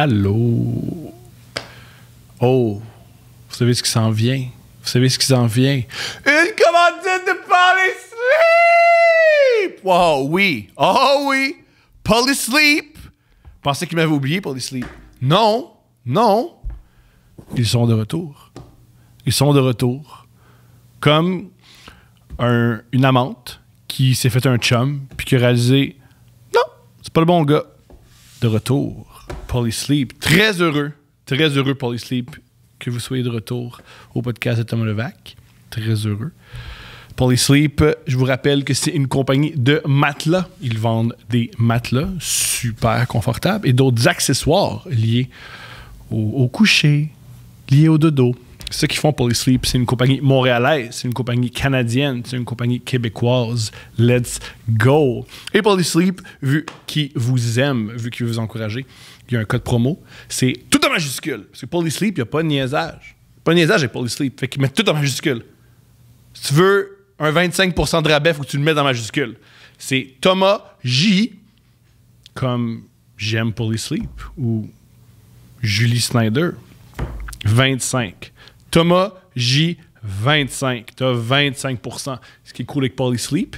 Allô? Oh, vous savez ce qui s'en vient? Vous savez ce qui s'en vient? Une commandite de Sleep! Oh oui! Oh oui! Polysleep! pensais qu'ils m'avait oublié, Polysleep. Non! Non! Ils sont de retour. Ils sont de retour. Comme une amante qui s'est fait un chum puis qui a réalisé Non, c'est pas le bon gars. De retour. Polysleep. Très heureux, très heureux, Polysleep, que vous soyez de retour au podcast de Thomas Levac. Très heureux. Polysleep, je vous rappelle que c'est une compagnie de matelas. Ils vendent des matelas super confortables et d'autres accessoires liés au, coucher, liés au dodo. Ce qu'ils font Polysleep, c'est une compagnie montréalaise, c'est une compagnie canadienne, c'est une compagnie québécoise. Let's go! Et Polysleep, vu qu'ils vous aiment, vu qu'ils vous encouragent, il y a un code promo. C'est tout en majuscule. Parce que Polysleep, il n'y a pas de niaisage. Pas de niaisage avec Polysleep. Fait qu'ils mettent tout en majuscule. Si tu veux un 25% de rabais, faut que tu le mettes en majuscule. C'est Thomas J. Comme j'aime Polysleep ou Julie Snyder. 25. Thomas J. 25. Tu as 25%. Ce qui est cool avec Polysleep.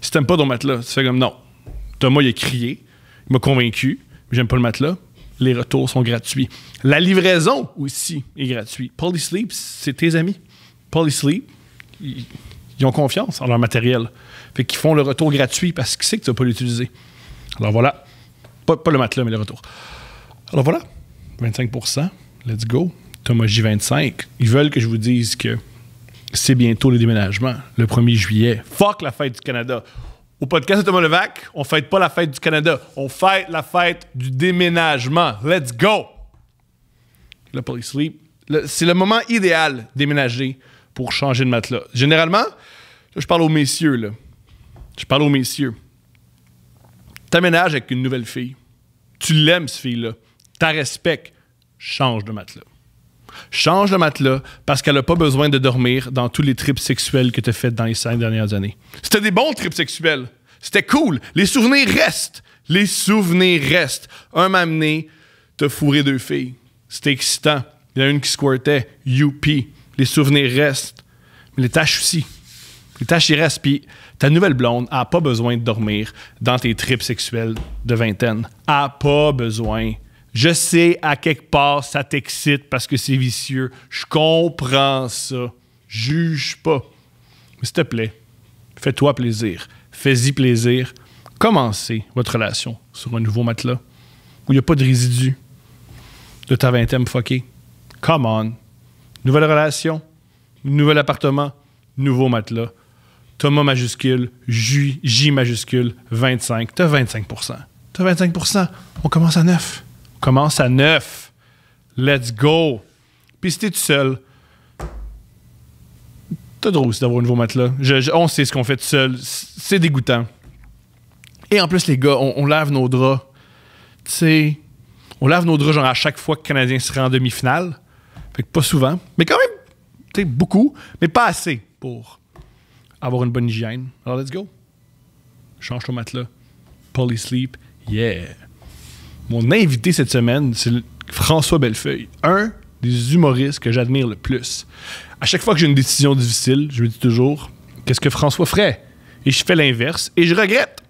Si n'aimes pas ton matelas, tu fais comme non. Thomas, il a crié. Il m'a convaincu j'aime pas le matelas, les retours sont gratuits. La livraison aussi est gratuite. Polysleep, c'est tes amis. Polysleep, ils, ont confiance en leur matériel. Fait qu'ils font le retour gratuit parce qu'ils savent que tu vas pas l'utiliser. Alors voilà. Pas, le matelas, mais le retour. Alors voilà. 25 Let's go. Thomas J25. Ils veulent que je vous dise que c'est bientôt le déménagement, le 1er juillet. Fuck la fête du Canada. Au podcast de Thomas Levac, on fête pas la fête du Canada, on fête la fête du déménagement. Let's go! la police sleep, c'est le moment idéal déménager pour changer de matelas. Généralement, je parle aux messieurs, là. Je parle aux messieurs. T'aménages avec une nouvelle fille. Tu l'aimes, cette fille-là. T'as respect. Change de matelas change le matelas parce qu'elle n'a pas besoin de dormir dans tous les trips sexuels que tu as fait dans les cinq dernières années. C'était des bons trips sexuels. C'était cool. Les souvenirs restent. Les souvenirs restent. Un m'a amené, te fourrer deux filles. C'était excitant. Il y en a une qui squirtait. Youpi. Les souvenirs restent. Mais les tâches aussi. Les tâches, ils restent. Puis ta nouvelle blonde n'a pas besoin de dormir dans tes trips sexuels de vingtaine. A pas besoin. Je sais, à quelque part, ça t'excite parce que c'est vicieux. Je comprends ça. Juge pas. Mais s'il te plaît, fais-toi plaisir. Fais-y plaisir. Commencez votre relation sur un nouveau matelas où il n'y a pas de résidus de ta vingtaine fuckée. Come on. Nouvelle relation, nouvel appartement, nouveau matelas. Thomas majuscule, J, J majuscule, 25. T'as 25 T'as 25 On commence à 9 commence à neuf. Let's go. Puis si t'es tout seul, t'as drôle d'avoir un nouveau matelas. on sait ce qu'on fait tout seul. C'est dégoûtant. Et en plus, les gars, on, lave nos draps. Tu sais, on lave nos draps genre à chaque fois que le Canadien sera en demi-finale. Fait que pas souvent. Mais quand même, tu sais, beaucoup. Mais pas assez pour avoir une bonne hygiène. Alors, let's go. Change ton matelas. Poly sleep. Yeah. Mon invité cette semaine, c'est François Bellefeuille, un des humoristes que j'admire le plus. À chaque fois que j'ai une décision difficile, je me dis toujours qu'est-ce que François ferait Et je fais l'inverse et je regrette.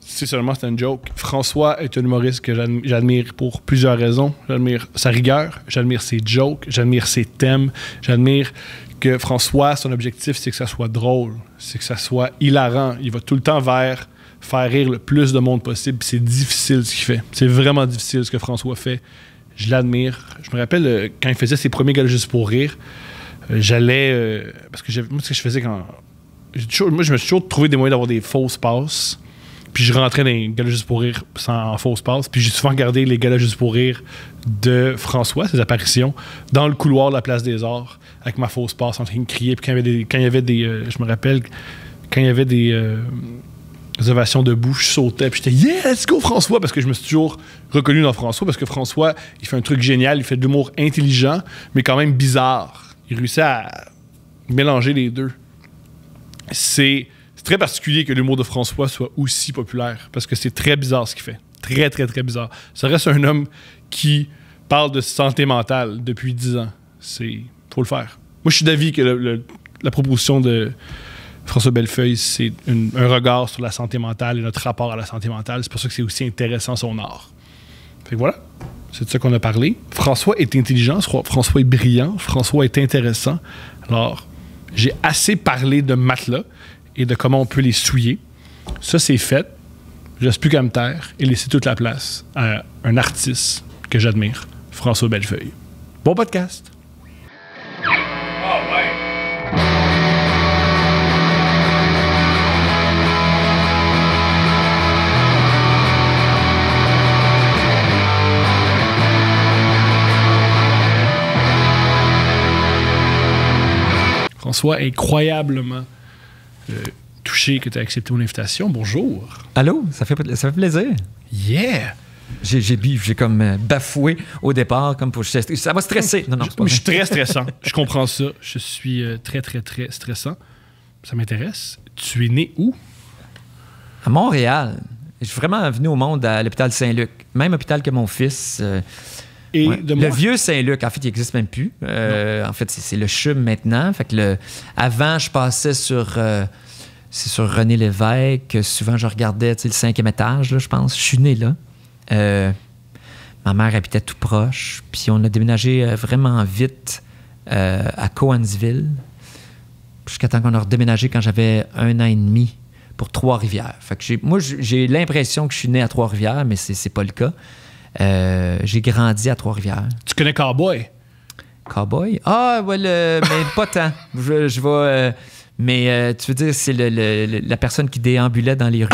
C'est seulement c'est un joke. François est un humoriste que j'admire pour plusieurs raisons. J'admire sa rigueur, j'admire ses jokes, j'admire ses thèmes, j'admire que François, son objectif, c'est que ça soit drôle, c'est que ça soit hilarant. Il va tout le temps vers faire rire le plus de monde possible. C'est difficile ce qu'il fait. C'est vraiment difficile ce que François fait. Je l'admire. Je me rappelle euh, quand il faisait ses premiers galas juste pour rire, euh, j'allais. Euh, parce que moi, ce que je faisais quand. moi, je me suis toujours trouvé des moyens d'avoir des fausses passes. Puis je rentrais dans les juste pour rire sans en fausse passe. Puis j'ai souvent regardé les galas juste pour rire de François, ses apparitions, dans le couloir de la place des arts, avec ma fausse passe en train de crier. Puis quand il y avait des. Quand il y avait des je me rappelle, quand il y avait des. Les ovations bouche, je sautais, puis j'étais Yeah, let's go François! Parce que je me suis toujours reconnu dans François, parce que François, il fait un truc génial, il fait de l'humour intelligent, mais quand même bizarre. Il réussit à mélanger les deux. C'est très particulier que l'humour de François soit aussi populaire, parce que c'est très bizarre ce qu'il fait. Très, très, très bizarre. Ça reste un homme qui parle de santé mentale depuis dix ans. C'est. Faut le faire. Moi, je suis d'avis que la proposition de François Bellefeuille, c'est un regard sur la santé mentale et notre rapport à la santé mentale. C'est pour ça que c'est aussi intéressant son art. Fait voilà, c'est de ça qu'on a parlé. François est intelligent, François est brillant, François est intéressant. Alors, j'ai assez parlé de matelas et de comment on peut les souiller. Ça, c'est fait. Je laisse plus qu'à me taire et laisser toute la place à un artiste que j'admire, François Bellefeuille. Bon podcast! soit incroyablement euh, touché que tu as accepté mon invitation. Bonjour. Allô, ça fait, ça fait plaisir. Yeah! J'ai, j'ai, j'ai comme euh, bafoué au départ, comme pour, ça va stresser. Non, non, je, pas je suis très stressant. je comprends ça. Je suis euh, très, très, très stressant. Ça m'intéresse. Tu es né où? À Montréal. Je suis vraiment venu au monde à l'hôpital Saint-Luc, même hôpital que mon fils le vieux Saint-Luc, en fait, il n'existe même plus. Euh, en fait, c'est le CHUM maintenant. Avant, je passais sur. Euh, sur René Lévesque. Souvent, je regardais le cinquième étage, je pense. Je suis né là. Euh, ma mère habitait tout proche. Puis on a déménagé vraiment vite à Coansville jusqu'à temps qu'on a redéménagé quand j'avais un an et demi pour Trois-Rivières. moi, j'ai l'impression que je suis né à Trois-Rivières, mais c'est pas le cas. Euh, j'ai grandi à Trois-Rivières. Tu connais Cowboy? Cowboy? Ah, ouais, mais pas tant. Je, je vais. Euh, mais euh, tu veux dire, c'est la personne qui déambulait dans les rues.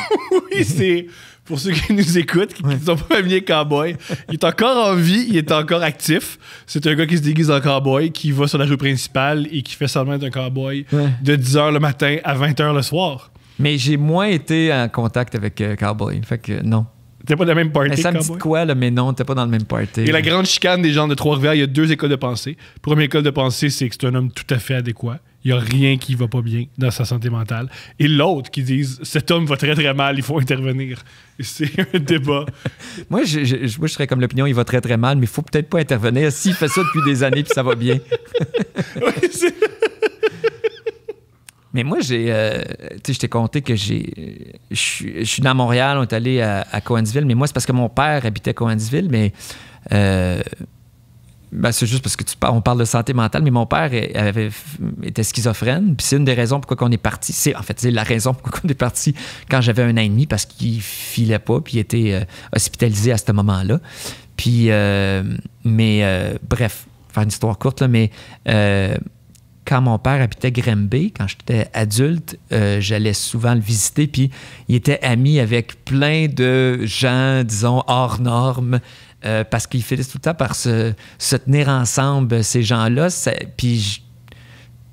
oui, c'est. Pour ceux qui nous écoutent, qui ne sont pas familiers avec Cowboy, il est encore en vie, il est encore actif. C'est un gars qui se déguise en cowboy, qui va sur la rue principale et qui fait seulement être un cowboy de 10h le matin à 20h le soir. Mais j'ai moins été en contact avec Cowboy. Fait que non pas dans le même party. Mais ça me dit quoi, là, mais non, t'es pas dans le même party. Et la grande chicane des gens de Trois-Rivières, il y a deux écoles de pensée. Première école de pensée, c'est que c'est un homme tout à fait adéquat. Il n'y a rien qui va pas bien dans sa santé mentale. Et l'autre qui disent cet homme va très très mal, il faut intervenir. C'est un débat. moi, je, moi, je serais comme l'opinion, il va très très mal, mais il faut peut-être pas intervenir s'il fait ça depuis des années puis ça va bien. oui, c'est... Mais moi, j'ai. Euh, tu sais, je t'ai conté que j'ai. Je suis dans Montréal, on est allé à, à mais moi, c'est parce que mon père habitait Coansville, mais. Euh, ben, c'est juste parce que tu, on parle de santé mentale, mais mon père avait, était schizophrène. Puis c'est une des raisons pourquoi on est parti. C'est en fait c'est la raison pourquoi on est parti quand j'avais un an et demi parce qu'il filait pas puis il était euh, hospitalisé à ce moment-là. Puis euh, mais bref, faire une histoire courte là, mais quand mon père habitait Grimby, quand j'étais adulte, euh, j'allais souvent le visiter, puis il était ami avec plein de gens, disons, hors normes, euh, parce qu'ils finissent tout le temps par se, tenir ensemble, ces gens-là. Puis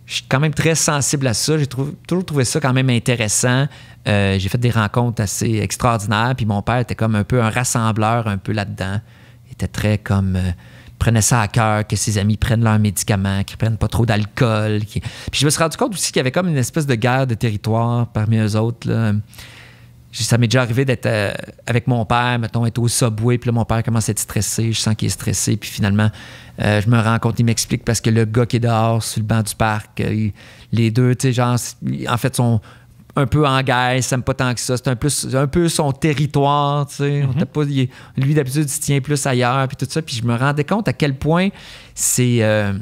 je suis quand même très sensible à ça. J'ai toujours trouvé ça quand même intéressant. Euh, j'ai fait des rencontres assez extraordinaires, puis mon père était comme un peu un rassembleur, un peu là-dedans. Il était très comme prenait ça à cœur, que ses amis prennent leurs médicaments, qu'ils prennent pas trop d'alcool. Puis je me suis rendu compte aussi qu'il y avait comme une espèce de guerre de territoire parmi eux autres. Ça m'est déjà arrivé d'être euh, avec mon père, mettons, être au subway, puis là, mon père commence à être stressé, je sens qu'il est stressé, puis finalement, euh, je me rends compte, il m'explique parce que le gars qui est dehors, sur le banc du parc, euh, les deux, tu sais, genre, en fait, sont un peu en guerre, ça aime pas tant que ça. C'est un, un peu son territoire, tu sais. Mhm. lui, d'habitude, il tient plus ailleurs, puis tout ça. Puis je me rendais compte à quel point c'est... Euh,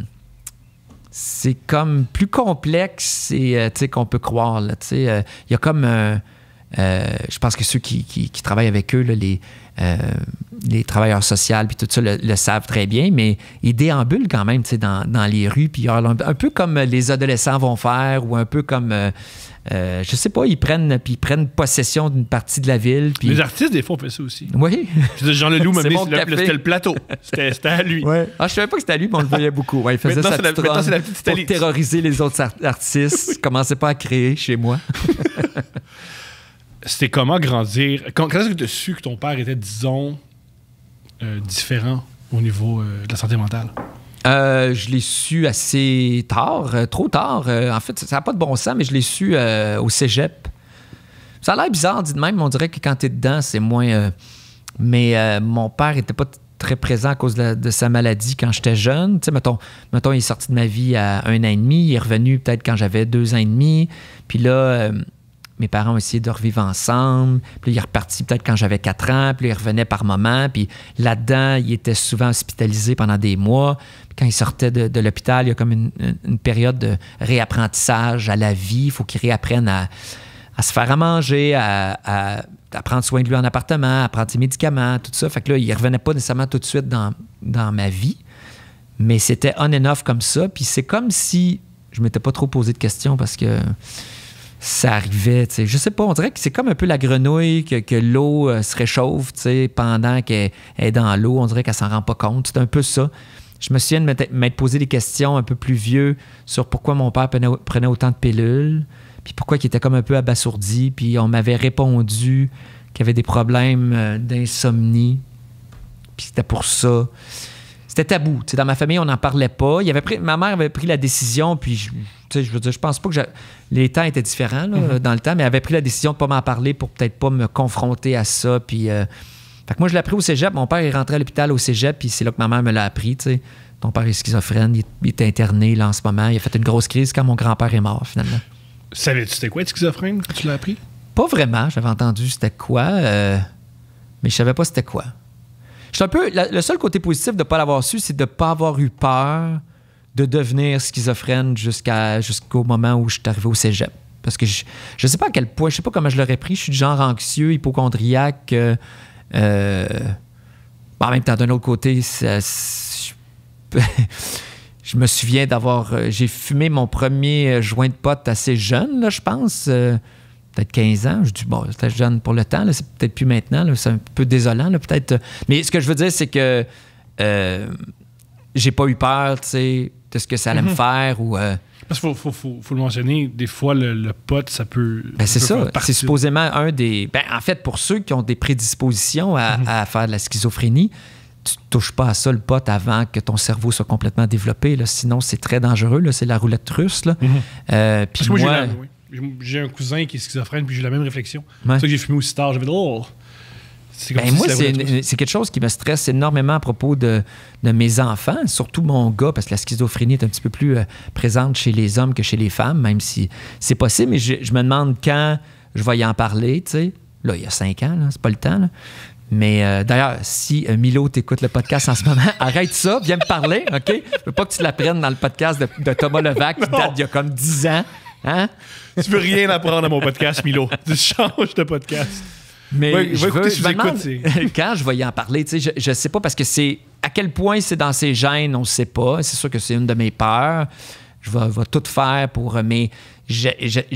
c'est comme plus complexe et euh, sais, qu'on peut croire. Euh, il y a comme... je pense que ceux qui, travaillent avec eux, les, les travailleurs sociaux, puis tout ça, le, savent très bien, mais ils déambulent quand même tu dans, dans les rues, puis un peu comme les adolescents vont faire, ou un peu comme euh, je sais pas, ils prennent, puis ils prennent possession d'une partie de la ville. Les artistes, des fois, ont fait ça aussi. Oui. Jean Leloup m'a mis, c'était le plateau. C'était à lui. Ah, je savais pas que c'était à lui, mais on le voyait beaucoup. Ouais, il faisait ça pour terroriser les autres artistes. oui. commençait pas à créer chez moi. c'était comment grandir? Quand, est-ce que tu as su que ton père était, disons, euh, différent au niveau euh, de la santé mentale? Euh, je l'ai su assez tard, euh, trop tard. Euh, en fait, ça n'a pas de bon sens, mais je l'ai su au cégep. Ça a l'air bizarre, dit de même, mais on dirait que quand tu es dedans, c'est moins. mais mon père était pas très présent à cause de, sa maladie quand j'étais jeune. Tu sais, mettons, mettons, il est sorti de ma vie à un an et demi, il est revenu peut-être quand j'avais deux ans et demi. Puis là, mes parents ont essayé de revivre ensemble. Puis il est reparti peut-être quand j'avais 4 ans, puis il revenait par moment, Puis là-dedans, il était souvent hospitalisé pendant des mois. Puis quand il sortait de, l'hôpital, il y a comme une, période de réapprentissage à la vie. Il faut qu'il réapprenne à, se faire à manger, à, prendre soin de lui en appartement, à prendre ses médicaments, tout ça. Fait que là, il revenait pas nécessairement tout de suite dans, dans ma vie. Mais c'était on and off comme ça. Puis c'est comme si je m'étais pas trop posé de questions parce que ça arrivait. sais, Je sais pas, on dirait que c'est comme un peu la grenouille que, l'eau euh, se réchauffe pendant qu'elle est dans l'eau. On dirait qu'elle s'en rend pas compte. C'est un peu ça. Je me souviens de m'être posé des questions un peu plus vieux sur pourquoi mon père prenait autant de pilules, puis pourquoi il était comme un peu abasourdi, puis on m'avait répondu qu'il avait des problèmes euh, d'insomnie, puis c'était pour ça c'était tabou. dans ma famille, on n'en parlait pas. Il avait ma mère avait pris la décision, puis je, je veux dire, je pense pas que les temps étaient différents mhm. dans le temps, mais elle avait pris la décision de pas m'en parler pour peut-être pas me confronter à ça. Puis, euh, moi, je l'ai appris au cégep. Mon père est rentré à l'hôpital au cégep, puis c'est là que ma mère me l'a appris. Ton père est schizophrène, il, est interné en ce moment. Il a fait une grosse crise quand mon grand-père est mort, finalement. Savais-tu c'était quoi schizophrène quand tu l'as appris? Pas vraiment. J'avais entendu c'était quoi, euh, mais je savais pas c'était quoi le seul côté positif de ne pas l'avoir su, c'est de ne pas avoir eu peur de devenir schizophrène jusqu'à, jusqu'au moment où je suis arrivé au cégep. Parce que je, ne sais pas à quel point, je sais pas comment je l'aurais pris. Je suis du genre anxieux, hypochondriaque. Euh, euh, en même temps, d'un autre côté, je, me souviens d'avoir. Euh, j'ai fumé mon premier joint de pote assez jeune, là, je pense peut-être 15 ans. Je dis, bon, c'était jeune pour le temps, c'est peut-être plus maintenant, c'est un peu désolant, peut-être. Euh. Mais ce que je veux dire, c'est que euh, j'ai pas eu peur, tu sais, de ce que ça allait me mhm. faire ou. Euh, parce qu'il faut, le mentionner, des fois, le, pote, ça peut. Ben c'est ça. C'est supposément un des. Ben, en fait, pour ceux qui ont des prédispositions à, mhm. faire de la schizophrénie, tu touches pas à ça le pote avant que ton cerveau soit complètement développé. Là. Sinon, c'est très dangereux. C'est la roulette russe. Là. Mhm. puis moi, oui j'ai un cousin qui est schizophrène, puis j'ai la même réflexion. C'est ça que j'ai fumé aussi tard. J'avais dit, oh, ben, moi, c'est quelque chose qui me stresse énormément à propos de, mes enfants, surtout mon gars, parce que la schizophrénie est un petit peu plus euh, présente chez les hommes que chez les femmes, même si c'est possible. Mais je, me demande quand je vais y en parler, tu sais. Là, il y a cinq ans, c'est pas le temps. Mais euh, d'ailleurs, si euh, Milo t'écoute le podcast en ce moment, arrête ça, viens me parler, OK? Je veux pas que tu la prennes dans le podcast de, de Thomas Levac qui date d'il y a comme dix ans. Hein? Tu veux rien apprendre à mon podcast, Milo. Tu changes de podcast. Mais je vais écouter. quand je vais y en parler, je, je sais pas parce que c'est à quel point c'est dans ses gènes, on ne sait pas. C'est sûr que c'est une de mes peurs. Je vais, tout faire pour. Euh, mais je,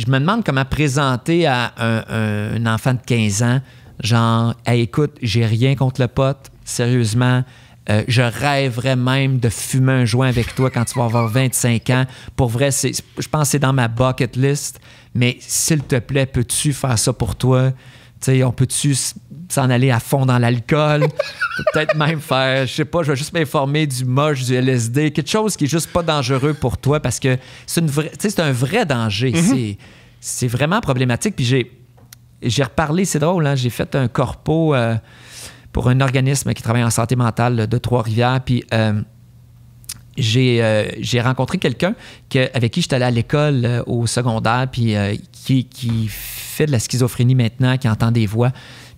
me demande comment présenter à un, un enfant de 15 ans, genre, hey, écoute, j'ai rien contre le pote, sérieusement. Euh, je rêverais même de fumer un joint avec toi quand tu vas avoir 25 ans. Pour vrai, c'est, je pense que c'est dans ma bucket list. Mais s'il te plaît, peux-tu faire ça pour toi? sais, on peut-tu s'en aller à fond dans l'alcool? Peut-être même faire, je sais pas, je vais juste m'informer du moche, du LSD, quelque chose qui est juste pas dangereux pour toi parce que c'est, une vraie, c'est un vrai danger. Mhm. C'est, c'est vraiment problématique. Puis j'ai, j'ai reparlé, c'est drôle, hein? j'ai fait un corpo. Euh, pour un organisme qui travaille en santé mentale de Trois-Rivières. Puis euh, euh, j'ai, rencontré quelqu'un que, avec qui j'étais allé à l'école euh, au secondaire, puis qui, qui, fait de la schizophrénie maintenant, qui entend des voix.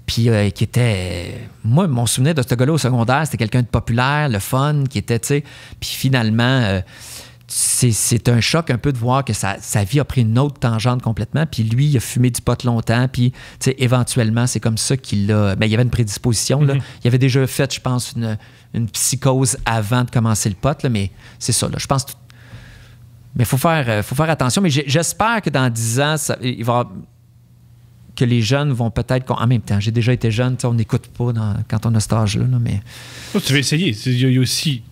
Puis qui était. Moi, mon souvenir de ce gars-là au secondaire, c'était quelqu'un de populaire, le fun, qui était, tu sais. Puis finalement, c'est un choc un peu de voir que sa, vie a pris une autre tangente complètement. Puis lui, il a fumé du pot longtemps. Puis éventuellement, c'est comme ça qu'il a. Mais ben, il y avait une prédisposition. Mm-hmm. Il avait déjà fait, je pense, une, une psychose avant de commencer le pot. mais c'est ça. Là, je pense. Mais il faut faire, euh, faut faire attention. Mais j'espère que dans 10 ans, il va que les jeunes vont peut-être. En même temps, j'ai déjà été jeune, on n'écoute pas quand on a cet âge-là. mais... tu veux essayer. Il y a aussi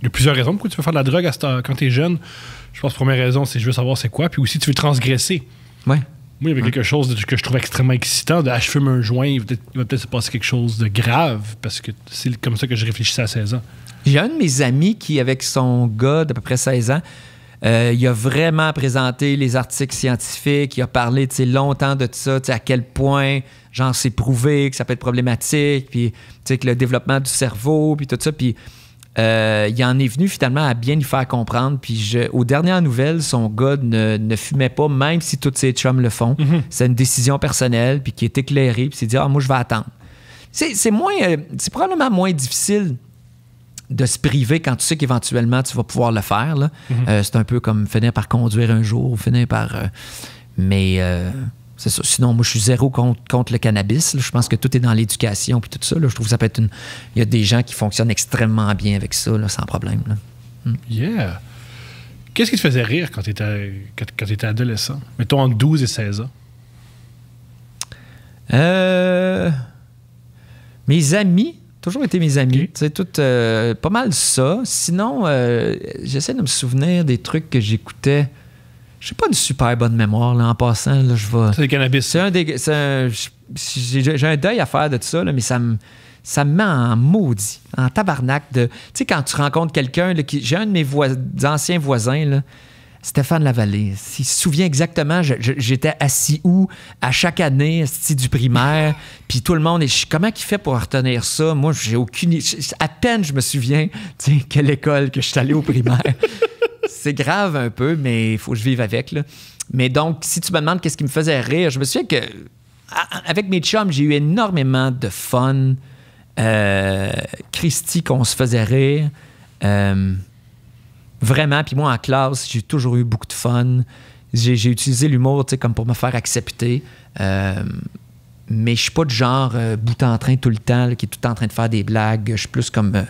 il y a plusieurs raisons pourquoi tu veux faire de la drogue à quand tu es jeune. Je pense que la première raison, c'est je veux savoir c'est quoi. Puis aussi, tu veux transgresser. Oui. Moi, il y avait quelque chose que je trouve extrêmement excitant. De, ah, je fume un joint, il va peut-être se passer quelque chose de grave, parce que c'est comme ça que je réfléchissais à 16 ans. J'ai un de mes amis qui, avec son gars d'à peu près 16 ans, euh, il a vraiment présenté les articles scientifiques, il a parlé longtemps de ça, à quel point genre c'est prouvé que ça peut être problématique, puis que le développement du cerveau, puis tout ça. Puis euh, il en est venu finalement à bien lui faire comprendre. Puis aux dernières nouvelles, son gars ne, fumait pas, même si tous ses chums le font. Mhm. C'est une décision personnelle, puis qui est éclairée, puis c'est dit Ah, moi, je vais attendre. C'est moins. Euh, c'est probablement moins difficile de se priver quand tu sais qu'éventuellement tu vas pouvoir le faire. Mhm. Euh, c'est un peu comme finir par conduire un jour, ou finir par. mais. Sinon, moi, je suis zéro contre, le cannabis. Je pense que tout est dans l'éducation puis tout ça. Je trouve que ça peut être une. Il y a des gens qui fonctionnent extrêmement bien avec ça, sans problème. Hmm. Yeah. Qu'est-ce qui te faisait rire quand tu étais, quand, adolescent? Mettons entre 12 et 16 ans. Euh, mes amis. Toujours été mes amis. C'est tout euh, pas mal ça. Sinon, euh, j'essaie de me souvenir des trucs que j'écoutais j'ai pas une super bonne mémoire là, en passant. je vais... C'est le cannabis. C'est un J'ai un deuil à faire de tout ça, mais ça me ça met en maudit, en tabarnak. De... Tu sais, quand tu rencontres quelqu'un, qui... j'ai un de mes anciens voisins, là, Stéphane Lavallée, s'il se souvient exactement, j'étais assis où à chaque année, du primaire, puis tout le monde comment il fait pour retenir ça Moi, j'ai aucune à peine je me souviens, quelle école que je suis allé au primaire. c'est grave un peu, mais il faut que je vive avec. Là. Mais donc, si tu me demandes qu'est-ce qui me faisait rire, je me souviens que avec mes chums, j'ai eu énormément de fun. Euh, Christy, qu'on se faisait rire. Euh, vraiment, puis moi en classe, j'ai toujours eu beaucoup de fun. J'ai utilisé l'humour comme pour me faire accepter. Euh, mais je suis pas du genre euh, bout en train tout le temps, qui est tout le temps en train de faire des blagues. Je suis plus comme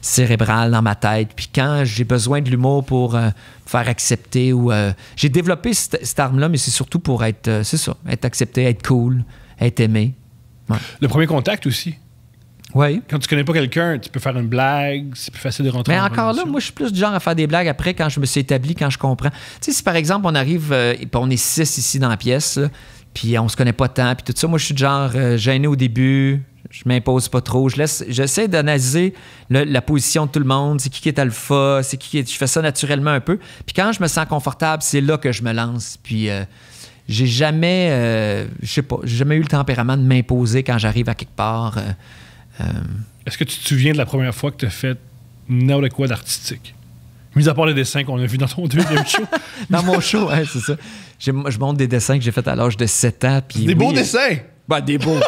cérébrale dans ma tête. Puis quand j'ai besoin de l'humour pour euh, faire accepter ou euh, j'ai développé cette, arme-là, mais c'est surtout pour être, euh, c'est ça, être accepté, être cool, être aimé. Le premier contact aussi. Oui. Quand tu connais pas quelqu'un, tu peux faire une blague, c'est plus facile de rentrer. Mais encore là, moi, je suis plus du genre à faire des blagues après quand je me suis établi, quand je comprends. Tu sais, si par exemple on arrive, et on est six ici dans la pièce. puis on se connaît pas tant, puis tout ça. Moi, je suis genre gêné au début, je m'impose pas trop. Je laisse, j'essaie d'analyser la position de tout le monde. C'est qui qui est alpha, c'est qui, qui est, Je fais ça naturellement un peu. Puis quand je me sens confortable, c'est là que je me lance. Puis euh, j'ai jamais, euh, je sais pas, j'ai jamais eu le tempérament de m'imposer quand j'arrive à quelque part. Euh, Est-ce que tu te souviens de la première fois que tu as fait n'importe quoi d'artistique? Mis à part les dessins qu'on a vus dans ton deuxième show. dans mon show, c'est ça. Je montre des dessins que j'ai fait à l'âge de 7 ans. Puis des beaux dessins! Ben, des beaux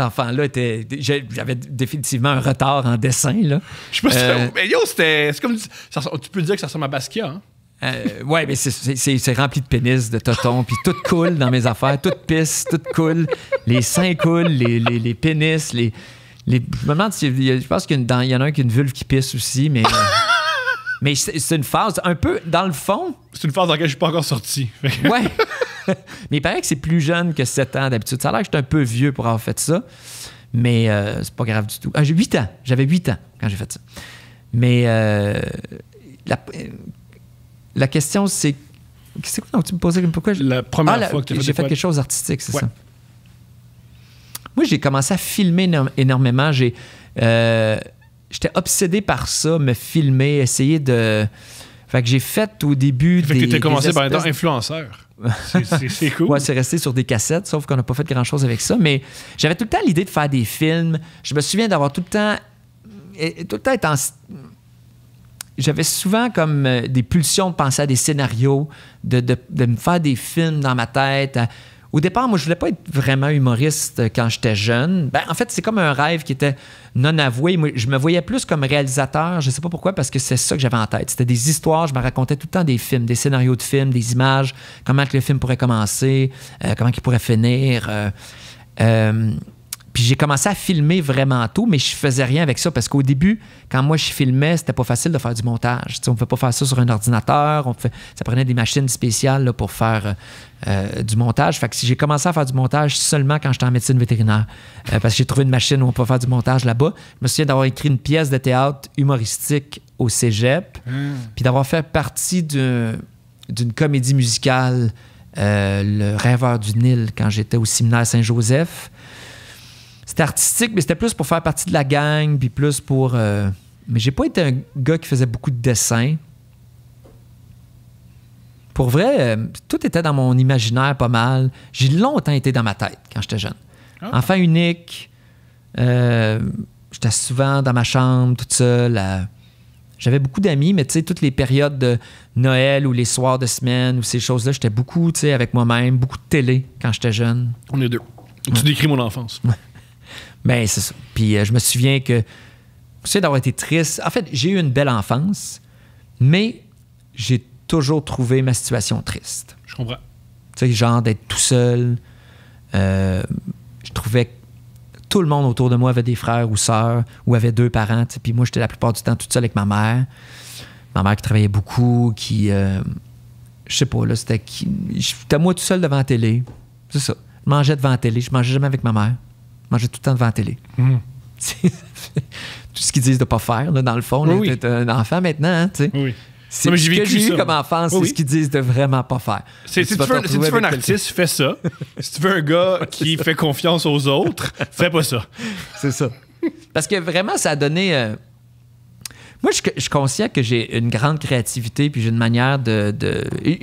enfant-là était. J'avais définitivement un retard en dessin. Là. Je sais pas si Mais yo, c'était. tu peux dire que ça ressemble à Basquiat, hein? Euh, ouais, mais c'est rempli de pénis, de totons, puis tout coule dans mes affaires, tout pisse, tout coule. Les seins coulent, les, les, les pénis, les, les. Je me demande si. Je pense qu'il y en a un qui a une vulve qui pisse aussi, mais. Euh, mais c'est une phase un peu. Dans le fond. C'est une phase dans laquelle je suis pas encore sorti. ouais mais il paraît que c'est plus jeune que 7 ans d'habitude. Ça a l'air que j'étais un peu vieux pour avoir fait ça, mais euh, c'est pas grave du tout. Ah, j'ai 8 ans. J'avais 8 ans quand j'ai fait ça. Mais euh, euh, la, question, c'est. c'est quoi que tu me posais Pourquoi La première ah, fois que J'ai fait, quelque chose d'artistique, c'est ça. Moi, j'ai commencé à filmer énormément. J'ai. j'étais obsédé par ça, me filmer, essayer de. Fait que j'ai fait au début. que commencé par être influenceur. C'est cool. ouais, c'est resté sur des cassettes, sauf qu'on n'a pas fait grand-chose avec ça. Mais j'avais tout le temps l'idée de faire des films. Je me souviens d'avoir tout le temps... Et, tout le temps étant... J'avais souvent comme euh, des pulsions de penser à des scénarios, de, me faire des films dans ma tête... À, au départ, moi, je voulais pas être vraiment humoriste euh, quand j'étais jeune. Ben, en fait, c'est comme un rêve qui était non avoué. je me voyais plus comme réalisateur. Je sais pas pourquoi, parce que c'est ça que j'avais en tête. C'était des histoires. Je me racontais tout le temps des films, des scénarios de films, des images, comment que le film pourrait commencer, euh, comment il pourrait finir. Euh, j'ai commencé à filmer vraiment tôt, mais je faisais rien avec ça parce qu'au début, quand moi je filmais, c'était pas facile de faire du montage. on ne pouvait pas faire ça sur un ordinateur. ça prenait des machines spéciales pour faire euh, euh, du montage. Fait j'ai commencé à faire du montage seulement quand j'étais en médecine vétérinaire euh, parce que j'ai trouvé une machine où on peut faire du montage là-bas. Je me souviens d'avoir écrit une pièce de théâtre humoristique au cégep, mmh. puis d'avoir fait partie d'une comédie musicale, Le rêveur du Nil, quand j'étais au séminaire Saint-Joseph. C'était artistique, mais c'était plus pour faire partie de la gang, puis plus pour. Euh, mais j'ai pas été un gars qui faisait beaucoup de dessins. Pour vrai, euh, tout était dans mon imaginaire pas mal. J'ai longtemps été dans ma tête quand j'étais jeune. Ah. Enfant unique, euh, j'étais souvent dans ma chambre toute seule. J'avais beaucoup d'amis, mais tu sais, toutes les périodes de Noël ou les soirs de semaine ou ces choses-là, j'étais beaucoup, avec moi-même, beaucoup de télé quand j'étais jeune. On est deux. Tu décris mon enfance. Ben, c'est ça. Puis euh, je me souviens que, c'est d'avoir été triste. En fait, j'ai eu une belle enfance, mais j'ai toujours trouvé ma situation triste. Je comprends. Tu sais, genre d'être tout seul. Euh, je trouvais que tout le monde autour de moi avait des frères ou sœurs ou avait deux parents. puis moi, j'étais la plupart du temps tout seul avec ma mère. Ma mère qui travaillait beaucoup, qui. Euh, je sais pas, là, c'était. J'étais moi tout seul devant la télé. C'est ça. Je mangeais devant la télé. Je mangeais jamais avec ma mère. Manger tout le temps devant la télé. C'est hmm. tout ce qu'ils disent de ne pas faire, là, dans le fond. un enfant maintenant, hein, Oui. C'est ce que j'ai eu comme enfant, c'est ce qu'ils disent de vraiment pas faire. Si tu, veux, si tu veux un artiste, fais ça. si tu veux un gars qui fait confiance aux autres, fais pas ça. c'est ça. Parce que vraiment, ça a donné... Euh, moi, je, suis conscient que j'ai une grande créativité, puis j'ai une manière de,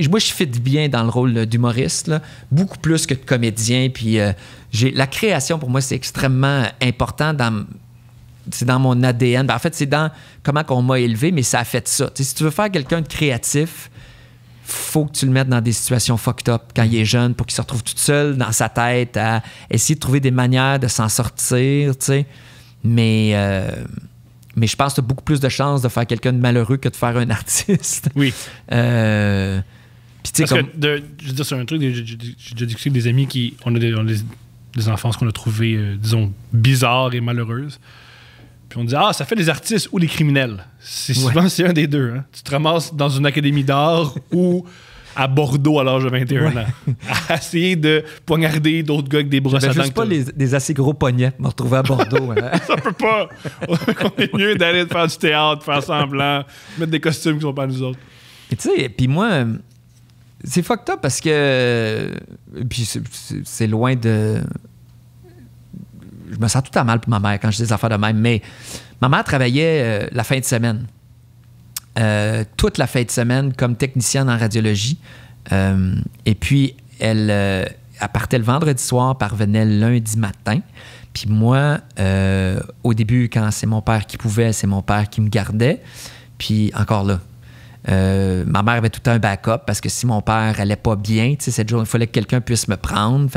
Moi, je fit bien dans le rôle d'humoriste, beaucoup plus que de comédien. Puis euh, j'ai la création, pour moi, c'est extrêmement important dans... C'est dans mon ADN. Ben, en fait, c'est dans comment qu'on m'a élevé, mais ça a fait ça. si tu veux faire quelqu'un de créatif, faut que tu le mettes dans des situations fucked up quand il est jeune pour qu'il se retrouve tout seul dans sa tête à essayer de trouver des manières de s'en sortir, tu sais. Mais... Euh, mais je pense que tu beaucoup plus de chances de faire quelqu'un de malheureux que de faire un artiste. Oui. Euh, Parce que, je veux dire, c'est un truc, j'ai déjà discuté avec des amis qui. On a des, on enfances qu'on a trouvées, euh, disons, bizarres et malheureuses. Puis on dit Ah, ça fait des artistes ou des criminels. C'est souvent c'est un des deux. Hein. Tu te ramasses dans une académie d'art ou à Bordeaux à l'âge de 21 ans. À essayer de poignarder d'autres gars avec des brosses ben, à dents. pas des assez gros poignets me retrouver à Bordeaux. Hein. ça peut pas. On est mieux d'aller faire du théâtre, faire semblant, mettre des costumes qui sont pas à nous autres. tu sais, puis moi, c'est fucked up parce que. Puis c'est loin de. Je me sens tout à mal pour ma mère quand je dis des affaires de même, mais ma mère travaillait euh, la fin de semaine. Euh, toute la fin de semaine comme technicienne en radiologie. Euh, et puis, euh, elle, partait le vendredi soir, parvenait lundi matin. Puis moi, au début, quand c'est mon père qui pouvait, c'est mon père qui me gardait. Puis encore là, ma mère avait tout un backup parce que si mon père allait pas bien, cette journée, il fallait que quelqu'un puisse me prendre.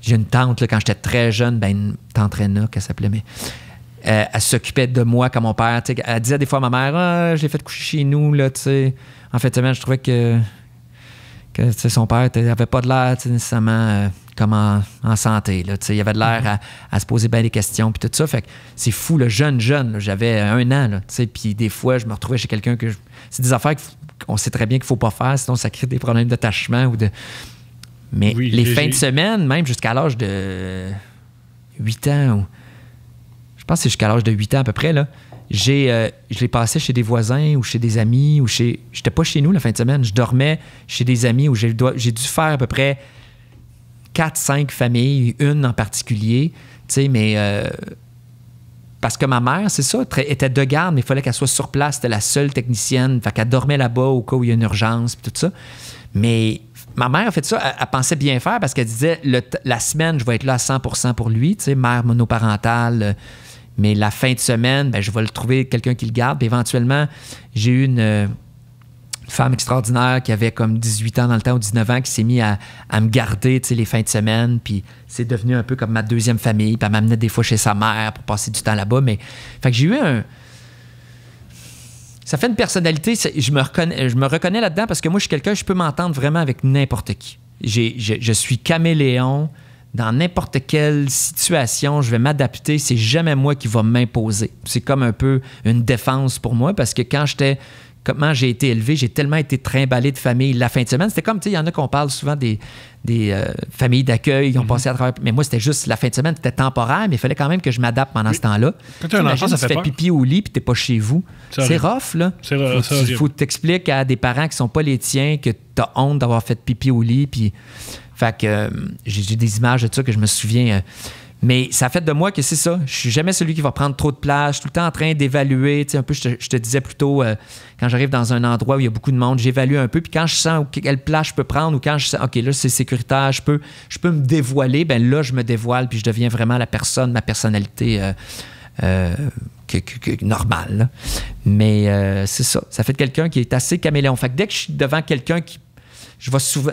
j'ai une tante, quand j'étais très jeune, ben, une tante qu'elle s'appelait, euh, elle s'occupait de moi comme mon père. Elle disait des fois à ma mère j'ai ah, je l'ai fait coucher chez nous. Là, t'sais. en fait, je trouvais que, que son père n'avait pas de l'air nécessairement euh, comme en, santé. Là, il avait de l'air mm-hmm. à, se poser bien des questions. Puis tout ça. Fait c'est fou, le jeune, jeune. J'avais un an. Puis des fois, je me retrouvais chez quelqu'un que. C'est des affaires qu'on sait très bien qu'il ne faut pas faire, sinon ça crée des problèmes d'attachement ou de. Mais les fins de semaine, même jusqu'à l'âge de 8 ans, je pense que c'est jusqu'à l'âge de 8 ans à peu près, là, j'ai, euh, je l'ai passé chez des voisins ou chez des amis ou chez. J'étais pas chez nous la fin de semaine. Je dormais chez des amis où j'ai, j'ai dû faire à peu près 4-5 familles, une en particulier. mais. Euh, parce que ma mère, c'est ça, était de garde, mais il fallait qu'elle soit sur place. C'était la seule technicienne. Fait qu'elle dormait là-bas au cas où il y a une urgence, puis tout ça. Mais ma mère a fait ça, elle, pensait bien faire parce qu'elle disait la semaine, je vais être là à 100 pour lui, tu sais, mère monoparentale. Euh, mais la fin de semaine, ben, je vais le trouver quelqu'un qui le garde. Puis éventuellement, j'ai eu une, femme extraordinaire qui avait comme 18 ans dans le temps ou 19 ans qui s'est mise à, me garder les fins de semaine. Puis c'est devenu un peu comme ma deuxième famille. Puis elle m'amenait des fois chez sa mère pour passer du temps là-bas. Mais fait que j'ai eu un. Ça fait une personnalité. Je me reconnais, reconnais là-dedans parce que moi, je suis quelqu'un, je peux m'entendre vraiment avec n'importe qui. je suis caméléon dans n'importe quelle situation, je vais m'adapter, c'est jamais moi qui va m'imposer. C'est comme un peu une défense pour moi parce que quand j'étais comment j'ai été élevé, j'ai tellement été trimballé de famille la fin de semaine. C'était comme, tu sais, il y en a qu'on parle souvent des, euh, familles d'accueil qui ont mm-hmm. passé à travers. Mais moi, c'était juste la fin de semaine, c'était temporaire, mais il fallait quand même que je m'adapte pendant ce temps-là. tu as ça fait fais pipi au lit puis t'es pas chez vous. C'est rough, là. C'est faut, faut t'expliquer à des parents qui sont pas les tiens que tu as honte d'avoir fait pipi au lit. Puis fait que euh, j'ai des images de ça que je me souviens. Euh, mais ça fait de moi que c'est ça. Je suis jamais celui qui va prendre trop de place. Je suis tout le temps en train d'évaluer. Tu sais, un peu, je te, disais plutôt, euh, quand j'arrive dans un endroit où il y a beaucoup de monde, j'évalue un peu. Puis quand je sens quelle place je peux prendre ou quand je sens, OK, là, c'est sécuritaire, je peux, je peux me dévoiler, ben là, je me dévoile puis je deviens vraiment la personne, ma personnalité normale. Mais c'est ça. Ça fait quelqu'un qui est assez caméléon. Fait dès que je suis devant quelqu'un qui je vais souvent,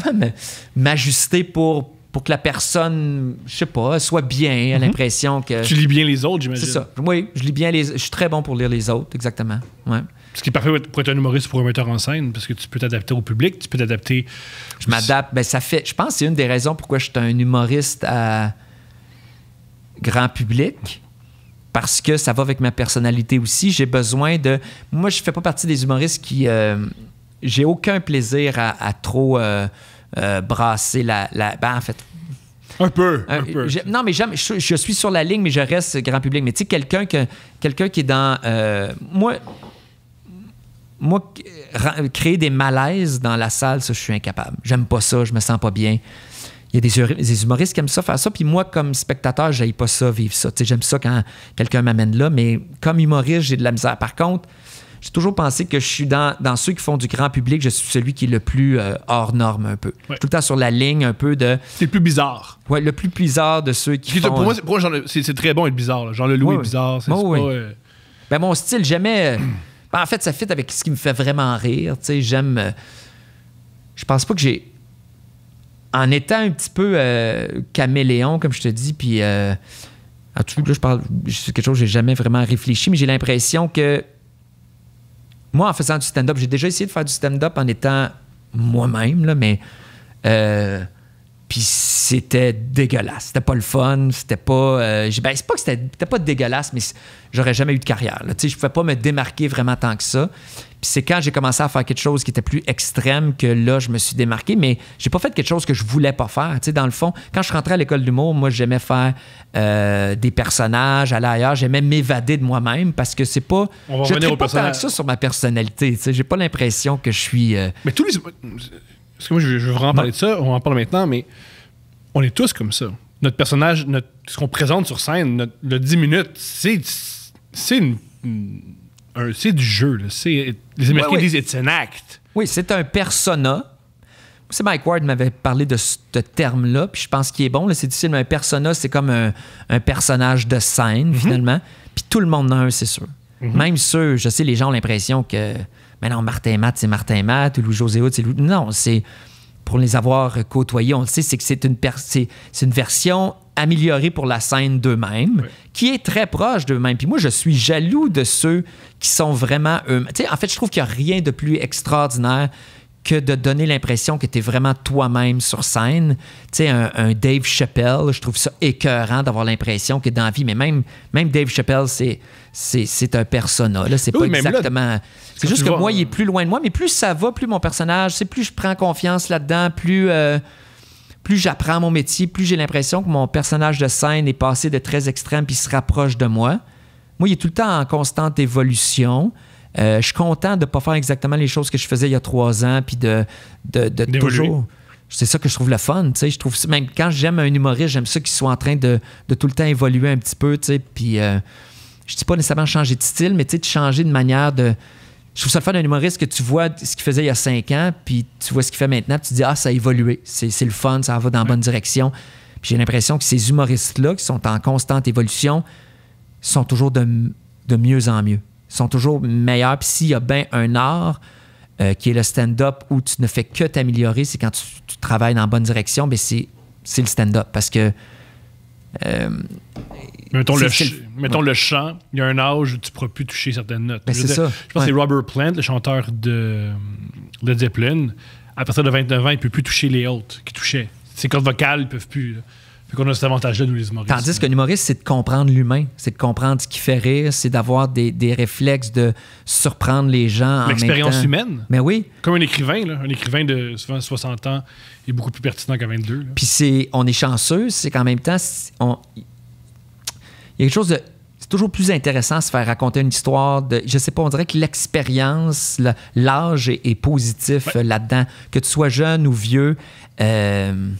m'ajuster pour, pour que la personne, je sais pas, soit bien, à mhm. l'impression que. Tu lis bien les autres, j'imagine. C'est ça. Oui, je lis bien les. Je suis très bon pour lire les autres, exactement. Ouais. Ce qui est parfait pour être un humoriste pour un metteur en scène, parce que tu peux t'adapter au public, tu peux t'adapter. Je m'adapte. Ben, ça fait. Je pense que c'est une des raisons pourquoi je suis un humoriste à grand public parce que ça va avec ma personnalité aussi. J'ai besoin de. Moi, je fais pas partie des humoristes qui, euh, j'ai aucun plaisir à, trop euh, euh, brasser la, Ben, en fait. Un peu. Euh, un, peu. non, mais je, suis sur la ligne, mais je reste grand public. Mais tu sais, quelqu'un que, quelqu'un qui est dans. moi. Moi, créer des malaises dans la salle, ça, je suis incapable. J'aime pas ça, je me sens pas bien. Il y a des, des humoristes qui aiment ça, faire ça. Puis moi, comme spectateur, j'aille pas ça, vivre ça. Tu sais, j'aime ça quand quelqu'un m'amène là, mais comme humoriste, j'ai de la misère. Par contre, j'ai toujours pensé que je suis dans, ceux qui font du grand public, je suis celui qui est le plus euh, hors norme un peu. tout le temps sur la ligne un peu de. C'est le plus bizarre. Ouais, le plus bizarre de ceux qui. pour moi, c'est très bon et bizarre. Genre le Louis est bizarre. C'est euh, ben, mon style, jamais. Euh, ben, en fait, ça fit avec ce qui me fait vraiment rire. J'aime. Je pense pas que j'ai. En étant un petit peu caméléon, comme je te dis, puis. En tout cas, là, je parle, c'est quelque chose que j'ai jamais vraiment réfléchi, mais j'ai l'impression que moi, en faisant du stand-up, j'ai déjà essayé de faire du stand-up en étant moi-même, là, mais euh, puis c'était dégueulasse. C'était pas le fun. C'était pas. Euh, ben, c'est pas que c'était, pas dégueulasse, mais j'aurais jamais eu de carrière. sais, Je pouvais pas me démarquer vraiment tant que ça. Puis c'est quand j'ai commencé à faire quelque chose qui était plus extrême que là, je me suis démarqué, mais j'ai pas fait quelque chose que je voulais pas faire. sais, dans le fond, quand je rentrais à l'école d'humour, moi, j'aimais faire euh, des personnages, aller ailleurs. J'aimais m'évader de moi-même parce que c'est pas. On va je revenir pas Tant que ça sur ma personnalité. J'ai pas l'impression que je suis. Euh, mais tous les parce que moi, je veux, je vraiment parler de ça, on en parle maintenant, mais on est tous comme ça. Notre personnage, ce qu'on présente sur scène, le 10 minutes, c'est c'est du jeu. Les Américains disent it's an act. Oui, c'est un persona. C'est Mike Ward m'avait parlé de ce terme-là, puis je pense qu'il est bon. C'est difficile, mais un persona, c'est comme un, personnage de scène, mhm. finalement. Puis tout le monde en a un, c'est sûr. Mhm. Même ceux, je sais, les gens ont l'impression que mais non, Martin et c'est Martin Matt, ou Louis-José c'est Louis. Non, c'est pour les avoir côtoyés, on le sait, c'est que c'est une, une version améliorée pour la scène d'eux-mêmes, qui est très proche d'eux-mêmes. Puis moi, je suis jaloux de ceux qui sont vraiment eux-mêmes. En fait, je trouve qu'il n'y a rien de plus extraordinaire que de donner l'impression que tu es vraiment toi-même sur scène. Tu sais, un, Dave Chappelle, je trouve ça écœurant d'avoir l'impression que dans la vie, mais même, même Dave Chappelle, c'est, c'est, un persona. C'est pas exactement. c'est juste que moi, il est plus loin de moi, mais plus ça va, plus mon personnage, c'est plus je prends confiance là-dedans, plus. Euh, plus j'apprends mon métier, plus j'ai l'impression que mon personnage de scène est passé de très extrême puis se rapproche de moi. Moi, il est tout le temps en constante évolution. Euh, je suis content de ne pas faire exactement les choses que je faisais il y a trois ans, puis de, toujours. C'est ça que je trouve le fun. Je trouve, même quand j'aime un humoriste, j'aime ça qu'il soit en train de, tout le temps évoluer un petit peu. sais. Puis euh, je dis pas nécessairement changer de style, mais de changer de manière de. Je trouve ça le fun d'un humoriste que tu vois ce qu'il faisait il y a cinq ans, puis tu vois ce qu'il fait maintenant, puis tu dis Ah, ça a évolué. C'est le fun, ça va dans la bonne direction. Puis j'ai l'impression que ces humoristes-là, qui sont en constante évolution, sont toujours de mieux en mieux sont toujours meilleurs. Puis s'il y a bien un art, euh, qui est le stand-up où tu ne fais que t'améliorer, c'est quand tu, travailles dans la bonne direction, mais c'est, le stand-up parce que. Euh, mettons, le, mettons le, chant, il y a un âge où tu ne pourras plus toucher certaines notes. Ben, je, pense que c'est Robert Plant, le chanteur de Led Zeppelin. À partir de 29 ans, il ne peut plus toucher les hautes qu'il touchait. Ses cordes vocales ne peuvent plus. Fait qu'on a cet avantage nous, les humoristes. Tandis qu'un humoriste, c'est de comprendre l'humain, c'est de comprendre ce qui fait rire, c'est d'avoir des, réflexes de surprendre les gens. L'expérience humaine. Mais ben oui. Comme un écrivain, là. un écrivain de souvent 60 ans est beaucoup plus pertinent qu'à 22. Puis c'est, on est chanceux, c'est qu'en même temps, on, il y a quelque chose de. C'est toujours plus intéressant de se faire raconter une histoire de. Je sais pas, on dirait que l'expérience, l'âge est, positif là-dedans. Que tu sois jeune ou vieux. Euh,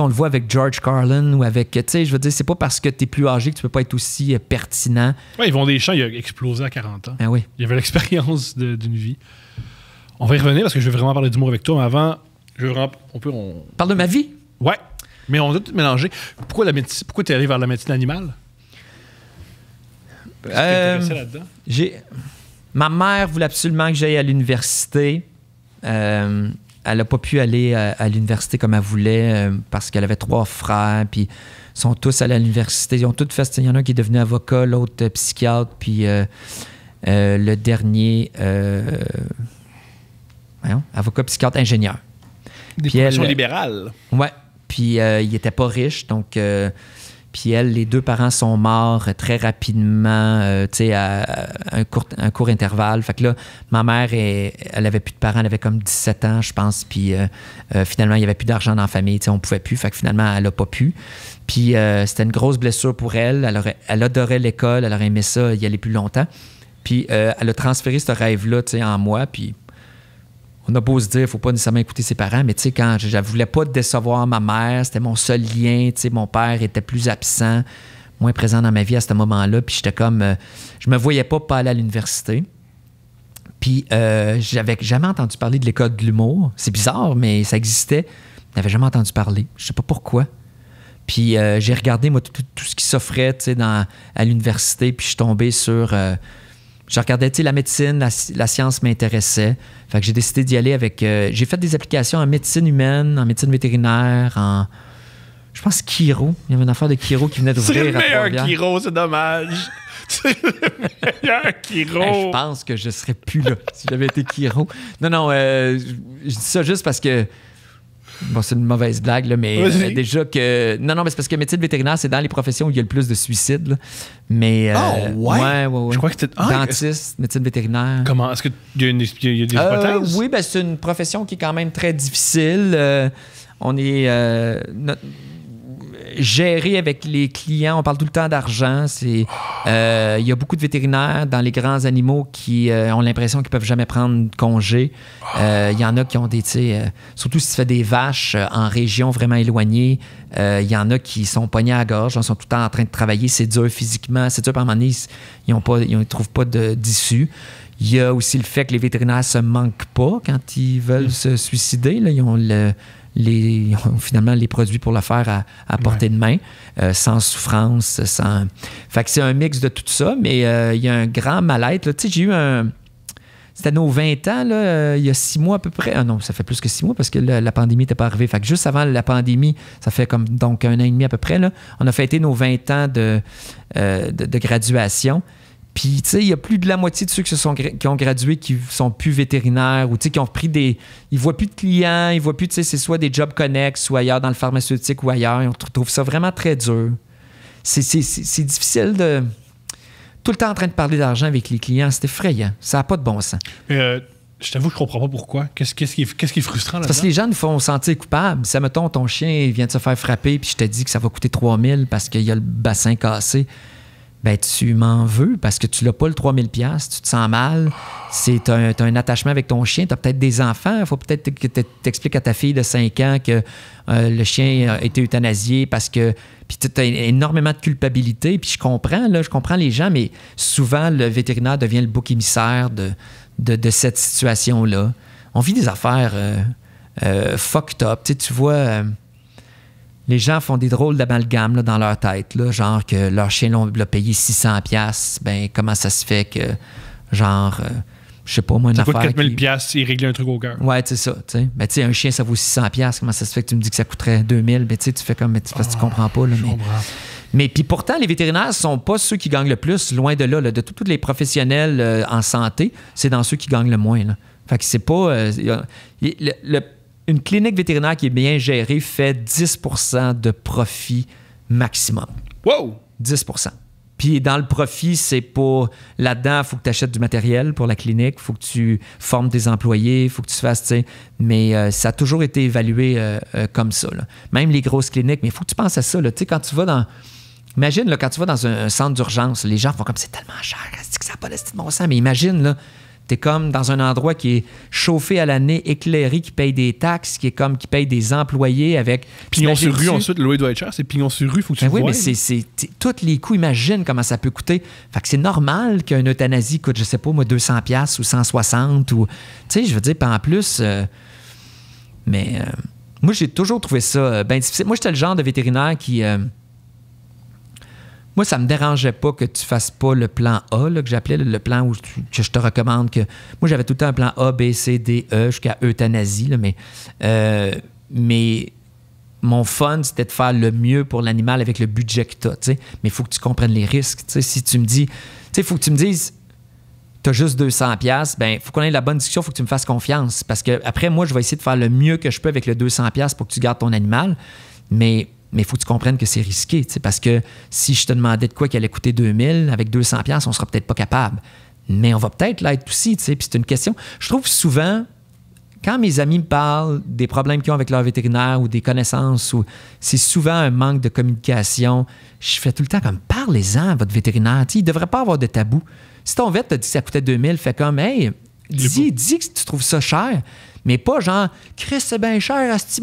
on le voit avec George Carlin ou avec, tu sais, je veux dire, c'est pas parce que tu es plus âgé que tu peux pas être aussi euh, pertinent. Ouais, des champs, il a explosé à 40 ans. Ah oui. Il avait l'expérience d'une vie. On va y revenir parce que je veux vraiment parler d'humour avec toi, mais avant, je veux on peut... Parle de ma vie? Ouais, mais on doit tout mélanger. Pourquoi, la médecine, pourquoi allé vers la médecine animale? Euh, j'ai... Ma mère voulait absolument que j'aille à l'université. Euh, elle n'a pas pu aller à, l'université comme elle voulait euh, parce qu'elle avait trois frères, puis ils sont tous à l'université. Ils ont tous fait. Il y en a un qui est devenu avocat, l'autre euh, psychiatre, puis euh, le dernier, avocat, psychiatre, ingénieur. Des formations libérales. Ouais. Puis il n'était pas riche, donc puis elle, les deux parents sont morts très rapidement, euh, tu sais, à, un, court, intervalle. Fait que là, ma mère, elle, n'avait avait plus de parents, elle avait comme 17 ans, je pense. Puis euh, euh, finalement, il n'y avait plus d'argent dans la famille, tu sais, on pouvait plus. Fait que finalement, elle n'a pas pu. Puis c'était une grosse blessure pour elle. Elle, elle adorait l'école, elle aurait aimé ça, y aller plus longtemps. Puis elle a transféré ce rêve-là, tu sais, en moi. Puis on a beau se dire, faut pas nécessairement écouter ses parents, mais tu sais, quand je, ne voulais pas décevoir ma mère, c'était mon seul lien, mon père était plus absent, moins présent dans ma vie à ce moment-là, puis j'étais comme, euh, je me voyais pas pas aller à l'université. Puis euh, j'avais jamais entendu parler de l'école de l'humour. C'est bizarre, mais ça existait. n'avais jamais entendu parler. Je sais pas pourquoi. Puis euh, j'ai regardé tout, ce qui s'offrait, tu à l'université, puis je suis tombé sur je regardais, la médecine, la, science m'intéressait. Fait que j'ai décidé d'y aller avec. Euh, j'ai fait des applications en médecine humaine, en médecine vétérinaire, en. Je pense Kiro. Il y avait une affaire de Kiro qui venait d'ouvrir. C'est le meilleur Kiro, c'est dommage. C'est le meilleur Kiro. je pense que je serais plus là si j'avais été Kiro. Non, non, euh, je dis ça juste parce que Bon, c'est une mauvaise blague, là, mais euh, déjà que. Non, non, mais c'est parce que métier de vétérinaire, c'est dans les professions où il y a le plus de suicides. Mais. Euh, ah, ouais? Je crois que ah, Dentiste, médecine vétérinaire. Comment Est-ce qu'il y, a une- y a des euh, hypothèses oui, ben, c'est une profession qui est quand même très difficile. on est gérer avec les clients. On parle tout le temps d'argent. Euh, il y a beaucoup de vétérinaires dans les grands animaux qui euh, ont l'impression qu'ils peuvent jamais prendre congé. Euh, il y en a qui ont des, surtout si tu fais des vaches en région vraiment éloignée, il y en a qui sont pognés à la gorge, ils hein, sont tout le temps en train de travailler. C'est dur physiquement, c'est dur par moment ils ne pas, trouvent pas d'issue. Il y a aussi le fait que les vétérinaires se manquent pas quand ils veulent mm. se suicider. Ils ont le, les, finalement les produits pour le faire à, portée de main, euh, sans souffrance, sans. Fait que c'est un mix de tout ça, mais euh, il y a un grand mal-être. Tu sais, j'ai eu un. C'était nos 20 ans, euh, il y a six mois à peu près. Ah non, ça fait plus que six mois parce que la pandémie n'était pas arrivée. Fait que juste avant la pandémie, ça fait comme donc un an et demi à peu près, là, on a fêté nos 20 ans de, de graduation. Puis, tu sais, il y a plus de la moitié de ceux qui, sont, qui ont gradué qui sont plus vétérinaires ou, qui ont pris des... Ils voient plus de clients, ils voient plus, tu sais, c'est soit des jobs connexes ou ailleurs dans le pharmaceutique ou ailleurs. on trouve ça vraiment très dur. C'est difficile de... Tout le temps en train de parler d'argent avec les clients, c'est effrayant. Ça n'a pas de bon sens. Mais euh, je t'avoue, je comprends pas pourquoi. Qu'est-ce qui, qui, est frustrant là Parce que les gens nous font sentir coupables. Si, mettons, ton chien vient de se faire frapper puis je te dis que ça va coûter 3000 parce qu'il y a le bassin cassé ben, tu m'en veux parce que tu n'as pas le 3000 pièces, tu te sens mal, c'est un, as un attachement avec ton chien, tu as peut-être des enfants, il faut peut-être que tu expliques à ta fille de 5 ans que euh, le chien a été euthanasié parce que puis tu as énormément de culpabilité, puis je comprends là, je comprends les gens mais souvent le vétérinaire devient le bouc émissaire de, de, cette situation là. On vit des affaires euh, euh, fucked up, tu vois les gens font des drôles d'amalgames dans leur tête, là, genre que leur chien l'a payé 600 pièces, ben comment ça se fait que genre euh, je sais pas moi une ça affaire coûte 4000 qui... pièces il réglait un truc au cœur. Ouais, c'est ça, tu sais. Ben, tu sais un chien ça vaut 600 comment ça se fait que tu me dis que ça coûterait 2000 Ben tu sais tu fais comme mais tu, ah, comprends pas mais... mais puis pourtant, les vétérinaires ne sont pas ceux qui gagnent le plus, loin de là. de tous les professionnels euh, en santé, c'est dans ceux qui gagnent le moins. Là. Fait que c'est pas. Euh, le une clinique vétérinaire qui est bien gérée fait 10 de profit maximum. Wow! 10 puis dans le profit, c'est pour là-dedans, faut que tu achètes du matériel pour la clinique, Il faut que tu formes des employés, faut que tu fasses, tu Mais euh, ça a toujours été évalué euh, euh, comme ça. Même les grosses cliniques, mais il faut que tu penses à ça. Tu sais, quand tu vas dans. Imagine, là, quand tu vas dans un, centre d'urgence, les gens font comme c'est tellement cher, que ça n'a pas de mon sens. Mais imagine, là, T'es comme dans un endroit qui est chauffé à l'année, éclairé, qui paye des taxes, qui est comme qui paye des employés avec. Pignon sur rue, ensuite, le loyer doit être cher, c'est pignon sur rue, faut que tu ben Oui, mais c'est. Tous les coûts, imagine comment ça peut coûter. Fait que c'est normal qu'une euthanasie coûte, je sais pas, moi, 200$ ou 160$ ou. Tu sais, je veux dire, pas en plus. Euh, mais euh, moi, j'ai toujours trouvé ça euh, bien difficile. Moi, j'étais le genre de vétérinaire qui. Moi, ça me dérangeait pas que tu fasses pas le plan A, que j'appelais le plan où je te recommande que. Moi, j'avais tout le temps un plan A, B, C, D, E jusqu'à euthanasie, mais, euh, mais mon fun, c'était de faire le mieux pour l'animal avec le budget que tu as. Mais il faut que tu comprennes les risques. Si tu me dis, il faut que tu me dises, tu as juste 200$, ben faut qu'on ait la bonne discussion, il faut que tu me fasses confiance. Parce que après, moi, je vais essayer de faire le mieux que je peux avec le 200$ pour que tu gardes ton animal. Mais mais il faut que tu comprennes que c'est risqué, parce que si je te demandais de quoi qui allait coûter 2000, avec 200 pièces, on sera peut-être pas capable. Mais on va peut-être l'être aussi, puis c'est une question. Je trouve souvent, quand mes amis me parlent des problèmes qu'ils ont avec leur vétérinaire ou des connaissances, ou c'est souvent un manque de communication, je fais tout le temps comme parlez-en à votre vétérinaire. il ne devrait pas avoir de tabou. Si ton vet te dit que ça coûtait 2000, fais comme hey, dis, dis que tu trouves ça cher. Mais pas genre, Chris, c'est bien cher, à ce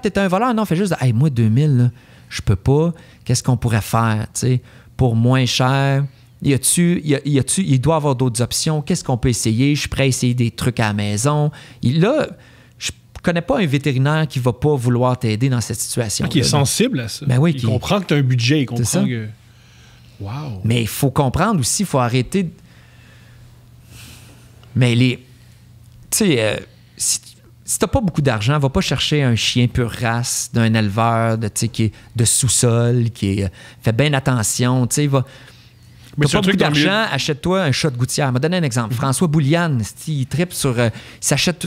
t'es un voleur. Non, fais juste, hey, moi, 2000, je peux pas. Qu'est-ce qu'on pourrait faire, tu sais, pour moins cher? Y a-tu, y a, tu il doit avoir d'autres options. Qu'est-ce qu'on peut essayer? Je suis prêt à essayer des trucs à la maison. là, je connais pas un vétérinaire qui va pas vouloir t'aider dans cette situation. qui est sensible à ça. Ben oui, il qui... comprend que tu un budget, il comprend que. Wow. Mais il faut comprendre aussi, il faut arrêter. Mais les. Tu sais. Euh, si, tu t'as pas beaucoup d'argent, va pas chercher un chien pure race d'un éleveur de, qui de sous-sol, qui euh, fait bien attention. Tu sais, pas beaucoup d'argent, achète-toi un chat de gouttière. Je vais donner un exemple. Mhm. François Bouliane, il tripe sur. Euh, il s'achète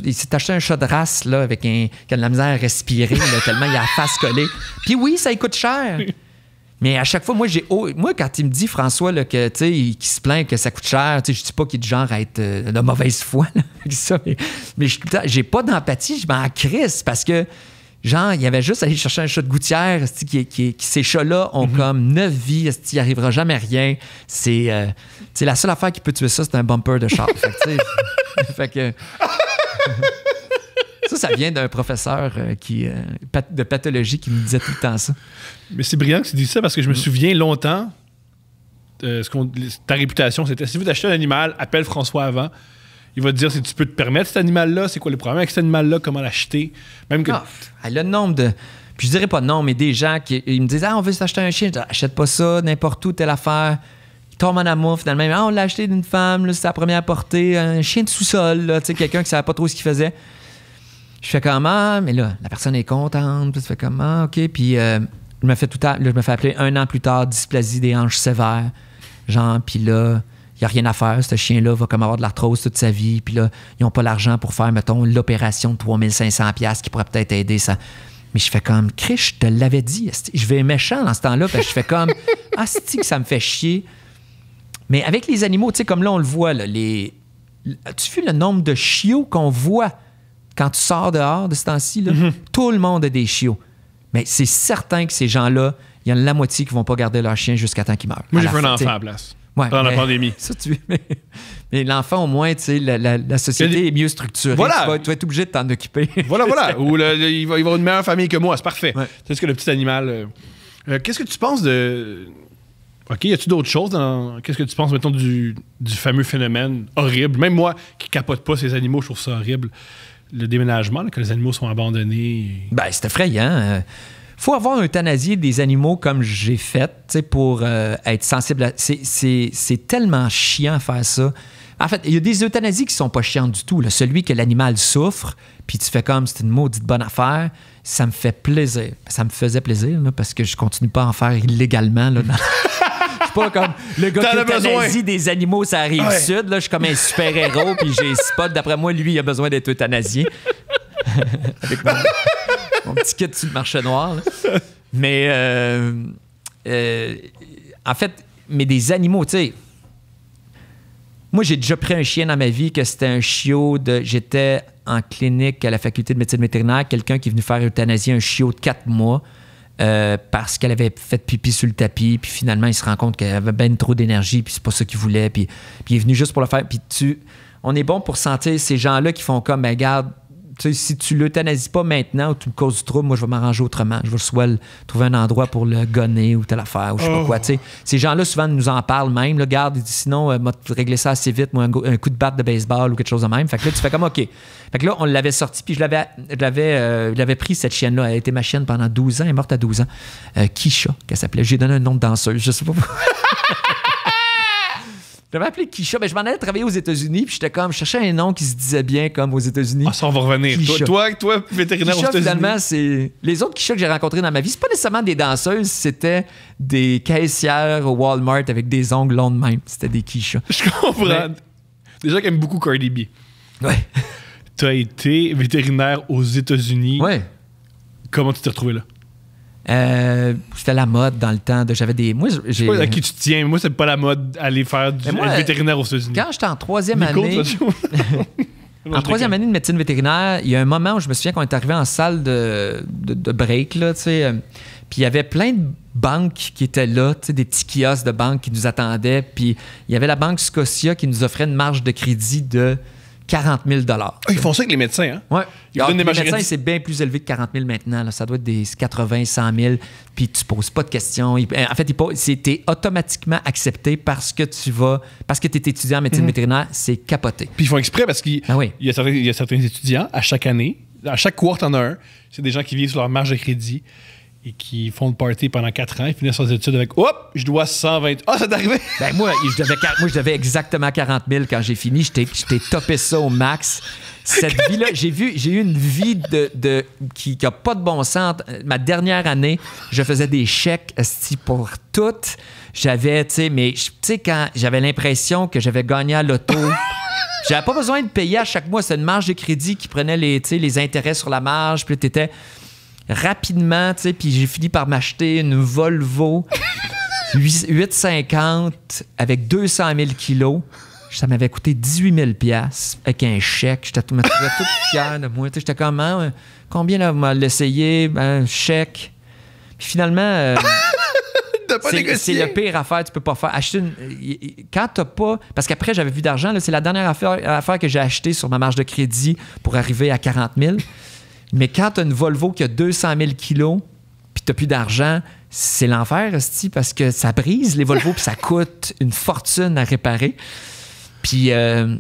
un chat de race là, avec un, qui a de la misère à respirer, tellement il a la face collée. Puis oui, ça coûte cher. Mais à chaque fois, moi, j'ai. moi, quand il me dit, François, là, que, qu'il se plaint que ça coûte cher, je dis pas qu'il est du genre à être euh, de mauvaise foi, mais, mais j'ai pas d'empathie, je m'en crisse parce que, genre, il y avait juste à aller chercher un chat de gouttière, qui, ces chats-là ont mhm. comme neuf vies, il n'y arrivera jamais rien. C'est euh, la seule affaire qui peut tuer ça, c'est un bumper de chat. fait que. Ça, ça vient d'un professeur euh, qui, euh, de pathologie qui me disait tout le temps ça. Mais c'est brillant que tu dis ça parce que je me mm. souviens longtemps, euh, ta réputation, c'était si vous achetez un animal, appelle François avant. Il va te dire si tu peux te permettre cet animal-là, c'est quoi le problème avec cet animal-là, comment l'acheter. Même que. Ah, a le nombre de. Puis je dirais pas de non, mais des gens qui me disent Ah, on veut s'acheter un chien. Je dis, ah, achète pas ça, n'importe où, telle affaire. Il tombe en amour finalement. Ah, on l'a acheté d'une femme, c'est sa première portée, un chien de sous-sol, tu sais quelqu'un qui savait pas trop ce qu'il faisait. Je fais comment? Ah, mais là, la personne est contente. je fais comment? Ah, OK. Puis euh, je, me fais tout à, je me fais appeler un an plus tard, dysplasie des hanches sévères. Genre, puis là, il n'y a rien à faire. Ce chien-là va comme avoir de l'arthrose toute sa vie. Puis là, ils n'ont pas l'argent pour faire, mettons, l'opération de 3500$ qui pourrait peut-être aider ça. Mais je fais comme, Chris, je te l'avais dit. Je vais méchant dans ce temps-là. Puis je fais comme, ah, que ça me fait chier. Mais avec les animaux, tu sais, comme là, on le voit, là, les... tu vu le nombre de chiots qu'on voit? quand tu sors dehors de ce temps-ci, mhm. tout le monde a des chiots. Mais c'est certain que ces gens-là, il y en a la moitié qui ne vont pas garder leur chien jusqu'à temps qu'ils meurent. Moi, j'ai fait un enfant à la place. Ouais, pendant la pandémie. mais, l'enfant, au moins, la, la, la, société est mieux structurée. Voilà. Tu vas, être obligé de t'en occuper. voilà, voilà. Ou il, va, avoir une meilleure famille que moi, c'est parfait. C'est ce que le petit animal. Euh, euh, qu'est-ce que tu penses de. OK, y a-tu d'autres choses dans. Qu'est-ce que tu penses, maintenant du, fameux phénomène horrible? Même moi, qui capote pas ces animaux, je trouve ça horrible le déménagement, que les animaux sont abandonnés. Ben, c'est effrayant. Hein. faut avoir euthanasie des animaux comme j'ai fait pour euh, être sensible à. C'est tellement chiant faire ça. En fait, il y a des euthanasies qui sont pas chiantes du tout. Là. Celui que l'animal souffre, puis tu fais comme c'est une maudite bonne affaire, ça me fait plaisir. Ça me faisait plaisir là, parce que je continue pas à en faire illégalement. Là, comme le gars qui des animaux, ça arrive sud. Là, je suis comme un super-héros, puis j'ai spot. D'après moi, lui, il a besoin d'être euthanasié. Avec mon, petit kit sur le marché noir. Mais euh, euh, en fait, mais des animaux, tu sais. Moi, j'ai déjà pris un chien dans ma vie, que c'était un chiot de. J'étais en clinique à la faculté de médecine vétérinaire, quelqu'un qui est venu faire euthanasier un chiot de quatre mois. Euh, parce qu'elle avait fait pipi sur le tapis, puis finalement, il se rend compte qu'elle avait bien trop d'énergie, puis c'est pas ça qu'il voulait, puis, puis il est venu juste pour le faire. Puis tu, on est bon pour sentir ces gens-là qui font comme, mais ben, garde, si tu l'euthanasies pas maintenant ou tu me causes du trouble, moi, je vais m'arranger autrement. Je vais soit trouver un endroit pour le gonner ou telle affaire ou je sais pas quoi. Oh. Ces gens-là, souvent, nous en parlent même. Là, garde, sinon, euh, régler ça assez vite, moi, un, coup de batte de baseball ou quelque chose de même. Fait que là, tu fais comme OK. Fait que là, on l'avait sorti, puis je l'avais, je l'avais euh, pris, cette chienne-là. Elle a été ma chienne pendant 12 ans, elle est morte à 12 ans. Euh, Kisha, qu'elle s'appelait. J'ai donné un nom de danseuse, je sais pas Je m'appelais appelé Kisha, mais ben, je m'en allais travailler aux États-Unis, puis j'étais comme, je cherchais un nom qui se disait bien comme aux États-Unis. Ah, ça, on va revenir. Toi, toi, vétérinaire aux États-Unis. c'est. Les autres Kisha que j'ai rencontrés dans ma vie, c'est pas nécessairement des danseuses, c'était des caissières au Walmart avec des ongles longs de même. C'était des Kisha. Je comprends. Déjà, Des beaucoup Cardi B. Ouais. T'as été vétérinaire aux États-Unis. Ouais. Comment tu t'es retrouvé là? Euh, c'était la mode dans le temps. De, j'avais des. Moi, j'ai. pas à qui tu tiens, moi, c'est pas la mode aller faire du vétérinaire aux États-Unis. Quand j'étais en troisième année. en troisième année de médecine vétérinaire, il y a un moment où je me souviens qu'on est arrivé en salle de, break, là, tu sais. Euh, puis il y avait plein de banques qui étaient là, des petits kiosques de banques qui nous attendaient. Puis il y avait la Banque Scotia qui nous offrait une marge de crédit de 40 000 ah, Ils font ça avec les médecins, hein? Oui. Ah, les médecins, c'est bien plus élevé que 40 000 maintenant. Ça doit être des 80, 100 000. Puis tu poses pas de questions. Euh, en fait, c'était automatiquement accepté parce que tu vas, parce que tu es étudiant en médecine mhm. vétérinaire, c'est capoté. Puis ils font exprès parce qu'il ah y, a certains étudiants à chaque année, à chaque quart en as un. C'est des gens qui vivent sur leur marge de crédit qui font le party pendant 4 ans, ils finissent leurs études avec Hop, je dois 120. Ah, ça arrivé! Ben moi, je devais, moi, je devais exactement 40 000 quand j'ai fini. j'étais topé ça au max. Cette vie-là, j'ai vu, j'ai eu une vie de, qui n'a pas de bon sens. Ma dernière année, je faisais des chèques pour toutes. J'avais, tu sais, mais tu sais, quand j'avais l'impression que j'avais gagné à l'auto. J'avais pas besoin de payer à chaque mois. C'est une marge de crédit qui prenait les, les intérêts sur la marge. Puis t'étais rapidement, tu sais, puis j'ai fini par m'acheter une Volvo 850 avec 200 000 kilos. Ça m'avait coûté 18 000 avec un chèque. J'étais tout, tout fier de moi. J'étais comme, hein, combien là, vous m'avez Un chèque. Puis finalement... Euh, c'est la pire affaire tu peux pas faire. Acheter une. Quand t'as pas. Parce qu'après, j'avais vu d'argent. C'est la dernière affaire, affaire que j'ai achetée sur ma marge de crédit pour arriver à 40 000. Mais quand tu as une Volvo qui a 200 000 kilos, puis tu plus d'argent, c'est l'enfer, parce que ça brise les Volvo, puis ça coûte une fortune à réparer. Puis, euh,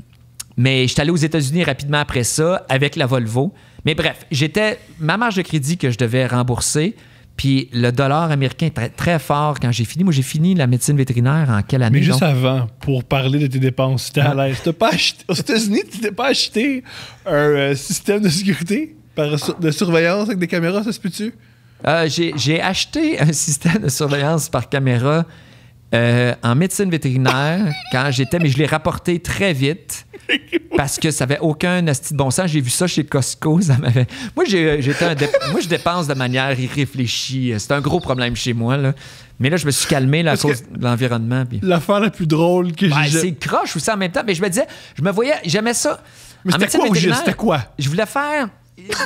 mais je suis allé aux États-Unis rapidement après ça avec la Volvo. Mais bref, j'étais ma marge de crédit que je devais rembourser. Puis le dollar américain est très, fort quand j'ai fini. Moi, j'ai fini la médecine vétérinaire en quelle année? Mais juste avant, pour parler de tes dépenses, tu l'aise, aux États-Unis, tu t'es pas acheté un euh, système de sécurité? par, de surveillance avec des caméras, ça se peut-tu? Euh, j'ai acheté un système de surveillance par caméra euh, en médecine vétérinaire quand j'étais, mais je l'ai rapporté très vite parce que ça n'avait aucun de bon sens. J'ai vu ça chez Costco. Ça moi, j'étais moi, je dépense de manière irréfléchie. C'est un gros problème chez moi. Là. Mais là, je me suis calmé à cause de l'environnement. Puis... L'affaire la plus drôle que j'ai. C'est croche ou ça en même temps. Mais je me disais, je me voyais, j'aimais ça. Mais c'était quoi, C'était quoi? Je voulais faire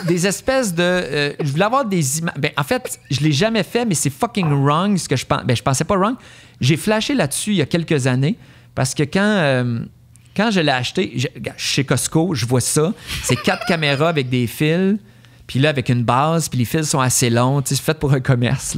des espèces de. Euh, je voulais avoir des images. Ben, en fait, je l'ai jamais fait, mais c'est fucking wrong ce que je pense. Ben, je pensais pas wrong. J'ai flashé là-dessus il y a quelques années parce que quand. Euh, quand je l'ai acheté, chez Costco, je vois ça. C'est quatre caméras avec des fils. Puis là, avec une base, puis les fils sont assez longs. C'est fait pour un commerce.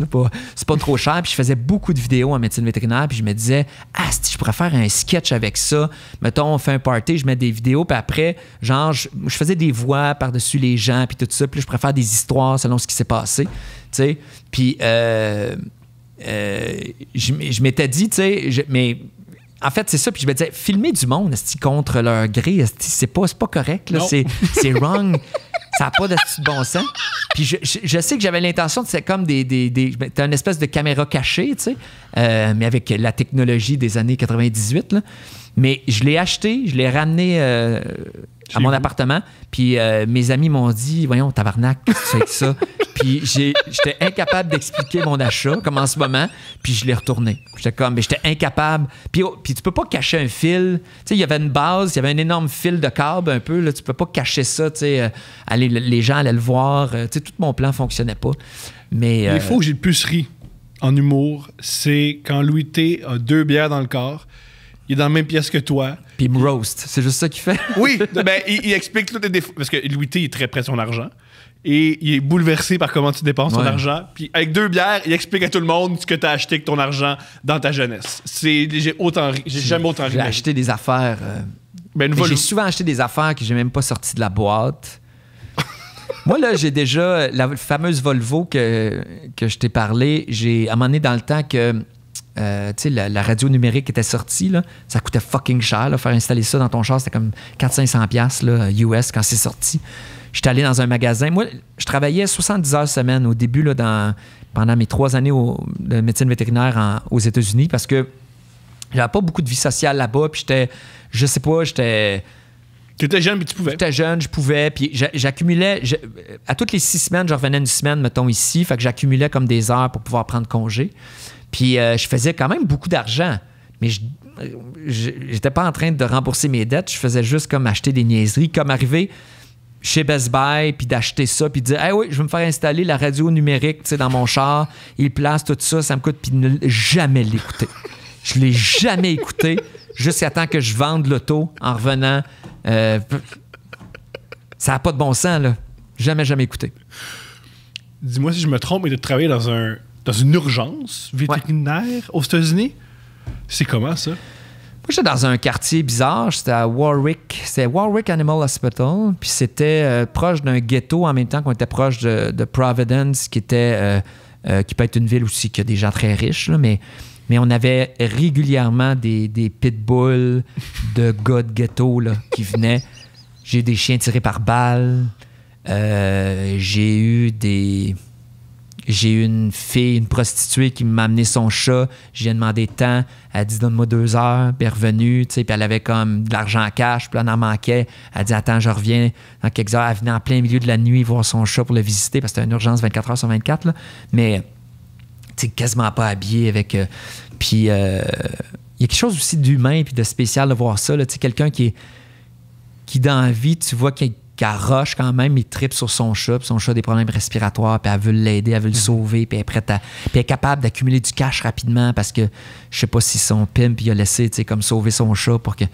C'est pas trop cher. Puis je faisais beaucoup de vidéos en médecine vétérinaire. Puis je me disais, ah, si je pourrais faire un sketch avec ça. Mettons, on fait un party, je mets des vidéos. Puis après, genre, je, faisais des voix par-dessus les gens, puis tout ça. Puis je pourrais faire des histoires selon ce qui s'est passé. T'sais. Puis euh, euh, je, m'étais dit, tu sais, mais en fait, c'est ça. Puis je me disais, filmer du monde, contre leur gré, c'est pas, pas correct. C'est wrong. Ça n'a pas de bon sens. Puis je, je, sais que j'avais l'intention, de... c'est comme des. des, des ben, as une espèce de caméra cachée, tu sais, euh, mais avec la technologie des années 98. Là. Mais je l'ai acheté, je l'ai ramené euh, à mon appartement. Puis euh, mes amis m'ont dit Voyons, tabarnak, qu'est-ce que ça. puis j'étais incapable d'expliquer mon achat, comme en ce moment. Puis je l'ai retourné. J'étais comme, mais j'étais incapable. Puis, oh, puis tu peux pas cacher un fil. Tu sais, il y avait une base, il y avait un énorme fil de câble un peu. Là, tu peux pas cacher ça. Tu sais, euh, aller, les gens allaient le voir. Euh, tu sais, tout mon plan fonctionnait pas. Mais. Il faut que j'ai le plus en humour, c'est quand Louis T a deux bières dans le corps il est dans la même pièce que toi. Puis roast. C'est juste ça qu'il fait. oui, ben, il, explique tous tes défauts. Parce que Louis T, il est très près de son argent. Et il est bouleversé par comment tu dépenses ton argent. Puis avec deux bières, il explique à tout le monde ce que tu as acheté avec ton argent dans ta jeunesse. C'est, j'ai, autant j'ai jamais autant rien. J'ai acheté des affaires. Euh, ben, j'ai souvent acheté des affaires que j'ai même pas sorties de la boîte. Moi, là, j'ai déjà la fameuse Volvo que, que je t'ai parlé. J'ai, amené dans le temps que euh, la, radio numérique était sortie, ça coûtait fucking cher. faire installer ça dans ton char, c'était comme 400-500$ US quand c'est sorti. J'étais allé dans un magasin. Moi, je travaillais 70 heures semaine au début là, dans, pendant mes trois années de médecine vétérinaire aux États-Unis parce que j'avais pas beaucoup de vie sociale là-bas. Puis j'étais, je sais pas, j'étais. Tu étais jeune, mais tu pouvais. J'étais jeune, je pouvais. Puis j'accumulais. À toutes les six semaines, je revenais une semaine, mettons, ici. Fait que j'accumulais comme des heures pour pouvoir prendre congé. Puis euh, je faisais quand même beaucoup d'argent, mais je n'étais pas en train de rembourser mes dettes, je faisais juste comme acheter des niaiseries, comme arriver chez Best Buy, puis d'acheter ça, puis de dire, hey, oui, je vais me faire installer la radio numérique dans mon char, il place tout ça, ça me coûte, puis ne jamais l'écouter. Je l'ai jamais écouté jusqu'à temps que je vende l'auto en revenant. Euh, ça n'a pas de bon sens, là. Jamais, jamais écouté. Dis-moi si je me trompe, et de travailler dans un dans une urgence vétérinaire aux États-Unis. C'est comment ça? Moi, j'étais dans un quartier bizarre. C'était à Warwick. C'était Warwick Animal Hospital. Puis c'était euh, proche d'un ghetto en même temps qu'on était proche de, Providence, qui était euh, euh, qui peut être une ville aussi qui a des gens très riches, mais. Mais on avait régulièrement des, des pitbulls de gars ghetto là, qui venaient. J'ai des chiens tirés par balles. J'ai eu des. J'ai une fille, une prostituée qui m'a amené son chat. J'ai demandé de temps, Elle a dit donne-moi deux heures. Puis elle est revenue. Puis elle avait comme de l'argent en cash. Puis elle en manquait. Elle a dit attends, je reviens dans quelques heures. Elle venait en plein milieu de la nuit voir son chat pour le visiter parce que c'était une urgence 24 h sur 24. Mais tu quasiment pas habillé avec. Euh, puis euh, il y a quelque chose aussi d'humain puis de spécial de voir ça. Tu sais, quelqu'un qui est qui dans la vie, tu vois qu'il roche quand même, il tripe sur son chat, puis son chat a des problèmes respiratoires, puis elle veut l'aider, elle veut le mhm. sauver, puis elle est elle est capable d'accumuler du cash rapidement parce que je sais pas si son pimp il a laissé, tu sais, comme sauver son chat pour qu'elle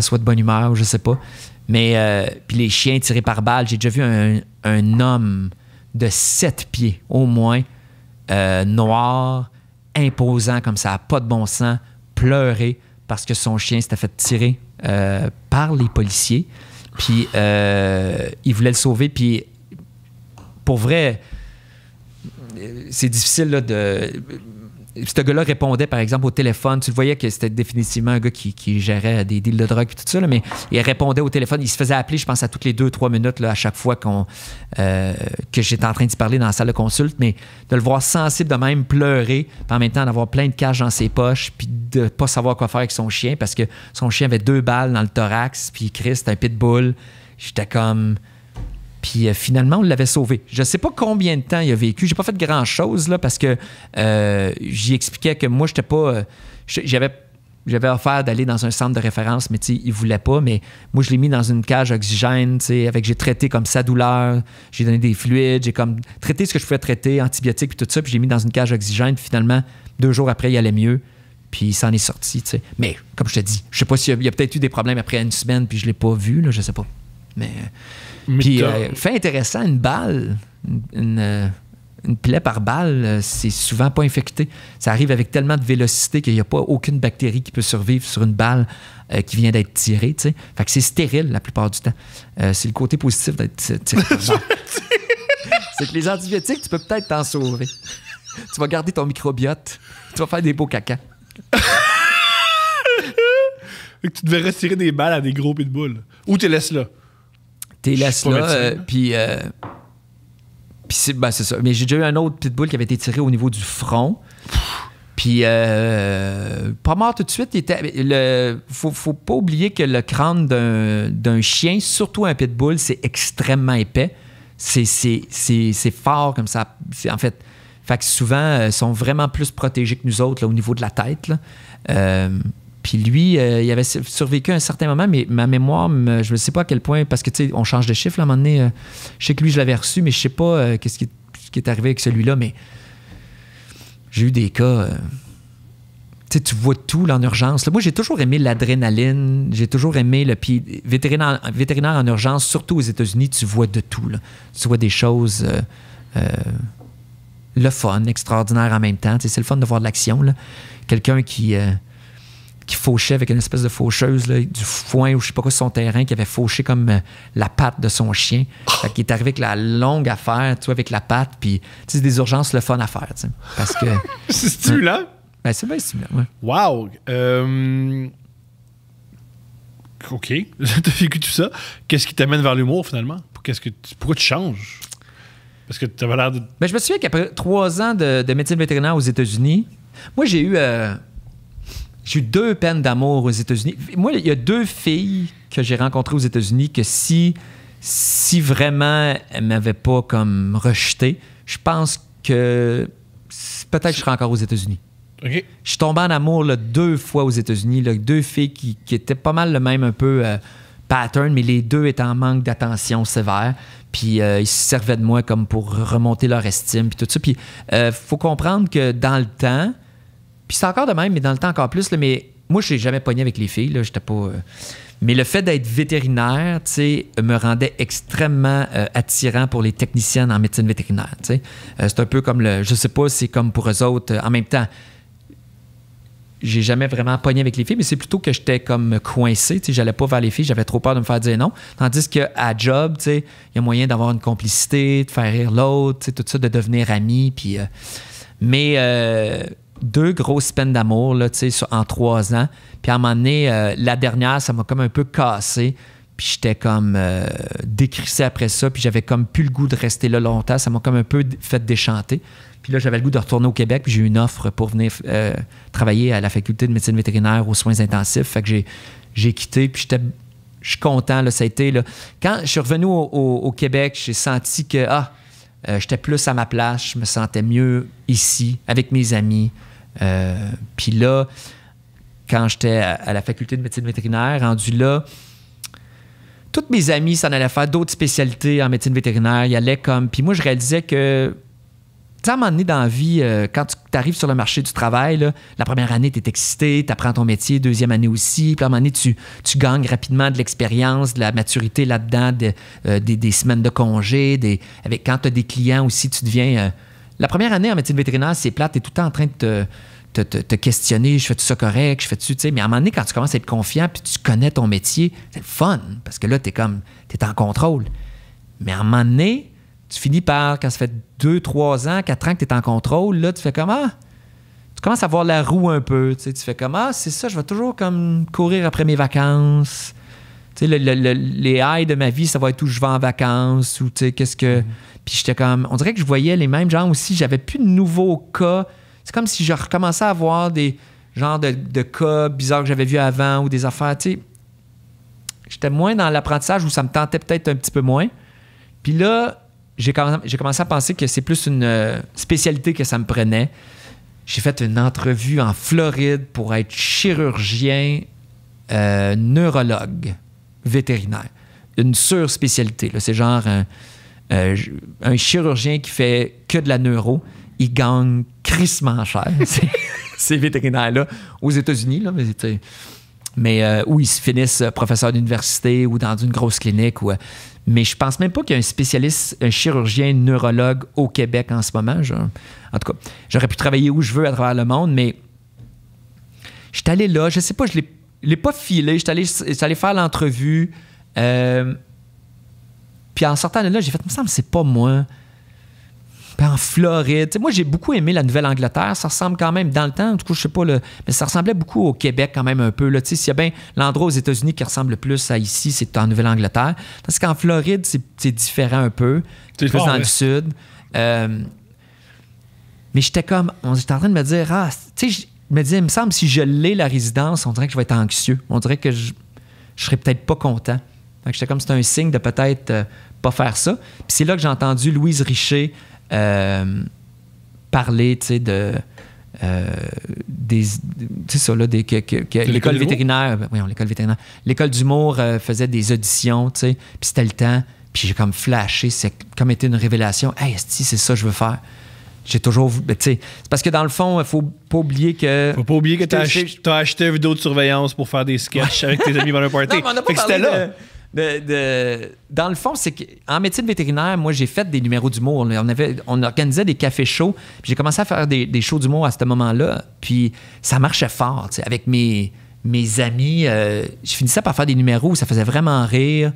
soit de bonne humeur ou je sais pas. Mais euh, puis les chiens tirés par balle, j'ai déjà vu un, homme de 7 pieds au moins, euh, noir, imposant comme ça, pas de bon sens, pleurer parce que son chien s'était fait tirer euh, par les policiers. Puis euh, il voulait le sauver. Puis pour vrai, euh, c'est difficile de ce gars-là répondait, par exemple, au téléphone. Tu voyais que c'était définitivement un gars qui, gérait des deals de drogue et tout ça, mais il répondait au téléphone. Il se faisait appeler, je pense, à toutes les deux, trois minutes à chaque fois qu'on, euh, que j'étais en train de parler dans la salle de consulte. Mais de le voir sensible, de même pleurer, en même temps d'avoir plein de cash dans ses poches, puis de ne pas savoir quoi faire avec son chien parce que son chien avait deux balles dans le thorax, puis Chris, c'était un pitbull. J'étais comme puis euh, finalement, on l'avait sauvé. Je ne sais pas combien de temps il a vécu. J'ai pas fait grand-chose là, parce que euh, j'y expliquais que moi, j'étais pas. Euh, j'avais j'avais offert d'aller dans un centre de référence, mais il ne voulait pas. Mais moi, je l'ai mis dans une cage oxygène, avec j'ai traité comme sa douleur, j'ai donné des fluides, j'ai comme traité ce que je pouvais traiter, antibiotiques, et tout ça, puis je l'ai mis dans une cage oxygène. finalement, deux jours après, il allait mieux, puis il s'en est sorti. Mais comme je te dis, je sais pas s'il y a, peut-être eu des problèmes après une semaine, puis je l'ai pas vu, là, je sais pas. Mais. Puis, euh, fait intéressant, une balle, une, euh, plaie par balle, euh, c'est souvent pas infecté. Ça arrive avec tellement de vélocité qu'il n'y a pas aucune bactérie qui peut survivre sur une balle qui vient d'être tirée. Fait que c'est stérile la plupart du temps. c'est le côté positif d'être tiré. c'est que les antibiotiques, tu peux peut-être t'en sauver. Tu vas garder ton microbiote. Tu vas faire des beaux que tu devrais retirer des balles à des gros pitbulls. Ou tu laisses là là, euh, puis... Euh, ben, c'est ça. Mais j'ai déjà eu un autre pitbull qui avait été tiré au niveau du front. Puis, euh, pas mort tout de suite. Il était, le, faut, pas oublier que le crâne d'un chien, surtout un pitbull, c'est extrêmement épais. C'est fort comme ça. En fait, fait que souvent, ils sont vraiment plus protégés que nous autres là, au niveau de la tête. Là. Puis lui, euh, il avait survécu un certain moment, mais ma mémoire, je ne sais pas à quel point, parce que tu sais, on change de chiffre à un moment donné. Euh, je sais que lui, je l'avais reçu, mais je ne sais pas euh, qu'est-ce qui, est arrivé avec celui-là, mais j'ai eu des cas. tu sais, tu vois tout en urgence. moi, j'ai toujours aimé l'adrénaline. J'ai toujours aimé le. vétérinaire, en urgence, surtout aux États-Unis, tu vois de tout. Tu vois des choses le fun, extraordinaire en même temps. c'est le fun de voir de l'action. Quelqu'un qui, qui fauchait avec une espèce de faucheuse du foin ou je sais pas quoi son terrain qui avait fauché comme euh, la patte de son chien. Oh. Fait qu'il est arrivé avec la longue affaire, tu vois, avec la patte, puis c'est des urgences le fun à faire, tu sais, parce que c'est stimulant. ben c'est bien stimulant, oui. Wow. Euh... OK, t'as vécu tout ça. Qu'est-ce qui t'amène vers l'humour finalement pourquoi tu changes Parce que tu avais l'air de ben, je me souviens qu'après trois ans de, médecine vétérinaire aux États-Unis, moi j'ai eu euh, j'ai eu deux peines d'amour aux États-Unis. Moi, il y a deux filles que j'ai rencontrées aux États-Unis que si, si vraiment elles m'avaient pas comme rejeté, je pense que peut-être que je serais encore aux États-Unis. Je suis tombé en amour deux fois aux États-Unis, deux filles qui, étaient pas mal le même un peu euh, pattern, mais les deux étaient en manque d'attention sévère. Puis euh, ils se servaient de moi comme pour remonter leur estime, puis tout ça. Puis euh, faut comprendre que dans le temps, c'est encore de même, mais dans le temps encore plus. mais moi, je n'ai jamais pogné avec les filles. J'étais pas. Euh, mais le fait d'être vétérinaire, tu sais, me rendait extrêmement euh, attirant pour les techniciennes en médecine vétérinaire. Tu sais, euh, c'est un peu comme le, je sais pas, c'est comme pour eux autres. en même temps, j'ai jamais vraiment pogné avec les filles, mais c'est plutôt que j'étais comme coincé, tu sais, j'allais pas vers les filles, j'avais trop peur de me faire dire non. Tandis que à job, tu sais, il y a moyen d'avoir une complicité, de faire rire l'autre, tu sais, tout ça, de devenir ami, puis. mais deux grosses peines d'amour là, en trois ans. Puis à un moment donné, euh, la dernière, ça m'a comme un peu cassé. Puis j'étais comme euh, décrissé après ça. Puis j'avais comme plus le goût de rester là longtemps. Ça m'a comme un peu fait déchanter. Puis là, j'avais le goût de retourner au Québec. Puis j'ai eu une offre pour venir euh, travailler à la faculté de médecine vétérinaire aux soins intensifs. Fait que j'ai, quitté. Puis j'étais je content, là, ça a été. Là. Quand je suis revenu au, Québec, j'ai senti que ah, j'étais plus à ma place, je me sentais mieux ici, avec mes amis. Euh, puis là, quand j'étais à, la faculté de médecine vétérinaire, rendu là, toutes mes amis s'en allaient faire d'autres spécialités en médecine vétérinaire. Il y allait comme. Puis moi, je réalisais que tu sais, à dans la vie, euh, quand tu arrives sur le marché du travail, la première année, tu es excité, tu apprends ton métier, deuxième année aussi, puis à un moment donné, tu, gagnes rapidement de l'expérience, de la maturité là-dedans, euh, des, semaines de congé, avec, quand tu as des clients aussi, tu deviens... La première année en médecine vétérinaire, c'est plate, t'es tout le temps en train de te, questionner, je fais tout ça correct, je fais tout ça, mais à un moment donné, quand tu commences à être confiant, puis tu connais ton métier, c'est le fun, parce que là, t'es comme, t'es en contrôle. Mais à un moment donné, tu finis par, quand ça fait deux, trois ans, quatre ans que tu en contrôle, là, tu fais comment ah, tu commences à voir la roue un peu. Tu, fais comment ah, c'est ça, je vais toujours comme courir après mes vacances. le, les high de ma vie, ça va être où je vais en vacances ou qu'est-ce que. Mm-hmm. Puis j'étais comme, on dirait que je voyais les mêmes gens aussi. J'avais plus de nouveaux cas. C'est comme si je recommençais à avoir des genres de, de cas bizarres que j'avais vus avant ou des affaires. Tu j'étais moins dans l'apprentissage où ça me tentait peut-être un petit peu moins. Puis là, j'ai commencé à penser que c'est plus une euh, spécialité que ça me prenait. J'ai fait une entrevue en Floride pour être chirurgien euh, neurologue vétérinaire. Une surspécialité. C'est genre euh, un chirurgien qui fait que de la neuro, il gagne crissement cher, ces vétérinaires-là, aux États-Unis. Là, mais mais euh, où ils finissent euh, professeurs d'université ou dans une grosse clinique. Ou, mais je pense même pas qu'il y a un spécialiste, un chirurgien, neurologue au Québec en ce moment. en tout cas, j'aurais pu travailler où je veux à travers le monde, mais je suis allé là, je sais pas, je l'ai, l'ai pas filé, je suis allé, allé, faire l'entrevue. Euh, puis en sortant de là, j'ai fait, me semble, c'est pas moi. Puis en Floride. moi, j'ai beaucoup aimé la Nouvelle-Angleterre. Ça ressemble quand même, dans le temps, du coup, je sais pas, le, mais ça ressemblait beaucoup au Québec quand même un peu. S'il y a bien l'endroit aux États-Unis qui ressemble le plus à ici, c'est en Nouvelle-Angleterre. Parce qu'en Floride, c'est différent un peu. Plus dans le sud. Euh, mais j'étais comme, on était en train de me dire, ah, tu sais, je me disais, il me semble, si je l'ai la résidence, on dirait que je vais être anxieux. On dirait que je, je serais peut-être pas content. Donc, j'étais comme, c'était un signe de peut-être euh, pas faire ça. Puis c'est là que j'ai entendu Louise Richer euh, parler, tu sais, de. Euh, des, ça, là, l'école vétérinaire, l'école vétérinaire, l'école d'humour faisait des auditions, tu sais, puis c'était le temps, puis j'ai comme flashé, c'est comme été une révélation, hey, esti, c'est ça que je veux faire j'ai toujours. Ben, sais, c'est parce que dans le fond, il faut pas oublier que. Faut pas oublier que tu as, acheté une vidéo de surveillance pour faire des sketchs avec tes amis dans Non, on pas de, dans le fond, c'est qu'en médecine vétérinaire, moi, j'ai fait des numéros d'humour. On, on organisait des cafés chauds. J'ai commencé à faire des, shows d'humour à ce moment-là. Puis ça marchait fort. Avec mes, amis, euh, je finissais par faire des numéros où ça faisait vraiment rire.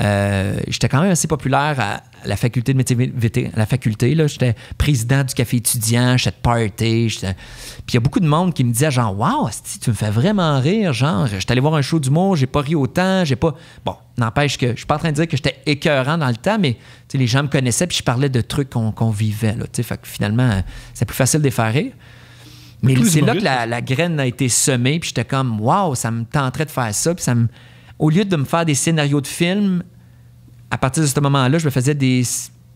Euh, j'étais quand même assez populaire à la faculté de métier la faculté là, j'étais président du café étudiant, j'étais party, puis il y a beaucoup de monde qui me disait genre waouh, tu me fais vraiment rire, genre j'étais allé voir un show du monde j'ai pas ri autant, j'ai pas bon, n'empêche que je suis pas en train de dire que j'étais écœurant dans le temps mais les gens me connaissaient puis je parlais de trucs qu'on vivait là, finalement euh, c'est plus facile de rire. Mais c'est là que hein? la, graine a été semée, puis j'étais comme, waouh, ça me tenterait de faire ça, puis ça me, au lieu de me faire des scénarios de films, à partir de ce moment-là, je me faisais des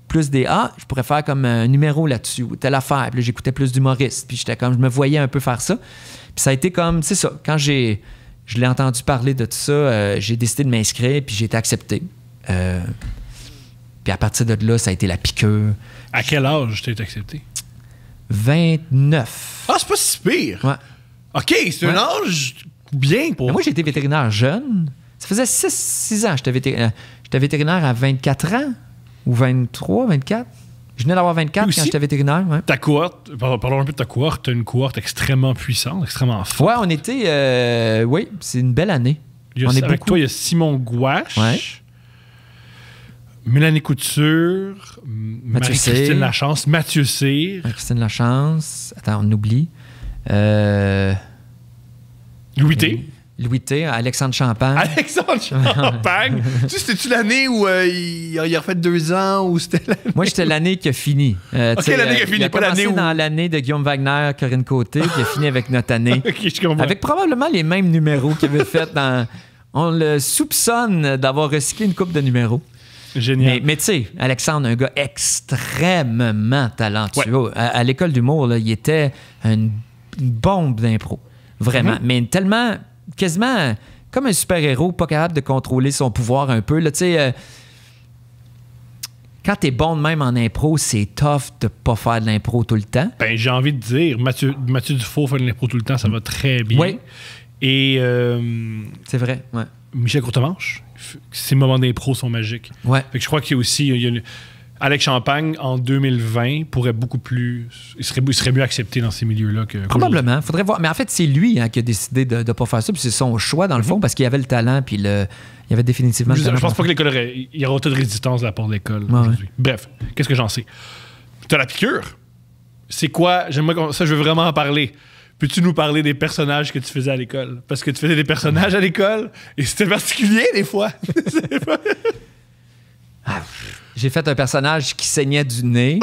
plus des A. je pourrais faire comme un numéro là-dessus ou telle affaire. Puis j'écoutais plus d'humoristes. Puis j'étais comme, je me voyais un peu faire ça. Puis ça a été comme, c'est ça, quand j'ai je l'ai entendu parler de tout ça, euh, j'ai décidé de m'inscrire, puis j'ai été accepté. Euh, puis à partir de là, ça a été la piqueur. À quel âge t'es accepté? 29. Ah, c'est pas si pire! Ouais. OK, c'est un âge bien pour. moi, j'ai été vétérinaire jeune. Ça faisait 6 ans. J'étais vétérinaire, euh, vétérinaire à 24 ans ou 23, 24. Je venais d'avoir 24 quand j'étais vétérinaire. Ouais. Ta cohorte, parlons un peu de ta cohorte, une cohorte extrêmement puissante, extrêmement forte. Ouais, on était, euh, oui, c'est une belle année. on est avec beaucoup. toi, il y a Simon Gouache, ouais. Mélanie Couture, Marie-Christine Lachance, Mathieu Cyr. christine Lachance, attends, on oublie. Euh, Louis T. Louis T, Alexandre Champagne. Alexandre Champagne? tu sais, c'était-tu l'année où euh, il, a refait deux ans ou c'était l'année? Moi, j'étais l'année qui a fini. Euh, ok, l'année qui a euh, fini, pas l'année où. dans l'année de Guillaume Wagner, Corinne Côté, qui a fini avec notre année. Avec probablement les mêmes numéros qu'il avait fait dans. On le soupçonne d'avoir recyclé une coupe de numéros. Génial. Mais, tu sais, Alexandre, un gars extrêmement talentueux. À, l'école d'humour, il était une, bombe d'impro. Vraiment. Mhm. Mais tellement quasiment comme un super-héros pas capable de contrôler son pouvoir un peu. Là, tu sais, euh, quand t'es bon de même en impro, c'est tough de pas faire de l'impro tout le temps. Ben, j'ai envie de dire, Mathieu, Mathieu Dufault fait de l'impro tout le temps, ça va très bien. Oui. Et. Euh, c'est vrai, ouais. Michel Courtemanche, ses moments d'impro sont magiques. Ouais. je crois qu'il y a aussi. Alex Champagne, en 2020, pourrait beaucoup plus. Il serait, serait mieux accepté dans ces milieux-là que. Probablement. Faudrait voir. Mais en fait, c'est lui hein, qui a décidé de ne pas faire ça. Puis c'est son choix, dans le fond, mhm. parce qu'il avait le talent. Puis le, il avait définitivement. Je, pense pas que l'école Il y aura autant de résistance de la part de l'école aujourd'hui. Bref, qu'est-ce que j'en sais? as la piqûre. C'est quoi? J'aimerais ça, je veux vraiment en parler peux-tu nous parler des personnages que tu faisais à l'école? Parce que tu faisais des personnages à l'école et c'était particulier des fois. J'ai fait un personnage qui saignait du nez.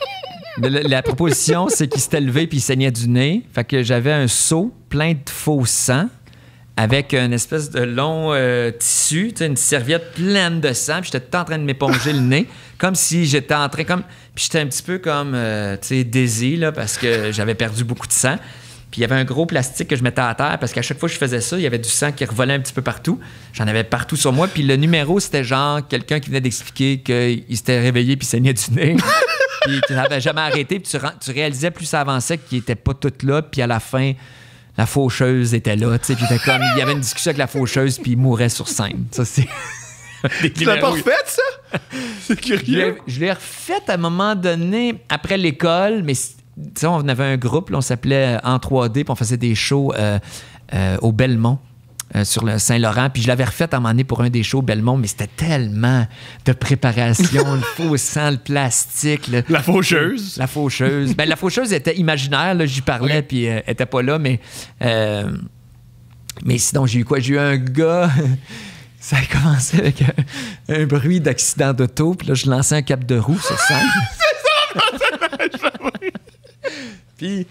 la, proposition, c'est qu'il s'était levé puis il saignait du nez. Fait que j'avais un seau plein de faux sang avec une espèce de long euh, tissu, une serviette pleine de sang, j'étais en train de m'éponger le nez, comme si j'étais en train, comme, j'étais un petit peu comme, euh, tu là, parce que j'avais perdu beaucoup de sang. Puis il y avait un gros plastique que je mettais à terre parce qu'à chaque fois que je faisais ça, il y avait du sang qui revolait un petit peu partout. J'en avais partout sur moi. Puis le numéro, c'était genre quelqu'un qui venait d'expliquer qu'il s'était réveillé puis saignait du nez. puis tu n'avais jamais arrêté. Puis tu, tu, réalisais plus ça avançait qu'il n'était pas tout là. Puis à la fin, la faucheuse était là. Puis comme, il y avait une discussion avec la faucheuse puis il mourait sur scène. Ça, c'est. tu l'as pas ça? C'est curieux. Je l'ai refait à un moment donné après l'école, mais sais, on avait un groupe, on s'appelait euh, En 3D, puis on faisait des shows euh, euh, au Belmont. sur le Saint-Laurent. Puis je l'avais refaite à un moment pour un des shows Belmont, mais c'était tellement de préparation, le faux sang, le plastique. La faucheuse. La faucheuse. ben, la faucheuse était imaginaire, j'y parlais, puis elle était pas là, mais. Mais sinon, j'ai eu quoi? J'ai eu un gars. Ça a commencé avec un, bruit d'accident d'auto, puis là, je lançais un cap de roue sur scène. C'est ça, puis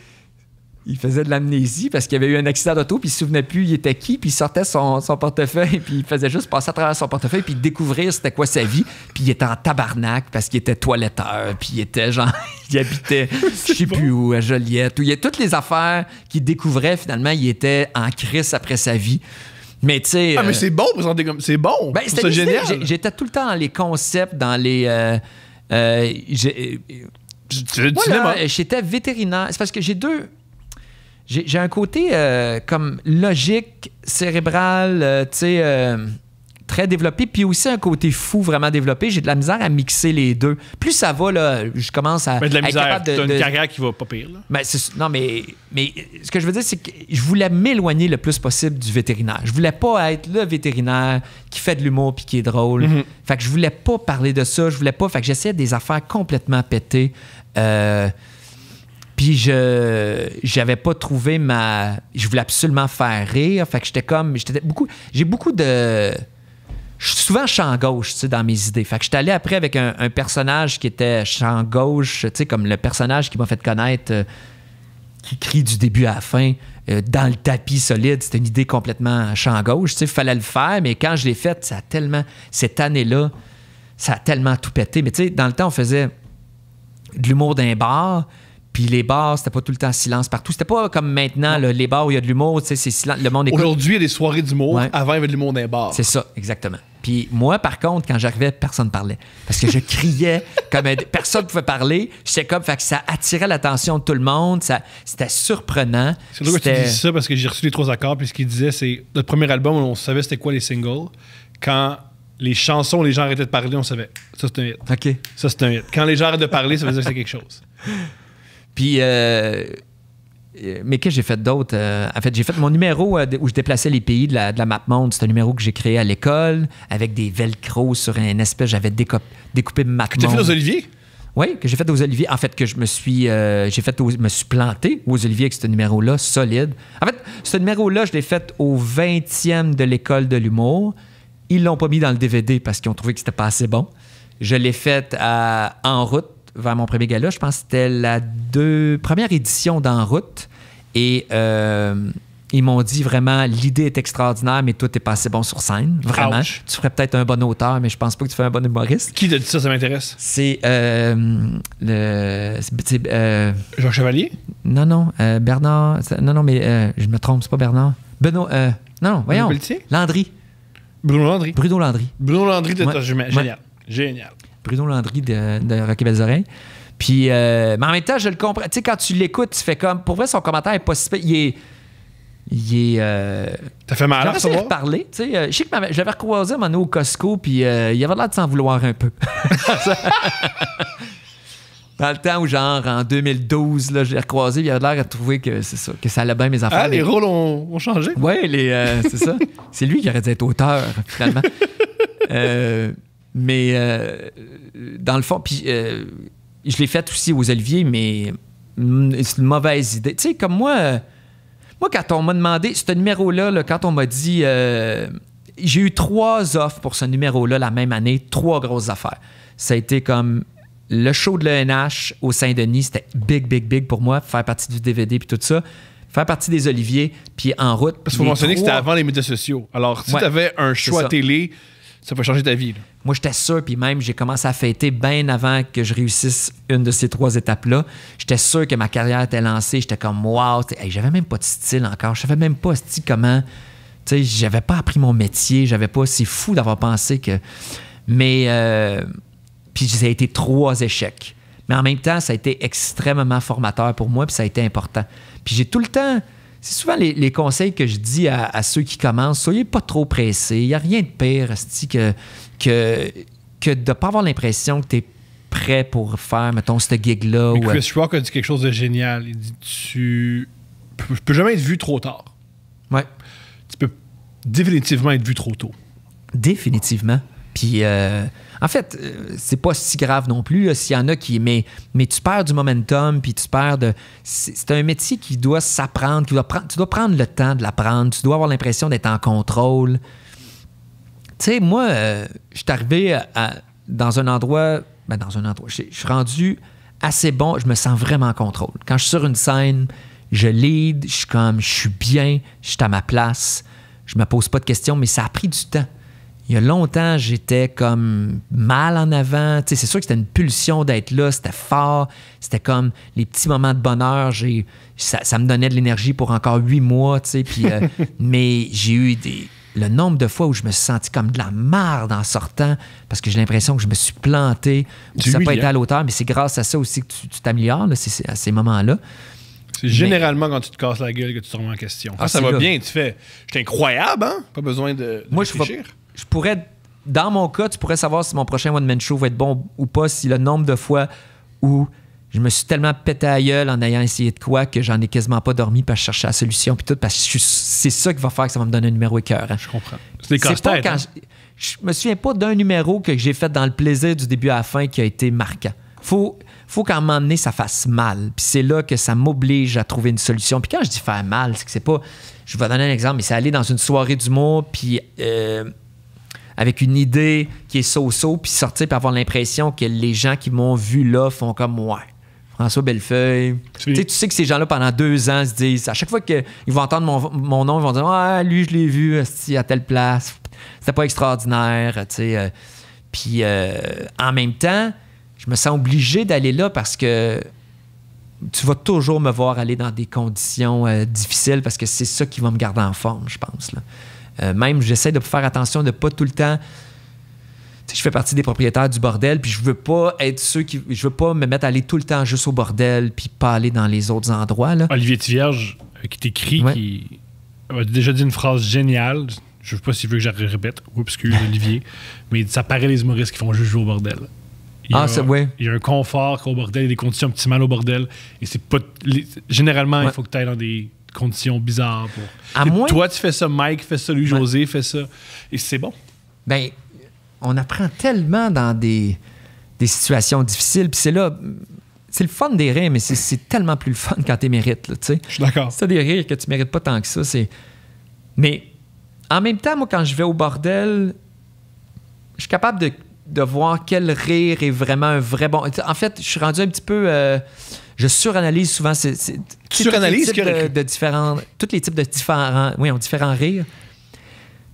il faisait de l'amnésie parce qu'il avait eu un accident d'auto, puis il se souvenait plus il était qui, puis il sortait son, son portefeuille, puis il faisait juste passer à travers son portefeuille, puis découvrir c'était quoi sa vie, puis il était en tabarnak parce qu'il était toiletteur, puis il était genre, il habitait je sais plus où, à Joliette, où il y a toutes les affaires qu'il découvrait finalement, il était en crise après sa vie. Mais tu sais. Ah, mais euh, c'est bon, présenter comme. C'est bon! Ben, génial! J'étais tout le temps dans les concepts, dans les. Euh, euh, euh, j'étais vétérinaire. C'est parce que j'ai deux. J'ai un côté euh, comme logique, cérébral, euh, tu sais très développé, puis aussi un côté fou vraiment développé. J'ai de la misère à mixer les deux. Plus ça va, là, je commence à. Mais de la misère, t'as une carrière qui va pas pire. Là. Ben, non, mais, mais ce que je veux dire, c'est que je voulais m'éloigner le plus possible du vétérinaire. Je voulais pas être le vétérinaire qui fait de l'humour puis qui est drôle. Mm-hmm. Fait que je voulais pas parler de ça. Je voulais pas. Fait que j'essayais des affaires complètement pétées. Euh, puis je j'avais pas trouvé ma je voulais absolument faire rire, fait que j'étais comme j'étais beaucoup j'ai beaucoup de je suis souvent champ gauche, tu sais, dans mes idées. Fait que je suis allé après avec un, personnage qui était champ gauche, tu sais, comme le personnage qui m'a fait connaître, euh, qui crie du début à la fin, euh, dans le tapis solide. C'était une idée complètement champ gauche, tu sais, fallait le faire, mais quand je l'ai fait, ça tellement, cette année-là, ça a tellement tout pété. Mais tu sais, dans le temps, on faisait de l'humour d'un bar, puis les bars, c'était pas tout le temps silence partout. C'était pas comme maintenant, les bars où il y a de l'humour, c'est silence. Le monde écoute. Aujourd'hui, il y a des soirées d'humour. Avant, il y avait de l'humour dans les bars. C'est ça, exactement. Puis moi, par contre, quand j'arrivais, personne ne parlait. Parce que je criais, comme personne ne pouvait parler. J'étais comme, fait que ça attirait l'attention de tout le monde. Ça, c'était surprenant. C'est drôle que tu ça parce que j'ai reçu les trois accords. Puis ce qu'il disait, c'est notre premier album, on savait c'était quoi les singles. Quand les chansons, les gens arrêtaient de parler, on savait ça c'est un hit. OK. Ça c'est un hit. Quand les gens arrêtent de parler, ça veut que c'est quelque chose. Puis. Euh, euh, mais qu'est-ce que j'ai fait d'autre? Euh, en fait, j'ai fait mon numéro où je déplaçais les pays de la, de la map monde. C'est un numéro que j'ai créé à l'école avec des velcros sur un espèce. J'avais découpé map Que tu as fait aux Olivier Oui, que j'ai fait aux Oliviers. En fait, que je me suis, fait me suis planté aux Oliviers avec ce numéro-là, solide. En fait, ce numéro-là, je l'ai fait au 20e de l'école de l'humour. Ils l'ont pas mis dans le DVD parce qu'ils ont trouvé que c'était pas assez bon. Je l'ai fait en route vers mon premier gala. Je pense que c'était la deux, première édition d'En route. Et euh, ils m'ont dit vraiment, l'idée est extraordinaire, mais tout est pas assez bon sur scène. Vraiment. Tu ferais peut-être un bon auteur, mais je pense pas que tu fais un bon humoriste. Qui t'a dit ça, ça m'intéresse? C'est. Euh, le, Jean euh, Chevalier? Non, non. Bernard. Non, non, mais je me trompe, c'est pas Bernard. non, voyons. Landry. Bruno Landry. Bruno Landry. Bruno Landry, génial. Génial. Bruno Landry de, Rocky Balzarin. Puis, euh, mais en même temps, je le comprends. Tu sais, quand tu l'écoutes, tu fais comme. Pour vrai, son commentaire est pas si. Il est. Il est. T'as euh, fait mal à ça? parler. Tu sais, euh, je sais que j'avais je l'avais recroisé à un au Costco, puis il avait l'air de s'en vouloir un peu. Dans le temps où, genre, en 2012, là, j'ai recroisé, il avait l'air de trouver que c'est ça, que ça allait bien mes ah, affaires. Ah, les rôles ont, changé. Oui, c'est ça. C'est lui qui aurait dû être auteur, finalement. euh, mais euh, dans le fond, puis euh, je l'ai fait aussi aux Oliviers, mais mm, c'est une mauvaise idée. Tu sais, comme moi, euh, moi, quand on m'a demandé ce numéro-là, quand on m'a dit. j'ai eu trois offres pour ce numéro-là la même année, trois grosses affaires. Ça a été comme le show de l'ENH au Saint-Denis, c'était big, big, big pour moi, faire partie du DVD puis tout ça faire partie des Oliviers, puis en route. Parce qu'il faut mentionner que c'était avant les médias sociaux. Alors, si tu avais un choix télé, ça peut changer ta vie. Moi, j'étais sûr, puis même, j'ai commencé à fêter bien avant que je réussisse une de ces trois étapes-là. J'étais sûr que ma carrière était lancée. J'étais comme, wow, j'avais même pas de style encore. Je savais même pas si comment. Tu sais, j'avais pas appris mon métier. J'avais pas. C'est fou d'avoir pensé que. Mais. Euh, puis, ça a été trois échecs. Mais en même temps, ça a été extrêmement formateur pour moi, puis ça a été important. Puis j'ai tout le temps. C'est souvent les, conseils que je dis à, ceux qui commencent soyez pas trop pressés, il n'y a rien de pire que que, que de ne pas avoir l'impression que tu es prêt pour faire, mettons, ce gig-là. Euh, Chris Rock a dit quelque chose de génial. Il dit Tu je peux jamais être vu trop tard. Ouais. Tu peux définitivement être vu trop tôt. Définitivement. Puis, euh, en fait, euh, c'est pas si grave non plus. S'il y en a qui. Mais, mais tu perds du momentum, puis tu perds de. C'est un métier qui doit s'apprendre, qui doit prendre. Tu dois prendre le temps de l'apprendre. Tu dois avoir l'impression d'être en contrôle. Tu sais, moi, euh, je suis arrivé dans un endroit. Ben, dans un endroit. Je suis rendu assez bon. Je me sens vraiment en contrôle. Quand je suis sur une scène, je lead, je suis comme, je suis bien, je suis à ma place, je me pose pas de questions, mais ça a pris du temps. Il y a longtemps, j'étais comme mal en avant. tu sais c'est sûr que c'était une pulsion d'être là, c'était fort. C'était comme les petits moments de bonheur. J'ai, ça, me donnait de l'énergie pour encore huit mois. tu sais euh, mais j'ai eu des, le nombre de fois où je me suis senti comme de la marde en sortant parce que j'ai l'impression que je me suis planté, que ça n'a pas été à l'auteur, mais c'est grâce à ça aussi que tu t'améliores à ces moments-là. C'est généralement quand tu te casses la gueule que tu te remets en question. Ah, ça va bien, tu fais. J'étais incroyable, hein? Pas besoin de, Moi, Je, je, pourrais. Dans mon cas, tu pourrais savoir si mon prochain One Man Show va être bon ou pas, si le nombre de fois où je me suis tellement pété à gueule en ayant essayé de quoi que j'en ai quasiment pas dormi parce chercher je cherchais la solution puis tout parce que c'est ça qui va faire que ça va me donner un numéro écœurant. Hein. Je comprends. C'est pas quand hein? je, je, me souviens pas d'un numéro que j'ai fait dans le plaisir du début à la fin qui a été marquant. Faut faut qu'à un moment donné ça fasse mal. Puis c'est là que ça m'oblige à trouver une solution. Puis quand je dis faire mal, c'est que c'est pas je vais donner un exemple mais c'est aller dans une soirée d'humour puis euh, avec une idée qui est so-so, puis sortir, puis avoir l'impression que les gens qui m'ont vu là font comme ouais François Bellefeuille. Tu sais que ces gens-là, pendant deux ans, se disent, à chaque fois qu'ils vont entendre mon, nom, ils vont dire Ah, lui, je l'ai vu à telle place. C'était pas extraordinaire. Tu sais. Euh. Puis euh, en même temps, je me sens obligé d'aller là parce que tu vas toujours me voir aller dans des conditions euh, difficiles parce que c'est ça qui va me garder en forme, je pense. Là. même, j'essaie de faire attention de pas tout le temps je fais partie des propriétaires du bordel, puis je veux pas être ceux qui. Je veux pas me mettre à aller tout le temps juste au bordel, puis pas aller dans les autres endroits. Olivier Thivierge, euh, qui t'écrit, qui a déjà dit une phrase géniale. Je ne sais pas s'il veut que je répète. Oups, excuse Olivier. mais ça paraît les humoristes qui font juste jouer au bordel. Il, ah, y a, il y a un confort au bordel, il y a des conditions un petit mal au bordel. Et c'est pas. généralement, il faut que tu ailles dans des conditions bizarres. Pour... À Toi, tu fais ça, Mike fait ça, lui, José fait ça. Et c'est bon. Ben, on apprend tellement dans des, situations difficiles. Puis c'est là, c'est le fun des rires, mais c'est tellement plus le fun quand tu mérites. je suis d'accord. C'est des rires que tu mérites pas tant que ça. C'est... Mais en même temps, moi, quand je vais au bordel, je suis capable de, voir quel rire est vraiment un vrai bon. En fait, je suis rendu un petit peu. Euh, je suranalyse souvent. ces tu de, différents, tous les types de différents, oui, ont différents rires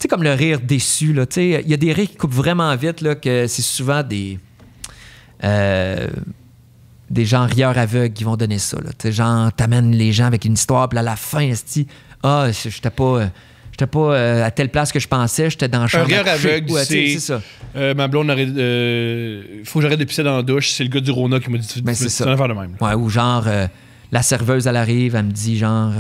sais, comme le rire déçu, là, tu sais, il y a des rires qui coupent vraiment vite, là, que c'est souvent des. Euh, des gens rieurs aveugles qui vont donner ça, là. Tu sais, genre, t'amènes les gens avec une histoire, puis à la fin, ah, oh, j'étais pas. J'étais pas euh, à telle place que je pensais, j'étais dans le champ. Un rire aveugle, c'est ça. Euh, ma blonde aurait. Euh, faut que j'arrête de pisser dans la douche. C'est le gars du Rona qui m'a dit. ça. Ben, » c'est ça. Faire le même. Ouais, ou genre, euh, la serveuse, elle arrive, elle me dit genre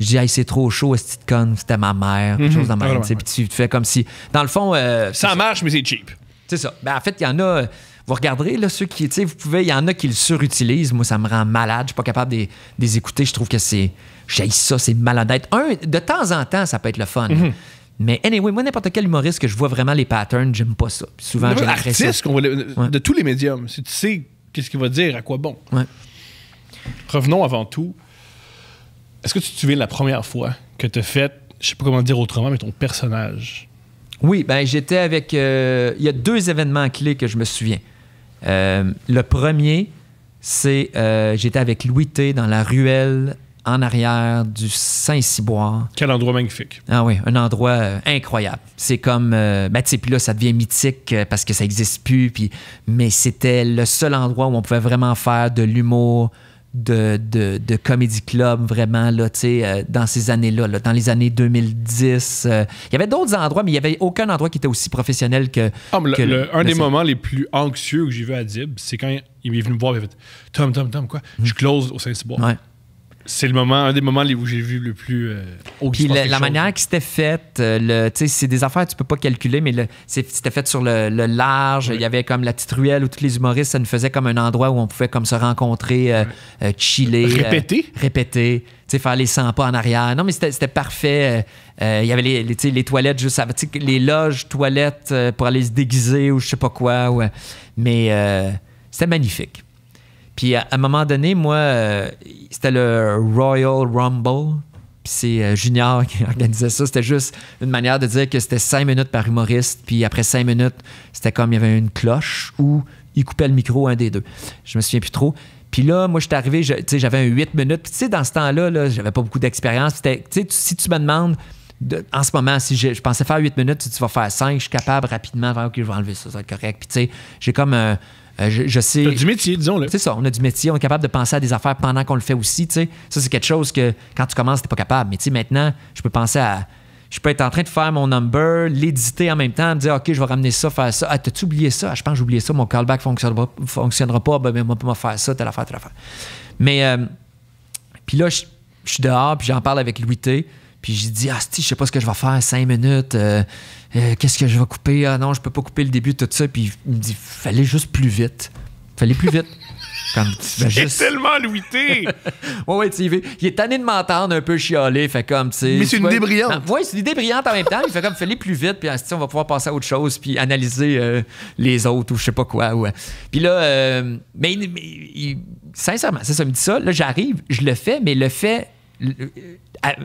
je dis, c'est trop chaud, est con, c'était ma mère, quelque mhm. chose dans ma ah, tête. Puis tu, fais comme si. Dans le fond. Euh, ça marche, mais c'est cheap. C'est ça. Ben, en fait, il y en a. Vous regarderez, là, ceux qui. Vous pouvez. Il y en a qui le surutilisent. Moi, ça me rend malade. Je suis pas capable de, écouter. Je trouve que c'est. J'ai ça, c'est malhonnête. Un, de temps en temps, ça peut être le fun. Mhm. Mais anyway, moi, n'importe quel humoriste que je vois vraiment les patterns, j'aime pas ça. souvent, j'ai euh, de tous les médiums, si tu sais qu'est-ce qu'il va dire, à quoi bon. Revenons avant tout est-ce que tu te souviens la première fois que tu as fait, je sais pas comment dire autrement, mais ton personnage? Oui, ben j'étais avec. Euh, il y a deux événements clés que je me souviens. Euh, le premier, c'est euh, j'étais avec Louis T dans la ruelle en arrière du Saint-Cyboire. Quel endroit magnifique. Ah oui, un endroit incroyable. C'est comme, ben, tu puis là, ça devient mythique parce que ça n'existe plus, puis, mais c'était le seul endroit où on pouvait vraiment faire de l'humour, de, de, de comédie club vraiment là, euh, dans ces années-là, dans les années 2010. Euh, il y avait d'autres endroits, mais il n'y avait aucun endroit qui était aussi professionnel que. Ah, un des moments les plus anxieux que j'ai vu à Dib, c'est quand il est venu me voir et il fait Tom, Tom, Tom, quoi hmm. Je close au Saint-Cyboire c'est le moment, un des moments où j'ai vu le plus. Euh, la, manière qui c'était faite, euh, c'est des affaires que tu peux pas calculer, mais c'était fait sur le, large. Il y avait comme la petite ruelle où tous les humoristes, ça nous faisait comme un endroit où on pouvait comme se rencontrer, euh, chiller. Répéter. répéter. faire les 100 pas en arrière. Non, mais c'était parfait. Il y avait les, toilettes juste les loges, toilettes pour aller se déguiser ou je sais pas quoi. Mais c'était magnifique. Puis à, un moment donné, moi, euh, c'était le Royal Rumble. Puis c'est euh, Junior qui organisait ça. C'était juste une manière de dire que c'était cinq minutes par humoriste. Puis après cinq minutes, c'était comme il y avait une cloche où il coupait le micro, un des deux. Je me souviens plus trop. Puis là, moi, je suis arrivé, j'avais un huit minutes. Puis tu sais, dans ce temps-là, -là, j'avais pas beaucoup d'expérience. Tu sais, si tu me demandes, en ce moment, si je, pensais faire huit minutes, tu, vas faire cinq, je suis capable rapidement de faire, OK, je vais enlever ça, ça va être correct. Puis tu sais, j'ai comme un, euh, je, sais. du métier, disons-le. C'est ça, on a du métier, on est capable de penser à des affaires pendant qu'on le fait aussi. Ça, c'est quelque chose que quand tu commences, t'es pas capable. Mais tu sais maintenant, je peux penser à. Je peux être en train de faire mon number, l'éditer en même temps, me dire OK, je vais ramener ça, faire ça. Ah, t'as-tu oublié ça? Ah, je pense que j'ai oublié ça, mon callback fonctionnera, fonctionnera pas, ben, ben moi, me faire ça, telle affaire, telle affaire. Mais euh, puis là, je, je suis dehors, puis j'en parle avec Louis T. Puis j'ai dit, ah, je sais pas ce que je vais faire, cinq minutes, euh, euh, qu'est-ce que je vais couper? Ah non, je peux pas couper le début, de tout ça. Puis il me dit, fallait juste plus vite. Fallait plus vite. Comme, tellement louité! ouais, ouais, tu il, il est tanné de m'entendre un peu chialer, fait comme, tu sais. Mais c'est une idée brillante! Ah, ouais, c'est une idée brillante en même temps. Il fait comme, fallait plus vite, puis ah, on va pouvoir passer à autre chose, puis analyser euh, les autres ou je sais pas quoi. Puis là, mais, sincèrement, ça, me dit ça. Là, j'arrive, je le fais, mais le fait euh,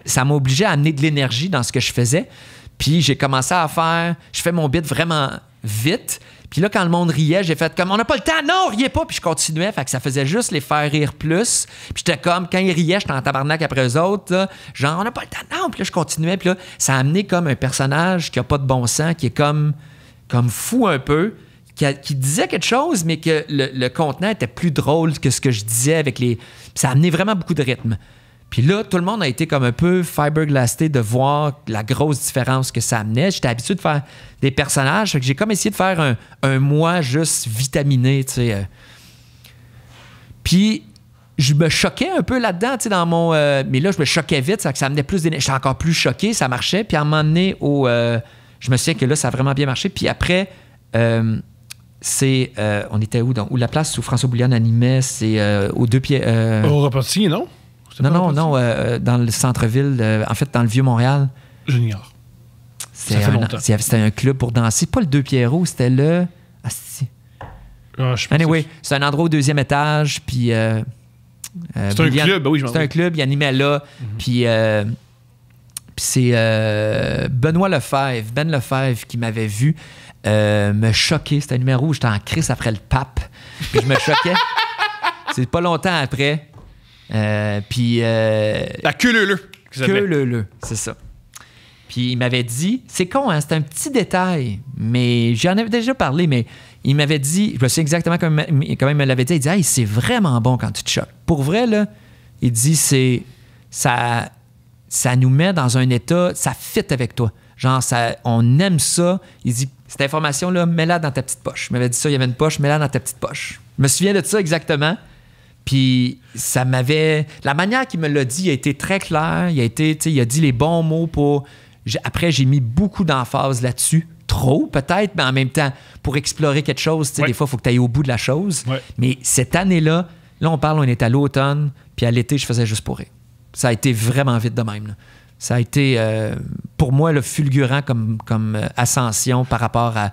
ça m'a obligé à amener de l'énergie dans ce que je faisais. Puis j'ai commencé à faire, je fais mon bit vraiment vite. Puis là, quand le monde riait, j'ai fait comme on n'a pas le temps, non, riez pas. Puis je continuais, fait que ça faisait juste les faire rire plus. Puis j'étais comme, quand ils riaient, j'étais en tabarnak après eux autres. genre, on n'a pas le temps, non. Puis là, je continuais. Puis là, ça a amené comme un personnage qui a pas de bon sens, qui est comme, comme fou un peu. Qui, disait quelque chose, mais que le, contenant était plus drôle que ce que je disais avec les. Ça amenait vraiment beaucoup de rythme. Puis là, tout le monde a été comme un peu fiberglasté de voir la grosse différence que ça amenait. J'étais habitué de faire des personnages, que j'ai comme essayé de faire un, moi mois juste vitaminé, tu sais. Euh. Puis je me choquais un peu là-dedans, tu sais, dans mon... Euh, mais là, je me choquais vite, ça, que ça amenait plus J'étais encore plus choqué, ça marchait. Puis à un moment donné, au, euh, je me souviens que là, ça a vraiment bien marché. Puis après... c'est. on était où donc Où la place où François Boulian animait, c'est aux deux pieds. Au reparti, non non, non, non, euh, euh, dans le centre-ville, euh, en fait, dans le Vieux-Montréal. Junior. C'était un, club pour danser. Pas le Deux Pierrot, c'était le. Ah, si. Ah, anyway, c'est un endroit au deuxième étage, puis. c'est un club, oui, je C'est un club, il animait là, mhm. puis. puis c'est Benoît Lefebvre, Ben Lefebvre, qui m'avait vu me choquer. C'était un numéro où j'étais en crise après le pape. Puis je me choquais. c'est pas longtemps après puis. la c'est ça. Puis il m'avait dit, c'est con, hein, c'est un petit détail, mais j'en avais déjà parlé, mais il m'avait dit, je me souviens exactement quand même il me l'avait dit, il dit, c'est vraiment bon quand tu te choques. Pour vrai, là, il dit, c'est. Ça, ça nous met dans un état, ça fit avec toi. Genre, ça, on aime ça. Il dit, cette information-là, mets-la dans ta petite poche. Il m'avait dit ça, il y avait une poche, mets-la dans ta petite poche. Je me souviens de ça exactement. Puis ça m'avait. La manière qu'il me l'a dit a été très clair. Il a, été, il a dit les bons mots pour. Après, j'ai mis beaucoup d'emphase là-dessus. Trop, peut-être, mais en même temps, pour explorer quelque chose, des fois, il faut que tu ailles au bout de la chose. Mais cette année-là, là, on parle, on est à l'automne, puis à l'été, je faisais juste pour Ça a été vraiment vite de même. Ça a été, euh, pour moi, le fulgurant comme, comme euh, ascension par rapport à.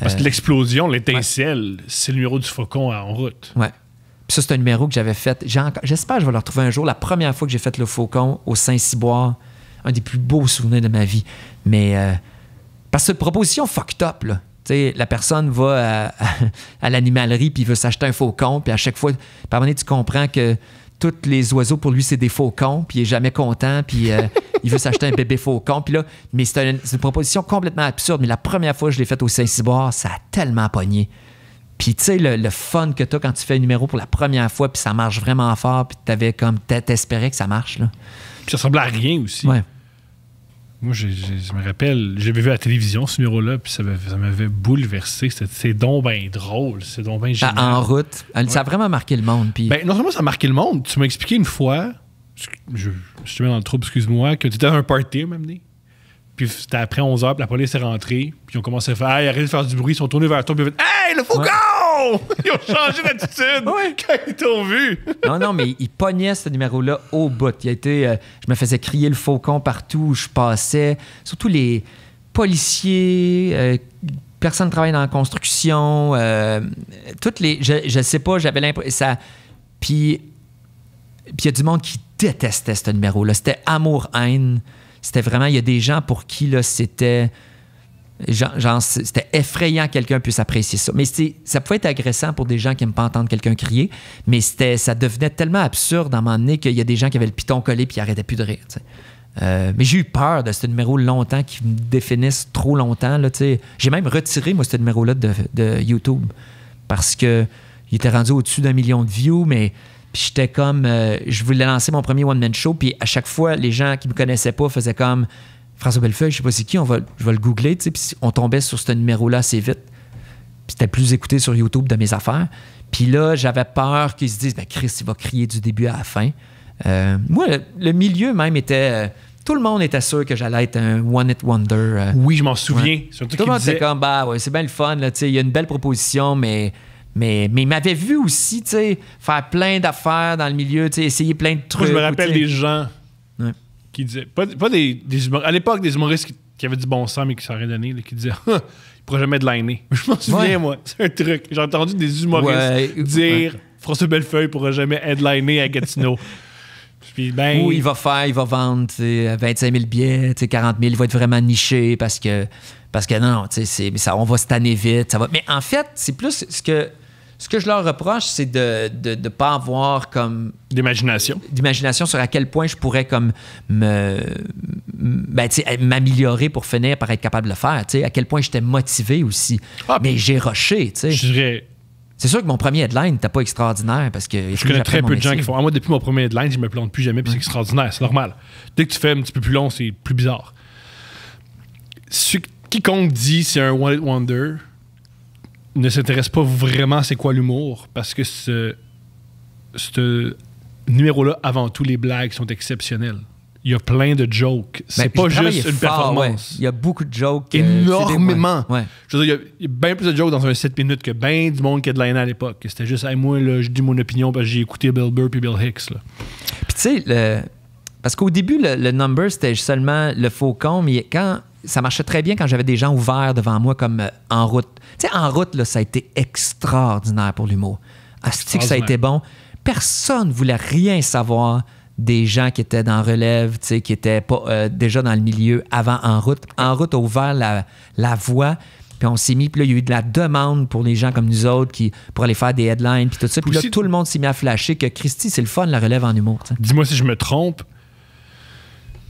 Parce que euh, l'explosion, l'étincelle, c'est le numéro du faucon en route. Ouais ça, c'est un numéro que j'avais fait. J'espère que je vais le retrouver un jour. La première fois que j'ai fait le Faucon au Saint-Cyboire, un des plus beaux souvenirs de ma vie. Mais euh, parce que proposition fucked up, là. sais la personne va euh, à, l'animalerie puis veut s'acheter un faucon, puis à chaque fois, par moment tu comprends que tous les oiseaux pour lui c'est des faucons, puis il est jamais content, puis euh, il veut s'acheter un bébé faucon, puis là, mais c'est une proposition complètement absurde. Mais la première fois que je l'ai faite au Saint-Cyboire, ça a tellement pogné. Puis, tu sais, le, fun que t'as quand tu fais un numéro pour la première fois, puis ça marche vraiment fort, puis t'avais comme, t'espérais que ça marche, là. Puis ça ressemblait à rien aussi. Moi, je, me rappelle, j'avais vu à la télévision ce numéro-là, puis ça m'avait bouleversé. C'est donc bien drôle, c'est donc bien génial. En route. Euh, ça a vraiment marqué le monde. Puis... Ben, non seulement ça a marqué le monde, tu m'as expliqué une fois, je, suis te mets dans le trouble, excuse-moi, que tu étais à un party, m'amener. Puis c'était après 11h, puis la police est rentrée, puis ils ont commencé à faire arrête de faire du bruit, ils sont tournés vers toi, puis ils ont fait Hey, le faucon! » Ils ont changé d'attitude quand ils t'ont vu Non, non, mais ils pognaient ce numéro-là au bout. Il a été, euh, je me faisais crier le Faucon partout où je passais. Surtout les policiers, euh, personnes travaillant dans la construction, euh, toutes les. Je, sais pas, j'avais l'impression. Ça... Puis il y a du monde qui détestait ce numéro-là. C'était amour-haine. C'était vraiment, il y a des gens pour qui c'était genre, c'était effrayant que quelqu'un puisse apprécier ça. Mais ça pouvait être agressant pour des gens qui n'aiment pas entendre quelqu'un crier, mais c'était, ça devenait tellement absurde à un moment donné qu'il y a des gens qui avaient le piton collé et qui n'arrêtaient plus de rire. Euh, mais j'ai eu peur de ce numéro longtemps qui me définisse trop longtemps. j'ai même retiré, moi, ce numéro-là de, de, YouTube parce que il était rendu au-dessus d'un million de views, mais j'étais comme, euh, je voulais lancer mon premier one-man show. Puis à chaque fois, les gens qui me connaissaient pas faisaient comme, François Bellefeuille, je sais pas c'est qui, on va, je vais le googler, tu sais. Puis on tombait sur ce numéro-là assez vite. Puis c'était plus écouté sur YouTube de mes affaires. Puis là, j'avais peur qu'ils se disent, ben Chris, il va crier du début à la fin. Euh, moi, le, milieu même était. Euh, tout le monde était sûr que j'allais être un One It Wonder. oui, je m'en souviens. Surtout tout le monde disait... comme, bah ouais, c'est bien le fun, il y a une belle proposition, mais mais, mais il m'avait vu aussi, tu sais, faire plein d'affaires dans le milieu, tu sais, essayer plein de trucs. Moi, je me rappelle des gens qui disaient, pas, des, humoristes, à l'époque, des humoristes qui, avaient du bon sens, mais qui s'en donné, qui disaient, il pourra jamais de l'année. Je m'en souviens, moi. C'est un truc. J'ai entendu des humoristes dire, François Bellefeuille ne pourra jamais headliner à Gatineau. Puis ben, Où il va faire, il va vendre 25 000 billets, 40 000, il va être vraiment niché parce que, parce que non, ça, on va se tanner vite. Ça va... Mais en fait, c'est plus ce que ce que je leur reproche, c'est de ne pas avoir comme. D'imagination. D'imagination sur à quel point je pourrais comme me. Ben, m'améliorer pour finir par être capable de le faire. sais à quel point j'étais motivé aussi. Ah, Mais j'ai rushé. Je c'est sûr que mon premier headline n'était pas extraordinaire parce que. Je connais très peu de gens qui font. Ah, moi, depuis mon premier headline, je me plante plus jamais, puis c'est mm. extraordinaire, c'est normal. Dès que tu fais un petit peu plus long, c'est plus bizarre. quiconque dit c'est un One Wonder, ne s'intéresse pas vraiment à c'est quoi l'humour, parce que ce, numéro-là, avant tout, les blagues sont exceptionnelles. Il y a plein de jokes. Ben, c'est pas juste une performance. Il y a beaucoup de jokes. Euh, Énormément. Je veux dire, il y, a, bien plus de jokes dans un 7 minutes que bien du monde qui a de la à l'époque. C'était juste, moi, là, je dis mon opinion parce que j'ai écouté Bill Burr puis Bill Hicks. Puis tu sais, parce qu'au début, le, le number, c'était seulement le faucon, mais quand ça marchait très bien quand j'avais des gens ouverts devant moi, comme euh, en route. Tu sais, en route, ça a été extraordinaire pour l'humour. Asti que ça a été bon. Personne voulait rien savoir des gens qui étaient dans relève, tu sais, qui étaient pas euh, déjà dans le milieu avant en route. En route a ouvert la, la voie. Puis on s'est mis, puis là, il y a eu de la demande pour les gens comme nous autres qui, pour aller faire des headlines, puis tout ça. Puis là, tout le monde s'est mis à flasher que Christy, c'est le fun, la relève en humour. Dis-moi si je me trompe.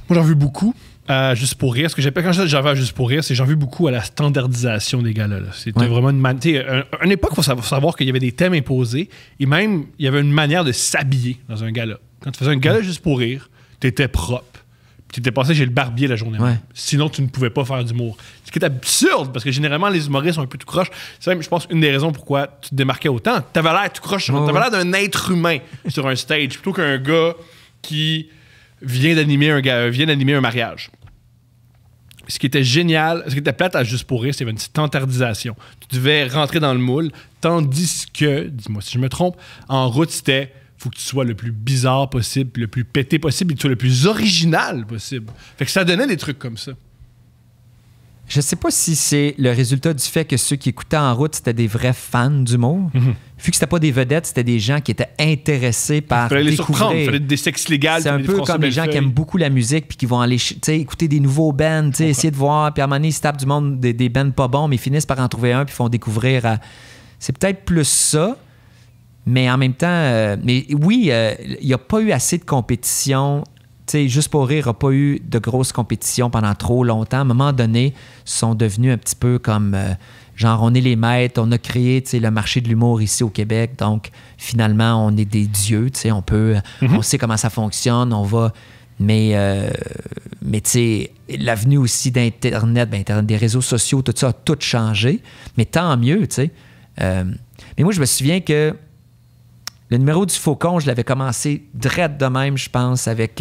Moi, j'en ai vu beaucoup. Euh, juste pour rire. Ce que j'appelle quand je dis Juste pour rire, c'est j'en veux beaucoup à la standardisation des galas. C'était vraiment une manière. Un, à une époque, il faut savoir, qu'il y avait des thèmes imposés et même il y avait une manière de s'habiller dans un gala. Quand tu faisais un gala juste pour rire, tu étais propre. Tu étais passé chez le barbier la journée. Sinon, tu ne pouvais pas faire d'humour. Ce qui est absurde, parce que généralement, les humoristes sont un peu tout croche. C'est même, je pense, une des raisons pourquoi tu te démarquais autant. Tu avais l'air tout croche. tu avais l'air d'un être humain sur un stage plutôt qu'un gars qui vient d'animer un, euh, vient d'animer un mariage ce qui était génial, ce qui était plate à juste pourrir, rire, c'était une petite Tu devais rentrer dans le moule, tandis que, dis-moi si je me trompe, en route, c'était faut que tu sois le plus bizarre possible, le plus pété possible, et tu sois le plus original possible. Fait que ça donnait des trucs comme ça. Je sais pas si c'est le résultat du fait que ceux qui écoutaient en route, c'était des vrais fans d'humour. monde. Mhm. Vu que c'était pas des vedettes, c'était des gens qui étaient intéressés par il fallait les surprendre, il fallait des sexes légales. C'est un peu comme les gens qui aiment beaucoup la musique puis qui vont aller écouter des nouveaux bands, essayer de voir. Puis à un moment ils se tapent du monde des, bands pas bons, mais ils finissent par en trouver un puis font découvrir. C'est peut-être plus ça, mais en même temps, euh, mais oui, euh, il n'y a pas eu assez de compétition sais, juste pour rire, n'a pas eu de grosses compétitions pendant trop longtemps. À un moment donné, ils sont devenus un petit peu comme euh, genre on est les maîtres, on a créé le marché de l'humour ici au Québec, donc finalement on est des dieux, on peut, mhm. on sait comment ça fonctionne, on va. Mais, euh, mais tu sais, l'avenue aussi d'Internet, ben, des réseaux sociaux, tout ça a tout changé. Mais tant mieux, tu sais. Euh, mais moi, je me souviens que le numéro du Faucon, je l'avais commencé direct de même, je pense, avec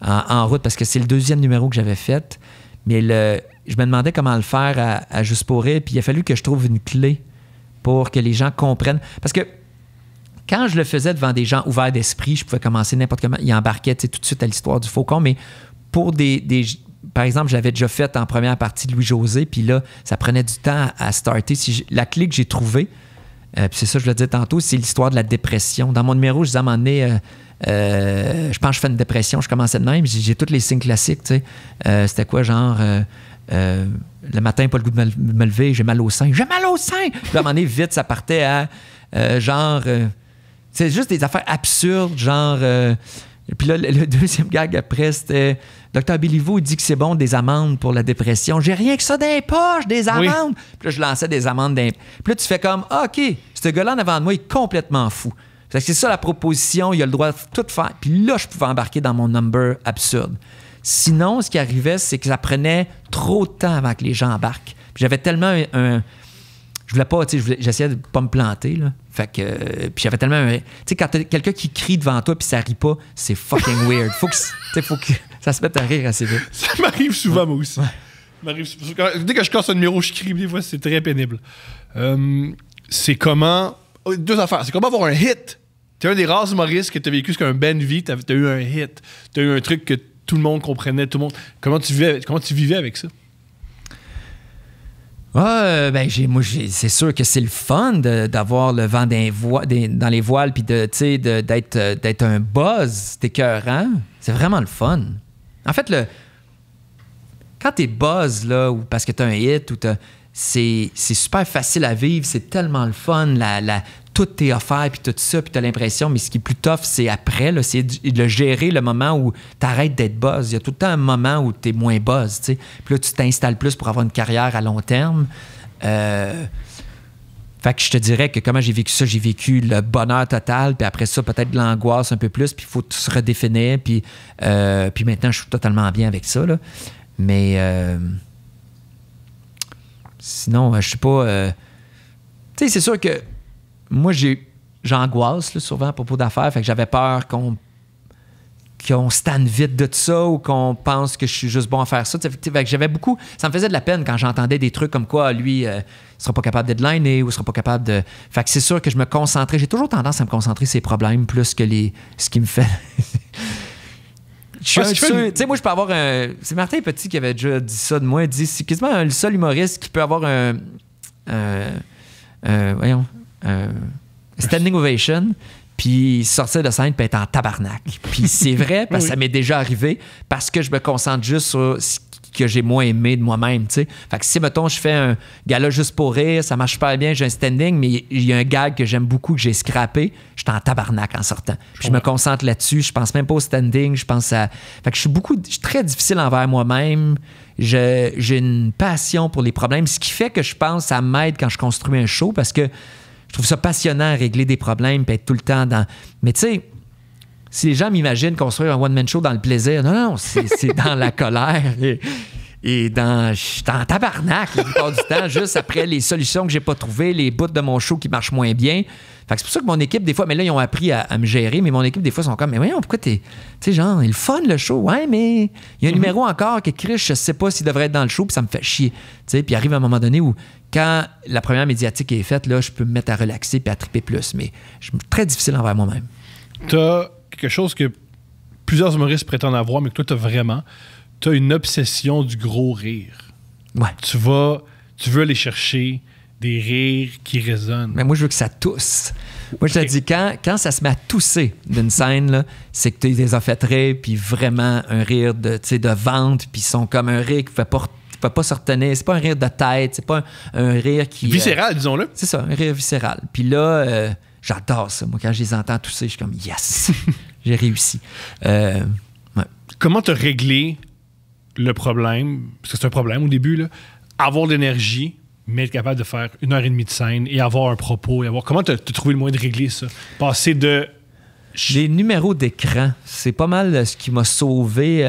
en, route parce que c'est le deuxième numéro que j'avais fait. Mais le, je me demandais comment le faire à, Juste Puis il a fallu que je trouve une clé pour que les gens comprennent. Parce que quand je le faisais devant des gens ouverts d'esprit, je pouvais commencer n'importe comment. Ils embarquaient tout de suite à l'histoire du faucon. Mais pour des, par exemple, j'avais déjà fait en première partie de Louis-José, puis là, ça prenait du temps à, starter. Si la clé que j'ai trouvée, euh, puis c'est ça, je le disais tantôt, c'est l'histoire de la dépression. Dans mon numéro, je disais à euh, euh, je pense que je fais une dépression. Je commençais de même. J'ai tous les signes classiques. Tu sais. Euh, c'était quoi, genre. Euh, le matin, pas le goût de me, lever, j'ai mal au sein. J'ai mal au sein! Puis à un moment donné, vite, ça partait à genre. c'est juste des affaires absurdes, genre. puis là, le, deuxième gag après, c'était. Docteur il dit que c'est bon des amendes pour la dépression. J'ai rien que ça dans les poches, des amendes. Puis là, je lançais des amendes. Puis là, tu fais comme, ah, OK, ce gars-là en avant de moi il est complètement fou. C'est ça la proposition, il a le droit de tout faire. Puis là, je pouvais embarquer dans mon number absurde. Sinon, ce qui arrivait, c'est que ça prenait trop de temps avant que les gens embarquent. j'avais tellement un, Je voulais pas, tu sais, j'essayais de pas me planter, là. Fait que. puis j'avais tellement un. Tu sais, quand quelqu'un qui crie devant toi puis ça rit pas, c'est fucking weird. Faut que, faut que ça se mette à rire assez vite. Ça m'arrive souvent, moi aussi. dès que je casse un numéro, je crie, des fois, c'est très pénible. Euh, c'est comment. Oh, deux affaires. C'est comment avoir un hit T'es un des rares humoristes que t'as vécu comme un Ben vie, t'as eu un hit, t'as eu un truc que tout le monde comprenait, tout le monde. Comment tu vivais, comment tu vivais avec ça? Ah, euh, ben j'ai, moi, c'est sûr que c'est le fun d'avoir le vent dans les voiles puis de, d'être, euh, d'être un buzz, hein? C'est vraiment le fun. En fait, le, quand t'es buzz, là, ou parce que t'as un hit, ou c'est, super facile à vivre, c'est tellement le fun, la, tout tes offert, puis tout ça, puis t'as l'impression, mais ce qui est plus tough, c'est après, c'est de gérer le moment où tu arrêtes d'être buzz. Il y a tout le temps un moment où tu es moins buzz, tu sais. Puis là, tu t'installes plus pour avoir une carrière à long terme. Euh, fait que je te dirais que comment j'ai vécu ça, j'ai vécu le bonheur total, puis après ça, peut-être de l'angoisse un peu plus, puis il faut se redéfinir, puis, euh, puis maintenant, je suis totalement bien avec ça, là. Mais... Euh, sinon, je sais pas... Tu sais, c'est sûr que moi, j'ai j'angoisse souvent à propos d'affaires. Fait que j'avais peur qu'on qu'on stand vite de ça ou qu'on pense que je suis juste bon à faire ça. Fait que j'avais beaucoup. Ça me faisait de la peine quand j'entendais des trucs comme quoi lui euh, Il sera pas capable d'être ou il sera pas capable de. Fait que c'est sûr que je me concentrais. J'ai toujours tendance à me concentrer sur ses problèmes plus que les ce qui me fait. sais, moi, je peux avoir un. C'est Martin Petit qui avait déjà dit ça de moi. Il dit c'est quasiment le seul humoriste qui peut avoir un. voyons. Euh, standing ovation, puis sortir de scène, puis être en tabarnak. Puis c'est vrai, parce que ça m'est déjà arrivé, parce que je me concentre juste sur ce que j'ai moins aimé de moi-même, tu Fait que si, mettons, je fais un gala juste pour rire, ça marche pas bien, j'ai un standing, mais il y a un gag que j'aime beaucoup, que j'ai scrappé, je suis en tabarnak en sortant. Puis je me concentre là-dessus, je pense même pas au standing, je pense à... Fait que je suis beaucoup... très difficile envers moi-même, j'ai une passion pour les problèmes, ce qui fait que je pense à ça quand je construis un show, parce que je trouve ça passionnant, régler des problèmes, puis être tout le temps dans. Mais tu sais, si les gens m'imaginent construire un one-man show dans le plaisir, non, non, c'est dans la colère. Et, dans, je suis en tabarnak la plupart du temps, juste après les solutions que j'ai pas trouvées, les bouts de mon show qui marchent moins bien. Fait que c'est pour ça que mon équipe, des fois, mais là, ils ont appris à, me gérer, mais mon équipe, des fois, sont comme, mais voyons, pourquoi t'es. Tu sais, genre, il le fun, le show. Ouais, mais il y a un mm-hmm. numéro encore qui Chris, je sais pas s'il devrait être dans le show, puis ça me fait chier. Tu sais, puis arrive un moment donné où quand la première médiatique est faite, là, je peux me mettre à relaxer et à triper plus. Mais je suis très difficile envers moi-même. Tu as quelque chose que plusieurs humoristes prétendent avoir, mais que toi, as vraiment. Tu as une obsession du gros rire. Ouais. Tu vas, tu veux aller chercher des rires qui résonnent. Mais moi, je veux que ça tousse. Moi, je te dis, quand, ça se met à tousser d'une scène, c'est que tu les as fait rire, puis vraiment un rire de, de vente, puis ils sont comme un rire qui fait porter pas se C'est pas un rire de tête, c'est pas un, rire qui. Euh, viscéral, disons-le. C'est ça, un rire viscéral. Puis là, euh, j'adore ça. Moi, quand je les entends tousser, je suis comme yes, j'ai réussi. Euh, comment te régler le problème, parce que c'est un problème au début, là, avoir de l'énergie, mais être capable de faire une heure et demie de scène et avoir un propos avoir. Comment tu as trouvé le moyen de régler ça? Passer de. Les numéros d'écran, c'est pas mal ce qui m'a sauvé.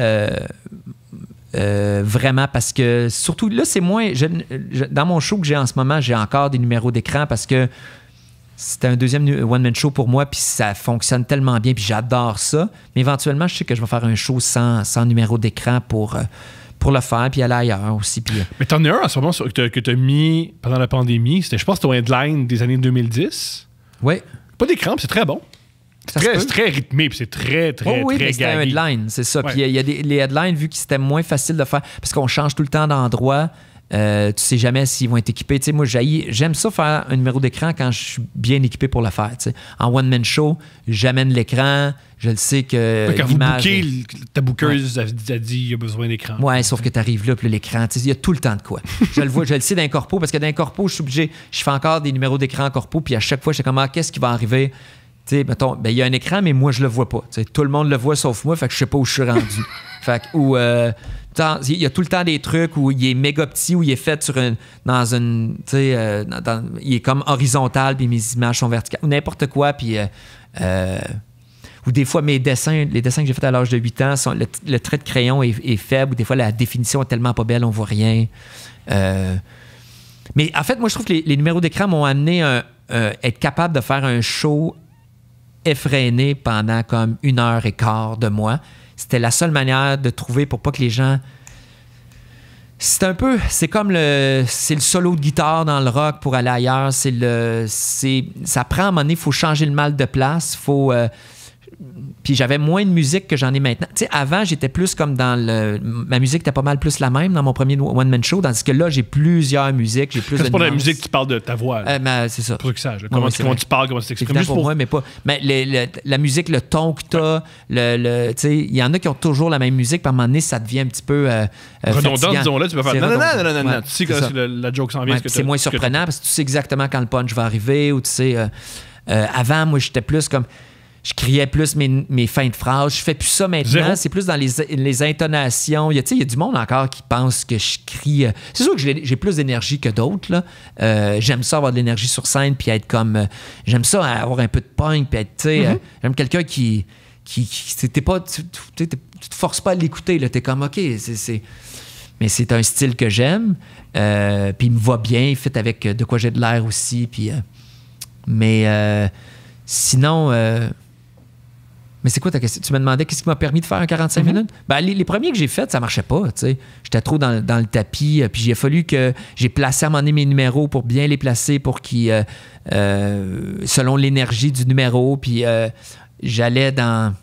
Euh, vraiment, parce que surtout là, c'est moins. dans mon show que j'ai en ce moment, j'ai encore des numéros d'écran parce que c'était un deuxième one-man show pour moi, puis ça fonctionne tellement bien, puis j'adore ça. Mais éventuellement, je sais que je vais faire un show sans, numéro d'écran pour. Euh, pour le faire, puis aller ailleurs aussi. Puis... Euh. Mais t'en as un en ce moment que t'as mis pendant la pandémie. c'était Je pense que ton headline des années 2010. ouais Pas d'écran, c'est très bon. C'est très, rythmé, puis c'est très, très, oh oui, très c'était un headline, c'est ça. Puis il y a, les headlines, vu que c'était moins facile de faire, parce qu'on change tout le temps d'endroit, euh, tu sais jamais s'ils vont être équipés. Tu sais, moi, j'aime ça faire un numéro d'écran quand je suis bien équipé pour le faire. En one-man show, j'amène l'écran, je le sais que. quand vous bouquez, ta bouqueuse a, dit il y a besoin d'écran. Ouais, sauf que tu arrives là, puis l'écran, il y a tout le temps de quoi. je le vois, je le sais d'un corpo, parce que d'un corpo, je suis obligé, je fais encore des numéros d'écran en corpo, puis à chaque fois, je suis comment ah, qu'est-ce qui va arriver? tu ben, il y a un écran, mais moi, je le vois pas. tout le monde le voit sauf moi, fait que je sais pas où je suis rendu. fait ou euh, il y a tout le temps des trucs où il est méga petit, où il est fait sur une, dans une, euh, il est comme horizontal, puis mes images sont verticales, ou n'importe quoi, puis euh, ou des fois mes dessins, les dessins que j'ai faits à l'âge de 8 ans, sont, le, trait de crayon est, faible, ou des fois la définition est tellement pas belle, on voit rien. mais en fait, moi, je trouve que les, numéros d'écran m'ont amené à être capable de faire un show effréné pendant comme une heure et quart de mois. C'était la seule manière de trouver pour pas que les gens. C'est un peu, c'est comme le, c'est le solo de guitare dans le rock pour aller ailleurs. C'est le, c'est, ça prend à un moment faut changer le mal de place, faut, euh, puis j'avais moins de musique que j'en ai maintenant. Tu sais, avant, j'étais plus comme dans le. Ma musique était pas mal plus la même dans mon premier one-man show, tandis que là, j'ai plusieurs musiques, j'ai plus C'est pas la musique qui parle de ta voix. Euh, c'est ça. que comment, tu, parles, comment tu t'exprimes. pour, moi, mais pas. Mais la musique, le ton que t'as, le. tu sais, il y en a qui ont toujours la même musique, puis à un moment donné, ça devient un petit peu. Euh, euh redondant, disons-là, tu peux faire. Non, non, non, non, non, non. Tu sais que la, joke s'en vient. c'est moins surprenant parce que tu sais exactement quand le punch va arriver ou tu sais. Euh, avant, moi, j'étais plus comme je criais plus mes, mes, fins de phrase. Je fais plus ça maintenant. C'est plus dans les, intonations. Il y, a, il y a du monde encore qui pense que je crie. Euh, c'est sûr que j'ai plus d'énergie que d'autres. Euh, j'aime ça avoir de l'énergie sur scène puis être comme. Euh, j'aime ça avoir un peu de pogne puis être. Mm-hmm. j'aime quelqu'un qui. qui, pas, tu, tu te forces pas à l'écouter. Tu es comme OK. c'est mais c'est un style que j'aime. puis il me voit bien, il fait avec de quoi j'ai de l'air aussi. Puis, mais sinon, mais c'est quoi ta question? Tu me demandais qu'est-ce qui m'a permis de faire un 45 mm-hmm. minutes? Ben, les, premiers que j'ai faits, ça marchait pas. J'étais trop dans, le tapis. Euh, puis j'ai fallu que j'ai placé à mon mes numéros pour bien les placer pour qu'ils. Euh, euh, selon l'énergie du numéro. Puis j'allais dans.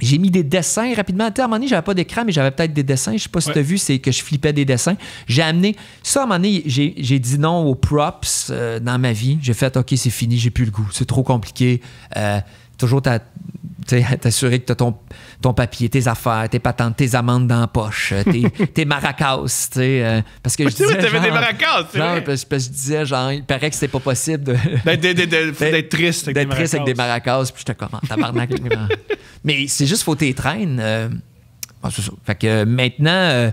J'ai mis des dessins rapidement. À un moment donné, j'avais pas d'écran, mais j'avais peut-être des dessins. Je sais pas si tu as vu, c'est que je flippais des dessins. J'ai amené. Ça, à un moment donné, j'ai dit non aux props dans ma vie. J'ai fait OK, c'est fini, j'ai plus le goût. C'est trop compliqué. Euh, toujours t'assurer que tu as ton, papier, tes affaires, tes patentes, tes amendes dans la poche, euh, tes, maracas, tu parce que je disais, genre, des maracas, je disais, il paraît que c'était pas possible d'être triste avec des maracas. triste avec des maracas, puis tabarnak. mais c'est juste, faut t'y euh, Fait que euh, maintenant,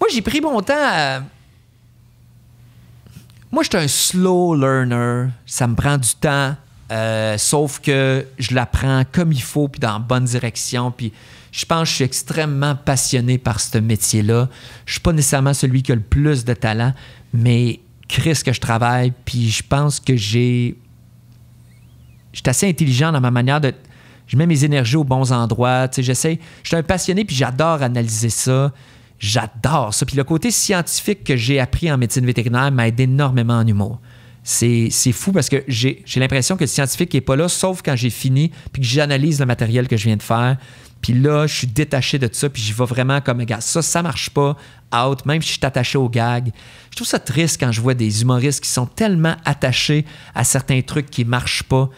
moi, j'ai pris mon temps à... Moi, j'étais un slow learner. Ça me prend du temps euh, sauf que je l'apprends comme il faut, puis dans la bonne direction. Puis je pense que je suis extrêmement passionné par ce métier-là. Je suis pas nécessairement celui qui a le plus de talent, mais Chris que je travaille, puis je pense que j'ai. Je suis assez intelligent dans ma manière de. Je mets mes énergies aux bons endroits. Tu sais, j'essaie. Je suis un passionné, puis j'adore analyser ça. J'adore ça. Puis le côté scientifique que j'ai appris en médecine vétérinaire m'aide énormément en humour c'est fou parce que j'ai l'impression que le scientifique n'est pas là, sauf quand j'ai fini, puis que j'analyse le matériel que je viens de faire. Puis là, je suis détaché de ça, puis je vois vraiment comme, gars, ça, ça marche pas, out, même si je suis attaché au gag. Je trouve ça triste quand je vois des humoristes qui sont tellement attachés à certains trucs qui marchent pas.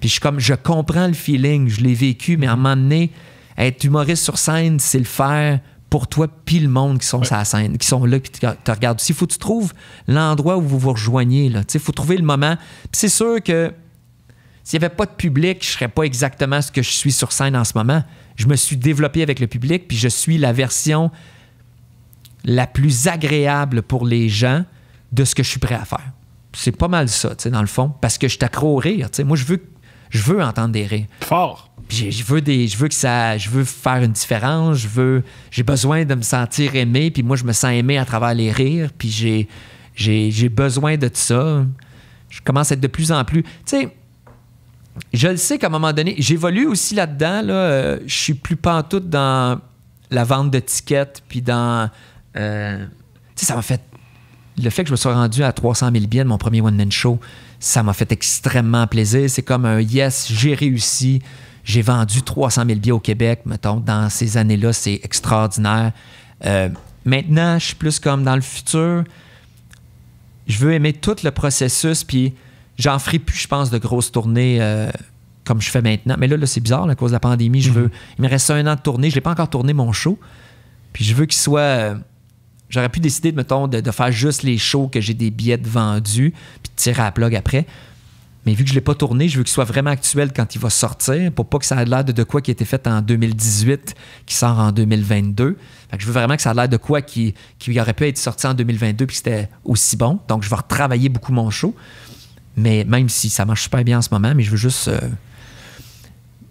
Puis je suis comme, je comprends le feeling, je l'ai vécu, mais à un moment donné, être humoriste sur scène, c'est le faire pour toi pile le monde qui sont sur scène, qui sont là puis te regardent. Il faut que tu trouves l'endroit où vous vous rejoignez, il faut trouver le moment. c'est sûr que s'il n'y avait pas de public, je ne serais pas exactement ce que je suis sur scène en ce moment. Je me suis développé avec le public, puis je suis la version la plus agréable pour les gens de ce que je suis prêt à faire. C'est pas mal ça, dans le fond, parce que je t'accro au rire. Moi, je veux, je veux entendre des rires. Fort je veux des je veux que ça je veux faire une différence, je veux j'ai besoin de me sentir aimé puis moi je me sens aimé à travers les rires puis j'ai j'ai besoin de tout ça. Je commence à être de plus en plus, tu sais je le sais qu'à un moment donné, j'évolue aussi là-dedans. Là, euh, je suis plus pantoute dans la vente de tickets, puis dans. Euh, tu sais, ça m'a fait. Le fait que je me sois rendu à 300 000 biens de mon premier one-man show, ça m'a fait extrêmement plaisir. C'est comme un yes, j'ai réussi. J'ai vendu 300 000 billets au Québec, mettons. Dans ces années-là, c'est extraordinaire. Euh, maintenant, je suis plus comme dans le futur. Je veux aimer tout le processus, puis j'en ferai plus, je pense, de grosses tournées euh, comme je fais maintenant. Mais là, là c'est bizarre, à cause de la pandémie. Je mhm. veux, Il me reste un an de tournée. Je n'ai pas encore tourné mon show. Puis je veux qu'il soit. Euh, j'aurais pu décider, mettons, de, de, faire juste les shows que j'ai des billets vendus, puis de tirer à la plug après. Mais vu que je ne l'ai pas tourné, je veux qu'il soit vraiment actuel quand il va sortir pour pas que ça ait l'air de, quoi qui a été fait en 2018, qui sort en 2022. que je veux vraiment que ça ait l'air de quoi qui, qui aurait pu être sorti en 2022 puis c'était aussi bon. Donc, je vais retravailler beaucoup mon show. Mais même si ça marche super bien en ce moment, mais je veux juste. Euh,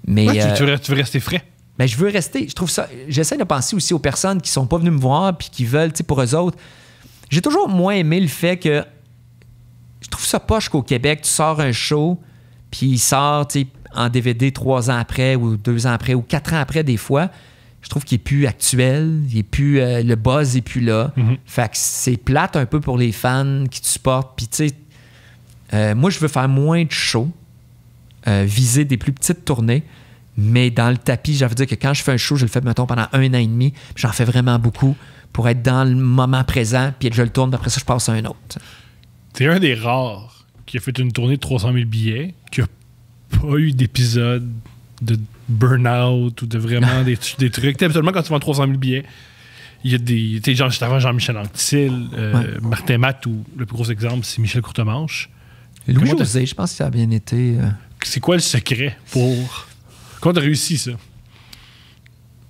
mais, euh, tu, veux, rester frais? mais je veux rester. Je trouve ça. J'essaie de penser aussi aux personnes qui sont pas venues me voir puis qui veulent, tu sais, pour eux autres. J'ai toujours moins aimé le fait que je trouve ça poche qu'au Québec, tu sors un show, puis il sort en DVD trois ans après, ou deux ans après, ou quatre ans après, des fois. Je trouve qu'il est plus actuel, il est plus, euh, le buzz est plus là. Mhm. Fait que c'est plate un peu pour les fans qui te supportent. Puis, euh, moi, je veux faire moins de shows, euh, viser des plus petites tournées. Mais dans le tapis, j'avais dire que quand je fais un show, je le fais, mettons, pendant un an et demi. J'en fais vraiment beaucoup pour être dans le moment présent, puis je le tourne, après ça, je passe à un autre t'es un des rares qui a fait une tournée de 300 000 billets, qui a pas eu d'épisode de burn-out ou de vraiment des, des trucs. Absolument, quand tu vends 300 000 billets, il y a des. Tu genre, juste avant Jean-Michel Anctil, euh, Martin Matt, ou le plus gros exemple, c'est Michel Courtemanche. Louis-José, je pense que ça a bien été. Euh, c'est quoi le secret pour. Comment t'as réussi ça?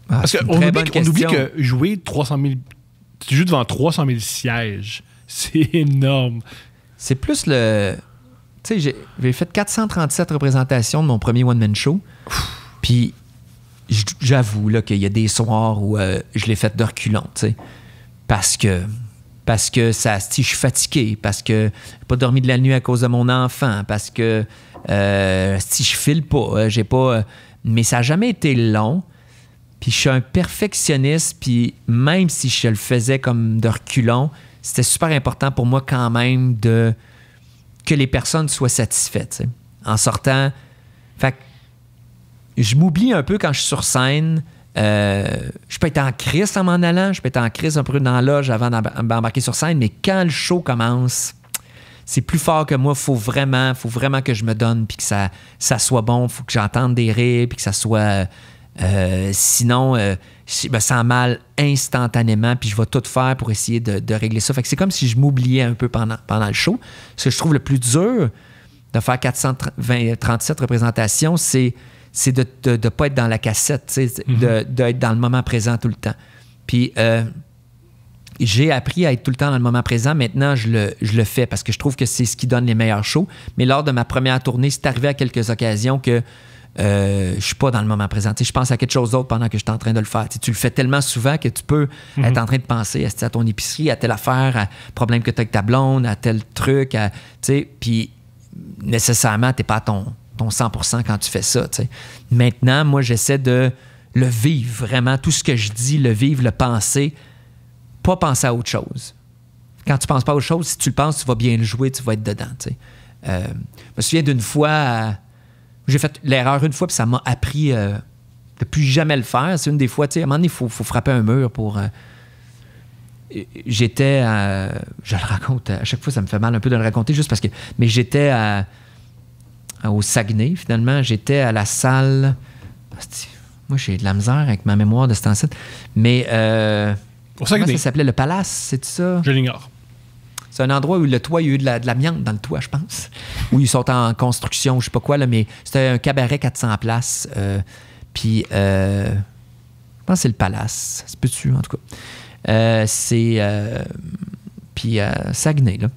Ah, Parce qu'on oublie, oublie, que jouer 300 000. Tu joues devant 300 000 sièges. C'est énorme. C'est plus le. Tu sais, j'ai fait 437 représentations de mon premier one-man show. Puis j'avoue là qu'il y a des soirs où euh, je l'ai fait de reculant, Parce que. Parce que ça, si je suis fatigué, parce que j'ai pas dormi de la nuit à cause de mon enfant, parce que euh, si je file pas, euh, j'ai pas. mais ça n'a jamais été long. Puis je suis un perfectionniste, puis même si je le faisais comme de reculant c'était super important pour moi quand même de que les personnes soient satisfaites. En sortant, fait je m'oublie un peu quand je suis sur scène. Euh, je peux être en crise en m'en allant, je peux être en crise un peu dans la loge avant d'embarquer sur scène, mais quand le show commence, c'est plus fort que moi. Faut vraiment, faut vraiment que je me donne, puis que ça, ça soit bon. Faut que j'entende des rires, puis que ça soit. Euh, sinon, euh, ben, sans mal instantanément, puis je vais tout faire pour essayer de, régler ça. que c'est comme si je m'oubliais un peu pendant, le show. Ce que je trouve le plus dur de faire 437 représentations, c'est de ne pas être dans la cassette, d'être de, mm-hmm. dans le moment présent tout le temps. Puis euh, j'ai appris à être tout le temps dans le moment présent. Maintenant, je le, je le fais parce que je trouve que c'est ce qui donne les meilleurs shows. Mais lors de ma première tournée, c'est arrivé à quelques occasions que je euh, je suis pas dans le moment présent. je pense à quelque chose d'autre pendant que je suis en train de le faire. tu le fais tellement souvent que tu peux mhm. être en train de penser à, ton épicerie, à telle affaire, à problème que tu as avec ta blonde, à tel truc. Puis nécessairement, tu n'es pas à ton, ton 100% quand tu fais ça. Maintenant, moi, j'essaie de le vivre vraiment, tout ce que je dis, le vivre, le penser, pas penser à autre chose. Quand tu penses pas à autre chose, si tu le penses, tu vas bien le jouer, tu vas être dedans. Euh, je me souviens d'une fois... J'ai fait l'erreur une fois, puis ça m'a appris de euh, de plus jamais le faire. C'est une des fois, tu sais, à un moment donné, il faut, frapper un mur pour. Euh, j'étais à. Je le raconte, à chaque fois, ça me fait mal un peu de le raconter, juste parce que. Mais j'étais à... au Saguenay, finalement. J'étais à la salle. Moi, j'ai de la misère avec ma mémoire de cet ci Mais. Euh... Au Saguenay. Comment ça s'appelait le Palace, c'est ça? Je l'ignore. C'est un endroit où le toit, il y a eu de, la, de l'amiante dans le toit, je pense. Où ils sont en construction, je sais pas quoi, là, mais c'était un cabaret 400 places. Euh, puis, euh, je pense que c'est le Palace. C'est plus tu en tout cas. Euh, c'est. puis, Saguenay, là.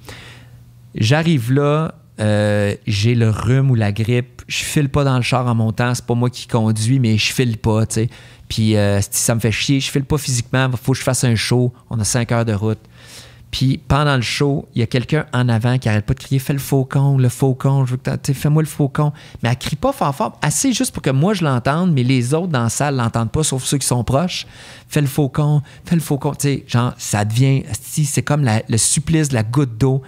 J'arrive là, j'ai le rhume ou la grippe. Je file pas dans le char en montant. C'est pas moi qui conduis, mais je file pas, tu sais. Puis, si ça me fait chier. Je file pas physiquement. Faut que je fasse un show. On a 5 heures de route. Puis pendant le show, il y a quelqu'un en avant qui arrête pas de crier Fais le faucon, le faucon, je veux que fais-moi le faucon. Mais elle crie pas fort fort, assez juste pour que moi je l'entende, mais les autres dans la salle l'entendent pas, sauf ceux qui sont proches. Fais le faucon, fais le faucon. Tu sais, genre, ça devient. c'est comme le supplice de la goutte d'eau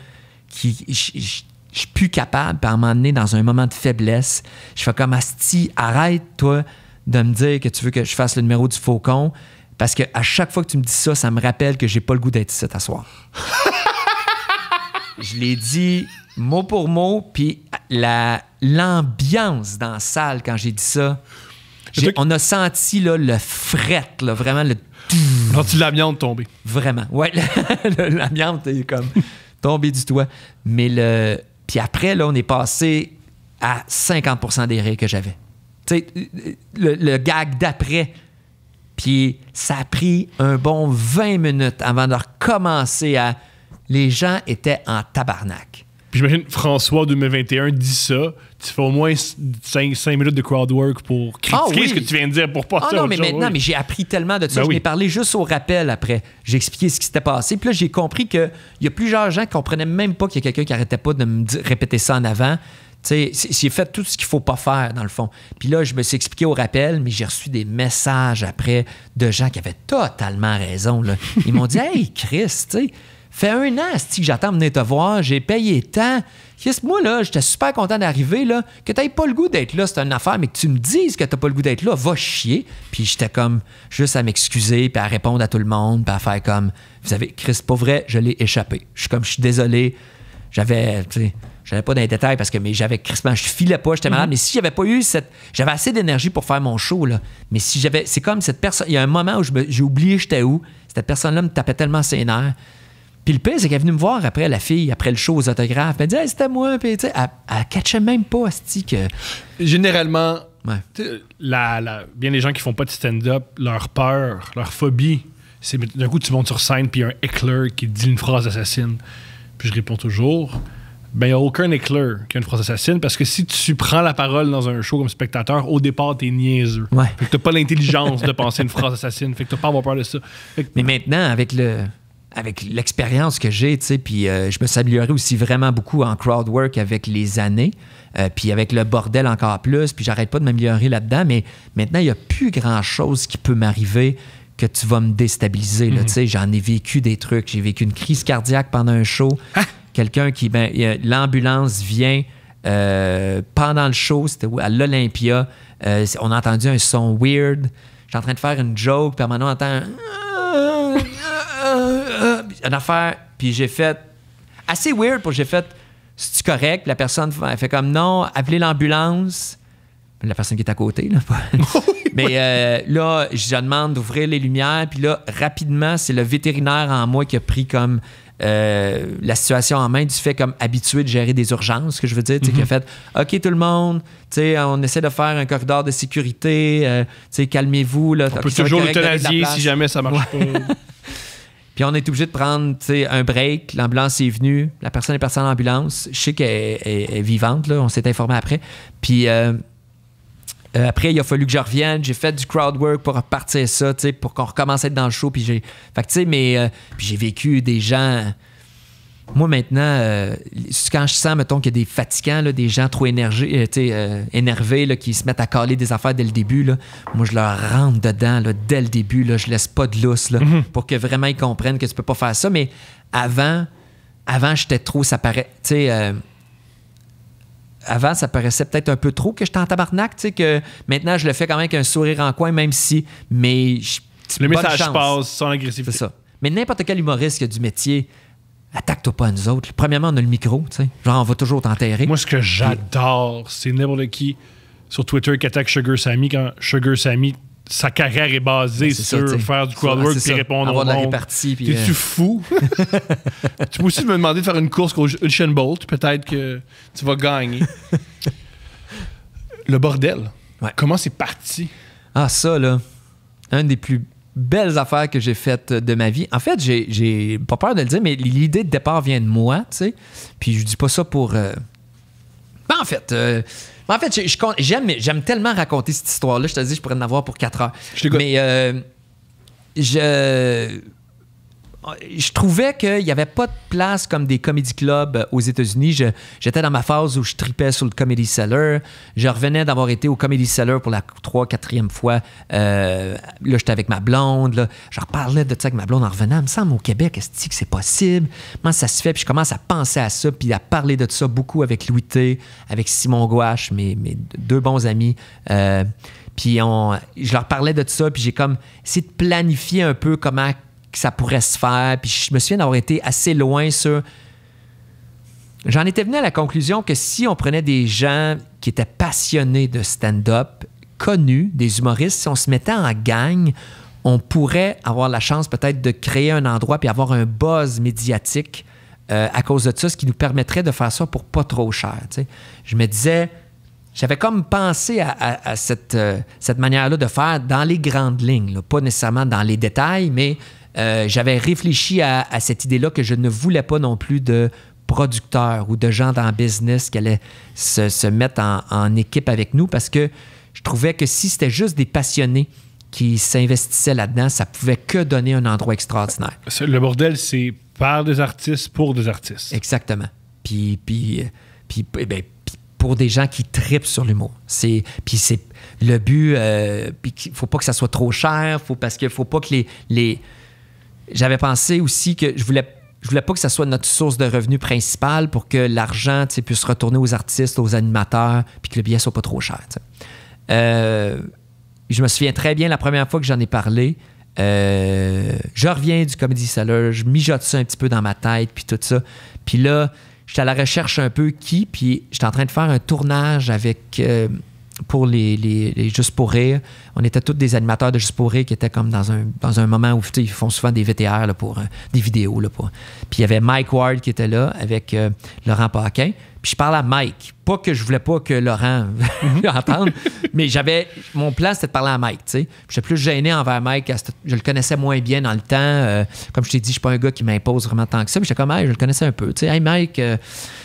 qui. Je, suis plus capable, puis à un moment dans un moment de faiblesse, je fais comme Asti, arrête-toi de me dire que tu veux que je fasse le numéro du faucon parce que à chaque fois que tu me dis ça, ça me rappelle que j'ai pas le goût d'être ici à soir. je l'ai dit mot pour mot, puis l'ambiance dans la salle quand j'ai dit ça, on a senti le fret, là, vraiment le. Senti l'amiante tomber. Vraiment, ouais, l'amiante est comme tombée du toit. Mais le. Puis après, là, on est passé à 50 des rires que j'avais. Tu sais, le gag d'après, puis ça a pris un bon 20 minutes avant de recommencer à. Les gens étaient en tabarnak. Puis j'imagine François 2021 dit ça. Tu fais au moins 5, minutes de crowd work pour critiquer ah ce que tu viens de dire pour passer Ah non, mais maintenant, mais j'ai appris tellement de ça. Ben je m'ai parlé juste au rappel après. J'ai expliqué ce qui s'était passé. Puis là, j'ai compris qu'il y a plusieurs gens qui comprenaient même pas qu'il y a quelqu'un qui n'arrêtait pas de me répéter ça en avant. J'ai fait tout ce qu'il faut pas faire, dans le fond. Puis là, je me suis expliqué au rappel, mais j'ai reçu des messages après de gens qui avaient totalement raison. Là. Ils m'ont dit Hey, Chris, tu fait un an que j'attends de venir te voir, j'ai payé tant. Qu'est-ce moi, là, j'étais super content d'arriver, là, que n'aies pas le goût d'être là, c'est une affaire, mais que tu me dises que tu n'as pas le goût d'être là, va chier. Puis j'étais comme, juste à m'excuser, puis à répondre à tout le monde, puis à faire comme, vous savez, Chris, pas vrai, je l'ai échappé. Je suis comme, je suis désolé, j'avais, j'avais pas dans les détails parce que mais j'avais crispement, je filais pas, j'étais malade. Mhm. Mais si j'avais pas eu cette. J'avais assez d'énergie pour faire mon show, là. Mais si j'avais. C'est comme cette personne. Il y a un moment où j'ai oublié j'étais où. Cette personne-là me tapait tellement ses nerfs. Puis le pire, c'est qu'elle est venue me voir après, la fille, après le show aux autographes. Elle me dit, c'était moi. Puis, tu sais, elle, catchait même pas, Asti, que. Généralement, ouais. la, bien les gens qui font pas de stand-up, leur peur, leur phobie, c'est d'un coup, tu montes sur scène, puis un éclair qui dit une phrase assassine. Puis je réponds toujours ben, il a aucun éclair y a une phrase assassine parce que si tu prends la parole dans un show comme spectateur, au départ, es niaiseux. Tu Fait pas l'intelligence de penser une phrase assassine. Fait que n'as pas avoir peur de ça. Mais maintenant, avec le avec l'expérience que j'ai, tu sais, puis euh, je me suis amélioré aussi vraiment beaucoup en crowd work avec les années, euh, puis avec le bordel encore plus, puis j'arrête pas de m'améliorer là-dedans, mais maintenant, il n'y a plus grand-chose qui peut m'arriver que tu vas me déstabiliser. Mhm. J'en ai vécu des trucs. J'ai vécu une crise cardiaque pendant un show. Ah! Quelqu'un qui. Ben, L'ambulance vient euh, pendant le show, c'était à l'Olympia. Euh, on a entendu un son weird. J'étais en train de faire une joke, puis maintenant on entend un... une affaire. Puis j'ai fait. Assez weird pour j'ai fait. C'est-tu correct? la personne elle fait comme non, appelez l'ambulance la personne qui est à côté. Là. Mais euh, là, je demande d'ouvrir les lumières. Puis là, rapidement, c'est le vétérinaire en moi qui a pris comme euh, la situation en main du fait comme habitué de gérer des urgences, ce que je veux dire, c'est -hmm. qui a mhm. fait OK tout le monde, on essaie de faire un corridor de sécurité, euh, sais calmez-vous. On peut toujours euthanasier si jamais ça marche pas. Puis on est obligé de prendre un break. L'ambulance est venue. La personne est passée en ambulance. Je sais qu'elle est, vivante. on s'est informé après. Puis euh, euh, après, il a fallu que je revienne. J'ai fait du crowd work pour repartir ça, pour qu'on recommence à être dans le show. Puis j'ai, fait que, mais euh, j'ai vécu des gens. Moi maintenant, euh, quand je sens, mettons, qu'il y a des fatigants, là, des gens trop énergés, énervés, qui se mettent à caler des affaires dès le début, moi je leur rentre dedans dès le début. Là, je laisse pas de lousse là, mhm. pour que vraiment ils comprennent que tu peux pas faire ça. Mais avant, avant j'étais trop, ça paraît. Tu sais, avant, ça paraissait peut-être un peu trop que j'étais en tabarnak, tu sais, maintenant, je le fais quand même avec un sourire en coin, même si, mais... Le message passe sans agressivité. C'est ça. Mais n'importe quel humoriste qui a du métier, attaque-toi pas à nous autres. Premièrement, on a le micro, tu sais. Genre, on va toujours t'enterrer. Moi, ce que j'adore, c'est n'importe qui sur Twitter qui attaque Sugar Sammy quand Sugar Sammy sa carrière est basée ben, sur faire du crowdwork puis répondre Avoir au tu euh, fou? tu peux aussi me demander de faire une course contre Usain Bolt. Peut-être que tu vas gagner. le bordel. Comment c'est parti? Ah, ça, là. Une des plus belles affaires que j'ai faites de ma vie. En fait, j'ai pas peur de le dire, mais l'idée de départ vient de moi, tu sais. Puis je dis pas ça pour... Euh, ben, en fait... Euh, en fait, j'aime, tellement raconter cette histoire-là. Je te dis, je pourrais en avoir pour 4 heures. Je Mais euh, je je trouvais qu'il n'y avait pas de place comme des Comedy clubs euh, aux États-Unis. J'étais dans ma phase où je tripais sur le Comedy Cellar. Je revenais d'avoir été au Comedy Cellar pour la 3 quatrième fois. Euh, là, j'étais avec ma blonde. Là. Je parlais de ça avec ma blonde en revenant. Il me semble au Québec, est-ce que c'est possible? Comment ça se fait? Puis je commence à penser à ça, puis à parler de ça beaucoup avec Louis T, avec Simon Gouache, mes, mes deux bons amis. Euh, puis on, je leur parlais de ça, puis j'ai comme essayé de planifier un peu comment que ça pourrait se faire. Puis je me souviens d'avoir été assez loin sur. J'en étais venu à la conclusion que si on prenait des gens qui étaient passionnés de stand-up, connus, des humoristes, si on se mettait en gang, on pourrait avoir la chance peut-être de créer un endroit puis avoir un buzz médiatique euh, à cause de ça, ce qui nous permettrait de faire ça pour pas trop cher. Je me disais, j'avais comme pensé à, cette, euh, cette manière-là de faire dans les grandes lignes, pas nécessairement dans les détails, mais euh, j'avais réfléchi à, cette idée-là que je ne voulais pas non plus de producteurs ou de gens dans le business qui allaient se, mettre en, équipe avec nous parce que je trouvais que si c'était juste des passionnés qui s'investissaient là-dedans, ça pouvait que donner un endroit extraordinaire. Le bordel, c'est par des artistes, pour des artistes. Exactement. Puis, puis, eh ben, puis, pour des gens qui tripent sur l'humour. C'est, puis c'est le but, euh, puis faut pas que ça soit trop cher, faut, parce qu'il faut pas que les, les j'avais pensé aussi que je voulais je voulais pas que ça soit notre source de revenus principale pour que l'argent puisse retourner aux artistes, aux animateurs, puis que le billet soit pas trop cher. Euh, je me souviens très bien la première fois que j'en ai parlé. Euh, je reviens du Comedy Cellar, je mijote ça un petit peu dans ma tête, puis tout ça. Puis là, j'étais à la recherche un peu qui, puis j'étais en train de faire un tournage avec euh, pour les, les, Juste pour rire, on était tous des animateurs de Juste pour rire qui étaient comme dans un, dans un moment où ils font souvent des VTR pour euh, des vidéos. Là, pour... Puis il y avait Mike Ward qui était là avec euh, Laurent Paquin. Puis je parle à Mike. Pas que je voulais pas que Laurent mhm. entende, mais j'avais. Mon plan, c'était de parler à Mike, tu sais. J'étais plus gêné envers Mike. Je le connaissais moins bien dans le temps. Euh, comme je t'ai dit, je suis pas un gars qui m'impose vraiment tant que ça. Mais j'étais comme, Ah, je le connaissais un peu, tu sais. Hey, Mike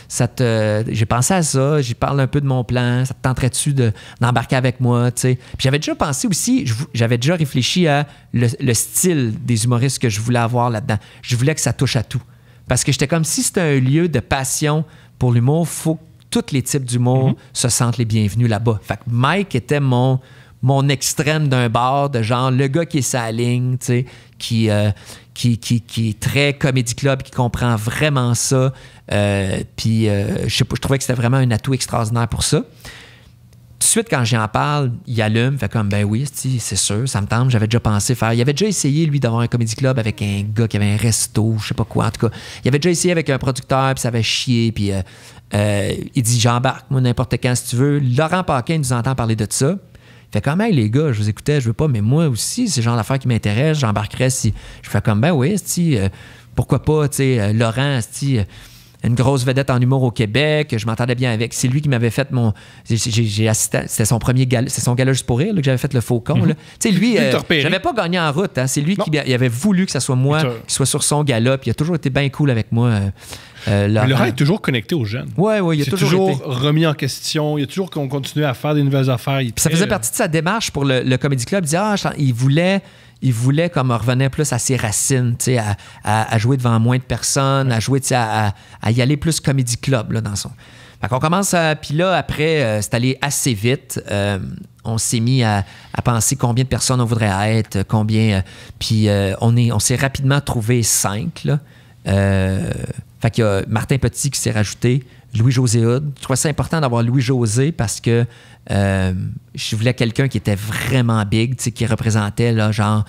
j'ai pensé à ça, j'y parle un peu de mon plan, ça te tenterait-tu d'embarquer avec moi, tu sais. Puis j'avais déjà pensé aussi, j'avais déjà réfléchi à le, style des humoristes que je voulais avoir là-dedans. Je voulais que ça touche à tout. Parce que j'étais comme si c'était un lieu de passion pour l'humour, faut que tous les types d'humour mm-hmm. se sentent les bienvenus là-bas. Fait que Mike était mon mon extrême d'un bord, de genre le gars qui est sa euh, qui, qui, qui, est très comédie club, qui comprend vraiment ça. Euh, puis euh, je, trouvais que c'était vraiment un atout extraordinaire pour ça. Tout de suite, quand j'en parle, il allume, fait comme ben oui, c'est sûr, ça me tente, j'avais déjà pensé faire. Il avait déjà essayé, lui, d'avoir un comédie club avec un gars qui avait un resto, je sais pas quoi, en tout cas. Il avait déjà essayé avec un producteur, puis ça avait chié, puis il dit j'embarque, moi, n'importe quand si tu veux. Laurent Paquin nous entend parler de ça. Fait quand même les gars, je vous écoutais, je veux pas, mais moi aussi, c'est genre d'affaires qui m'intéresse, j'embarquerais si. Je fais comme, ben oui, si, euh, pourquoi pas, tu sais, euh, Laurent, si une grosse vedette en humour au Québec. Je m'entendais bien avec. C'est lui qui m'avait fait mon. J'ai C'était son premier gala. C'est son gala juste pour rire que j'avais fait le faucon. Mm Tu sais, lui, euh, j'avais pas gagné en route. Hein. C'est lui qui il avait voulu que ça soit moi, qui soit sur son galop il a toujours été bien cool avec moi. le euh, euh, là, est toujours connecté aux jeunes. Oui, oui, il a toujours, remis en question. Il a toujours qu'on continue à faire des nouvelles affaires. ça faisait partie de sa démarche pour le, le Comedy Club. Il, dit, ah, il voulait il voulait comme revenir plus à ses racines, à, jouer devant moins de personnes, à jouer, à, y aller plus comédie club là, dans son. Fait commence à. Puis là, après, euh, c'est allé assez vite. Euh, on s'est mis à, penser combien de personnes on voudrait être, combien. Euh, puis on on s'est rapidement trouvé cinq. fait qu'il y a Martin Petit qui s'est rajouté, Louis-José Hood. Je trouvais ça important d'avoir Louis-José parce que euh, je voulais quelqu'un qui était vraiment big, qui représentait là, genre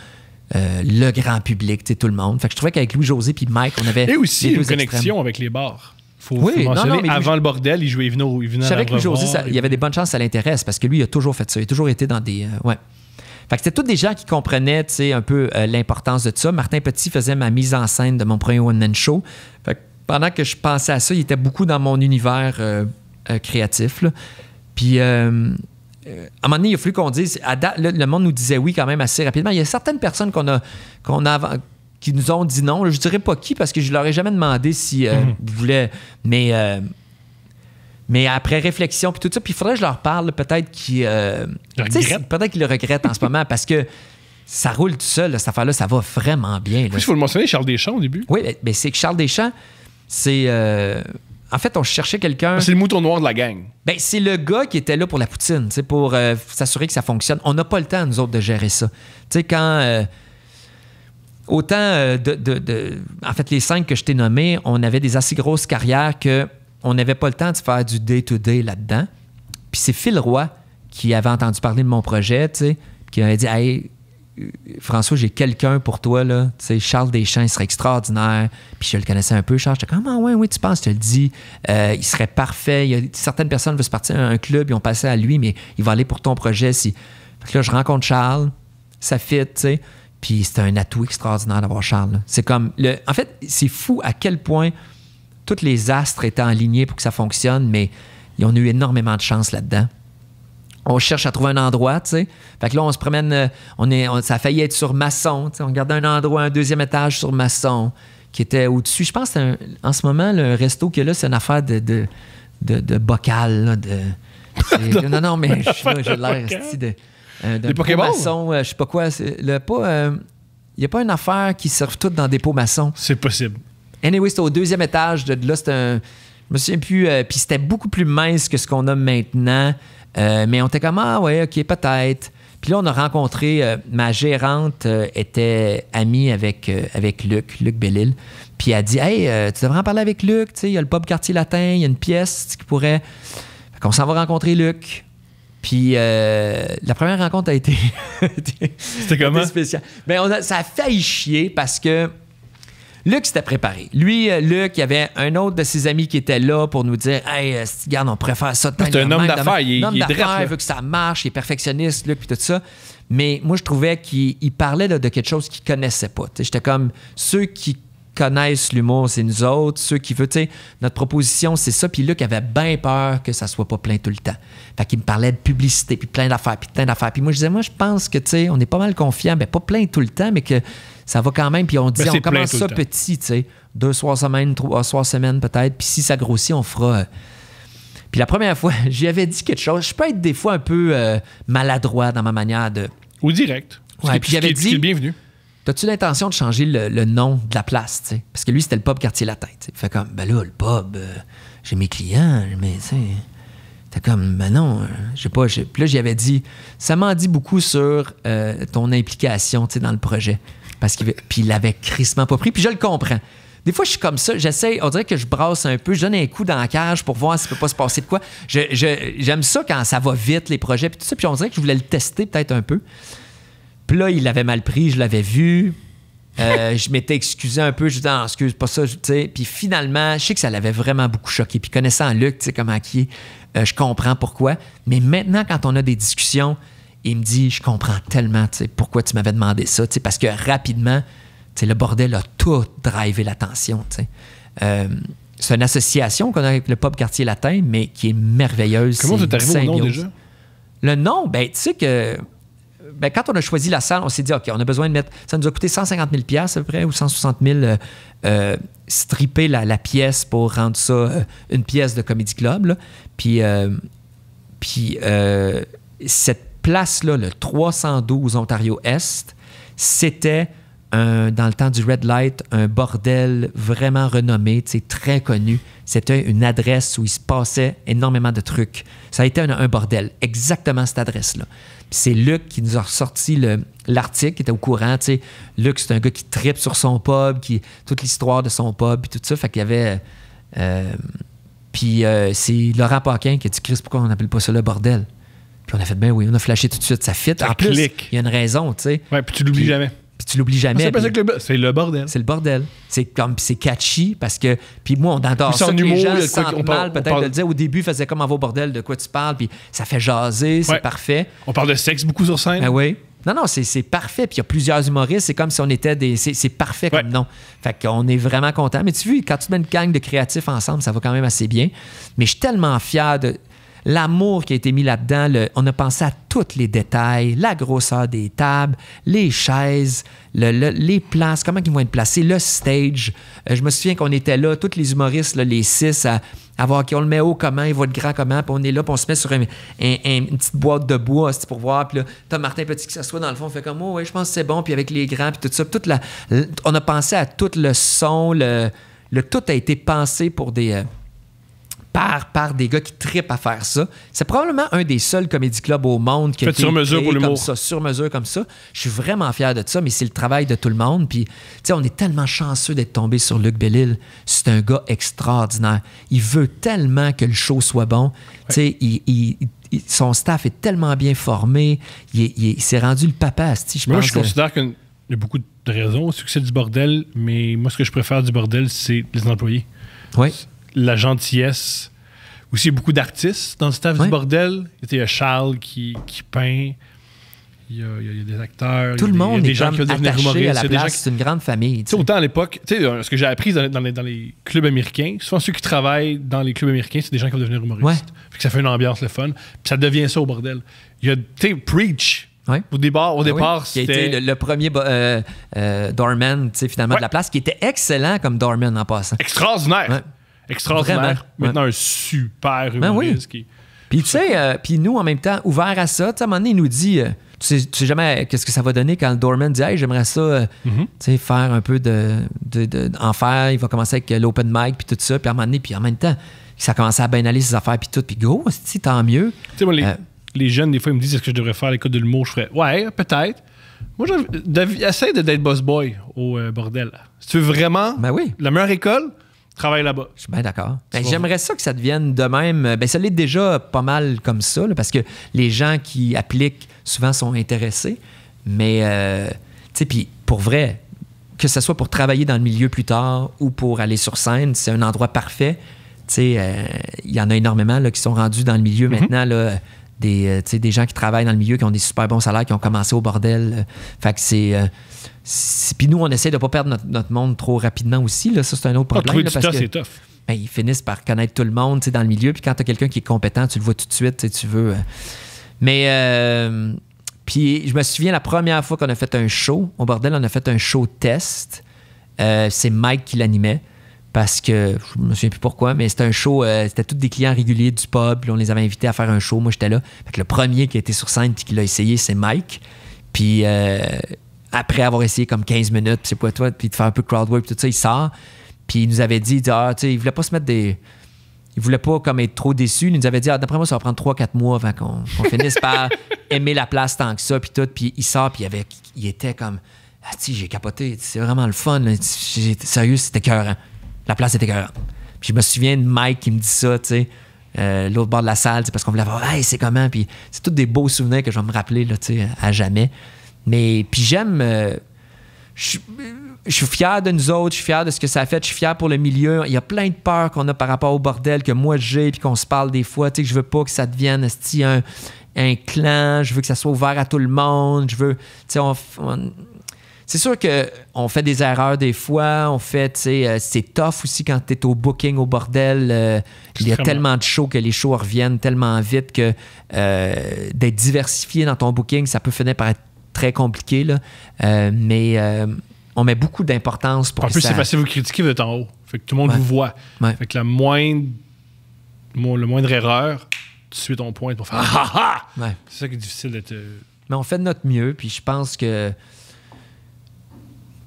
euh, le grand public, tout le monde. Fait je trouvais qu'avec Louis-José puis Mike, on avait. Et aussi deux une connexion avec les bars. avant le bordel, il jouait, à il que Louis-José, il y avait des bonnes chances, ça l'intéresse parce que lui, il a toujours fait ça. Il a toujours été dans des. Euh, ouais. Fait c'était tous des gens qui comprenaient, tu un peu l'importance de ça. Martin Petit faisait ma mise en scène de mon premier one-man show. Fait que pendant que je pensais à ça, il était beaucoup dans mon univers euh, euh, créatif. Puis, euh, à un moment donné, il a fallu qu'on dise, le monde nous disait oui quand même assez rapidement. Il y a certaines personnes qu'on a, qu'on a qui nous ont dit non. Je dirais pas qui parce que je ne leur ai jamais demandé si vous mhm. voulez. Mais, mais après réflexion puis tout ça, puis il faudrait que je leur parle peut-être qu'ils peut-être qu'ils le regrettent en ce moment parce que ça roule tout seul, cette affaire-là, ça va vraiment bien. il faut le mentionner, Charles Deschamps au début. Oui, mais c'est que Charles Deschamps, c'est. Euh, en fait, on cherchait quelqu'un. C'est le mouton noir de la gang. Ben, c'est le gars qui était là pour la poutine, pour euh, s'assurer que ça fonctionne. On n'a pas le temps, nous autres, de gérer ça. Tu sais, quand. Euh, autant de, En fait, les cinq que je t'ai nommés, on avait des assez grosses carrières que on n'avait pas le temps de faire du day-to-day là-dedans. Puis c'est Phil Roy qui avait entendu parler de mon projet, tu sais, qui avait dit François, j'ai quelqu'un pour toi, là. Tu sais, Charles Deschamps, il serait extraordinaire. Puis je le connaissais un peu, Charles. je comme, ah, ouais, oui, tu penses, je te le dis. Euh, il serait parfait. certaines personnes veulent se partir à un club, ils ont passé à lui, mais il va aller pour ton projet. Si... là, je rencontre Charles, ça fit, tu sais. Puis c'était un atout extraordinaire d'avoir Charles. C'est comme, le... en fait, c'est fou à quel point tous les astres étaient alignés pour que ça fonctionne, mais ils ont eu énormément de chance là-dedans on cherche à trouver un endroit, tu sais. Fait que là, on se promène, euh, on est, ça a failli être sur maçon tu sais. On regardait un endroit, un deuxième étage sur maçon qui était au-dessus. Je pense en ce moment, le resto qui est là, c'est une affaire de, de, de, de bocal, là, de... non, non, mais j'ai l'air de... Euh, maçon, euh, je sais pas quoi. Il euh, a pas une affaire qui serve toutes dans des pots maçons. C'est possible. Anyway, c'était au deuxième étage. De, là, c'est un... Je me souviens plus... Puis c'était beaucoup plus mince que ce qu'on a maintenant. Euh, mais on était comme, ah ouais, ok, peut-être. Puis là, on a rencontré, euh, ma gérante euh, était amie avec, avec Luc, Luc Bellil. Puis elle a dit, hey, tu devrais en parler avec Luc, tu sais, il y a le pop quartier latin, il y a une pièce qui pourrait. qu'on s'en va rencontrer Luc. Puis la première rencontre a été. C'était comment? Spécial. Ben, ça a failli chier parce que Luc s'était préparé. Lui, euh, Luc, il y avait un autre de ses amis qui était là pour nous dire Hey, euh, regarde, on préfère ça. C'est un homme d'affaires. Il, homme d'affaires, il veut que ça marche, il est perfectionniste, Luc, puis tout ça. Mais moi, je trouvais qu'il parlait de quelque chose qu'il connaissait pas. J'étais comme ceux qui connaissent l'humour, c'est nous autres, ceux qui veulent, notre proposition, c'est ça. Puis Luc avait bien peur que ça soit pas plein tout le temps. Fait qu'il me parlait de publicité, puis plein d'affaires, puis plein d'affaires. Puis moi, je disais, moi, je pense que, tu sais, on est pas mal confiants. Ben, » mais pas plein tout le temps, mais que ça va quand même. Puis on ben, dit, on commence ça petit, tu sais, deux soirs semaines, trois soirs semaines peut-être. Puis si ça grossit, on fera. Euh. Puis la première fois, j'y avais dit quelque chose. Je peux être des fois un peu euh, maladroit dans ma manière de. Ou direct. Ouais, puis j'avais dit. bienvenu. T'as-tu l'intention de changer le, nom de la place, tu sais? Parce que lui, c'était le pub Quartier la tête. Il Fait comme, ben là, le pub, euh, j'ai mes clients, mais tu sais. T'es comme, ben non, j'ai pas. Puis là, j'y avais dit, ça m'en dit beaucoup sur ton implication, tu sais, dans le projet. Parce qu'il puis il l'avait crissement pas pris, puis je le comprends. Des fois, je suis comme ça, j'essaie, on dirait que je brasse un peu, je donne un coup dans la cage pour voir s'il peut pas se passer de quoi. J'aime je, ça quand ça va vite, les projets, puis tout ça, puis on dirait que je voulais le tester peut-être un peu. Puis là, il l'avait mal pris, je l'avais vu. Euh, je m'étais excusé un peu, je disais, ah, excuse, pas ça, tu sais. Puis finalement, je sais que ça l'avait vraiment beaucoup choqué. Puis connaissant Luc, tu sais, comment qui est, euh, je comprends pourquoi. Mais maintenant, quand on a des discussions, il me dit Je comprends tellement pourquoi tu m'avais demandé ça. Parce que rapidement, le bordel a tout drivé l'attention. Euh, c'est une association qu'on a avec le pop quartier latin, mais qui est merveilleuse. Comment êtes arrivé au nom déjà Le nom, ben, tu sais que. Ben, quand on a choisi la salle, on s'est dit, OK, on a besoin de mettre. Ça nous a coûté 150 000 à peu près, ou 160 000 euh, euh, stripper la, pièce pour rendre ça euh, une pièce de comédie club. Puis, puis cette place-là, le 312 Ontario-Est, c'était dans le temps du Red Light, un bordel vraiment renommé, très connu. C'était une adresse où il se passait énormément de trucs. Ça a été un, bordel, exactement cette adresse-là. C'est Luc qui nous a ressorti l'article, qui était au courant. Luc, c'est un gars qui tripe sur son pub, qui toute l'histoire de son pub, tout ça. Fait qu'il y avait. Euh, puis euh, c'est Laurent Paquin qui a dit Chris, pourquoi on n'appelle pas ça le bordel puis on a fait, ben oui, on a flashé tout de suite, ça fit. en il y a une raison, tu sais. Ouais, puis tu l'oublies jamais. Puis tu l'oublies jamais. Ah, c'est le bordel. C'est le bordel. C'est comme c'est catchy parce que puis moi on adore puis ça. Que humour, les gens peut-être de le dire. Au début, il faisait comme vos bordel de quoi tu parles puis ça fait jaser, c'est parfait. On parle de sexe beaucoup sur scène. Ah oui. Non, non, c'est parfait. Puis il y a plusieurs humoristes. C'est comme si on était des. C'est parfait comme nom. Fait qu'on est vraiment content. Mais tu vois, quand tu mets une gang de créatifs ensemble, ça va quand même assez bien. Mais je suis tellement fier de l'amour qui a été mis là-dedans, on a pensé à tous les détails, la grosseur des tables, les chaises, les places, comment ils vont être placés, le stage. Euh, je me souviens qu'on était là, tous les humoristes, les six, à, voir qu'on le met haut comment, il va être grand comment, puis on est là, puis on se met sur une petite boîte de bois pour voir, puis là, Tom Martin Petit qui soit dans le fond, fait comme, oh, ouais, je pense que c'est bon, puis avec les grands, puis tout ça, toute la, on a pensé à tout le son, le, tout a été pensé pour des... Euh, par, des gars qui tripent à faire ça. C'est probablement un des seuls comédie clubs au monde qui a été sur mesure comme ça, sur mesure comme ça. Je suis vraiment fier de ça, mais c'est le travail de tout le monde. Puis, tu sais, on est tellement chanceux d'être tombé sur Luc Bellil. C'est un gars extraordinaire. Il veut tellement que le show soit bon. Tu sais, son staff est tellement bien formé. Il, s'est rendu le papa, si Moi, je considère qu'il y a beaucoup de raisons au succès du bordel, mais moi, ce que je préfère du bordel, c'est les employés. Oui la gentillesse. Aussi, beaucoup d'artistes dans le staff du bordel. Il y a Charles qui, qui peint. Il y, a, des acteurs, tout le monde il y a des, gens qui humoristes. C'est une grande famille. Autant à l'époque, euh, ce que j'ai appris dans les, clubs américains, souvent ceux qui travaillent dans les clubs américains, c'est des gens qui vont devenir humoristes. ça fait une ambiance le fun. Puis ça devient ça au bordel. Il y a, tu Preach. Au départ, au ah départ c'était. Le, premier euh, euh, doorman, finalement, de la place, qui était excellent comme doorman en passant. Extraordinaire! extraordinaire. Maintenant, un super ben humoriste. Ben qui... Puis tu sais, euh, puis nous, en même temps, ouvert à ça, tu sais, à un moment donné, il nous dit, euh, tu, sais, tu sais jamais euh, qu'est-ce que ça va donner quand le doorman dit « Hey, j'aimerais ça, mm-hmm. tu sais, faire un peu de, de, de, faire. » Il va commencer avec l'open mic, puis tout ça, puis à un moment donné, puis en même temps, ça commencé à bien aller ses affaires, puis tout, puis go, tant mieux. Tu sais, moi, les, jeunes, des fois, ils me disent « Est-ce que je devrais faire l'école de l'humour? » Je ferais « Ouais, peut-être. » Moi, de d'être boss boy au bordel. Si tu veux vraiment ben oui. la meilleure école, travaille là-bas. Je suis bien d'accord. Ben, j'aimerais ça que ça devienne de même. Euh, ben, ça l'est déjà pas mal comme ça, parce que les gens qui appliquent souvent sont intéressés. Mais, euh, tu sais, puis pour vrai, que ce soit pour travailler dans le milieu plus tard ou pour aller sur scène, c'est un endroit parfait. Tu sais, euh, il y en a énormément là, qui sont rendus dans le milieu mhm. maintenant. Là, des, des gens qui travaillent dans le milieu, qui ont des super bons salaires, qui ont commencé au bordel. Fait que c'est puis nous, on essaie de ne pas perdre notre, monde trop rapidement aussi. Là. Ça, c'est un autre ah, problème. parce que, ben, ils finissent par connaître tout le monde dans le milieu. Puis quand tu as quelqu'un qui est compétent, tu le vois tout de suite. Tu veux. Euh. Mais. Euh, puis je me souviens la première fois qu'on a fait un show, au bordel, on a fait un show test. Euh, c'est Mike qui l'animait parce que je me souviens plus pourquoi, mais c'était un show, c'était tous des clients réguliers du pub, on les avait invités à faire un show, moi j'étais là. Fait que le premier qui a été sur scène et qui l'a essayé, c'est Mike. Puis après avoir essayé comme 15 minutes, puis c'est quoi toi, puis de faire un peu de crowd tout ça, il sort. Puis il nous avait dit, ah, tu il voulait pas se mettre des. Il voulait pas comme être trop déçu. Il nous avait dit, ah, d'après moi, ça va prendre 3-4 mois avant qu'on finisse par aimer la place tant que ça, puis tout. Puis il sort, puis il, avait, il était comme, ah, tu j'ai capoté, c'est vraiment le fun. Sérieux, c'était écœurant. La place était écœurante. Puis je me souviens de Mike qui me dit ça, tu sais. Euh, l'autre bord de la salle, c'est parce qu'on voulait voir, hey, c'est comment, puis c'est tous des beaux souvenirs que je vais me rappeler là, à jamais. Mais puis j'aime. Euh, je suis fier de nous autres, je suis fier de ce que ça a fait, je suis fier pour le milieu. Il y a plein de peurs qu'on a par rapport au bordel que moi j'ai, puis qu'on se parle des fois. Tu sais, je veux pas que ça devienne un, un clan, je veux que ça soit ouvert à tout le monde, je veux. Tu sais, on, c'est sûr qu'on fait des erreurs des fois, on fait, tu sais, euh, c'est tough aussi quand t'es au booking au bordel. Euh, il y a tellement de shows que les shows reviennent tellement vite que d'être diversifié dans ton booking, ça peut finir par être très compliqué, là. Euh, mais euh, on met beaucoup d'importance pour En plus, c'est facile, vous critiquer, vous êtes en haut. Fait que tout le monde vous voit. Fait que la moindre, le moindre erreur, tu suis ton point pour faire ah, ah, C'est ça qui est difficile d'être. Mais on fait de notre mieux, puis je pense que.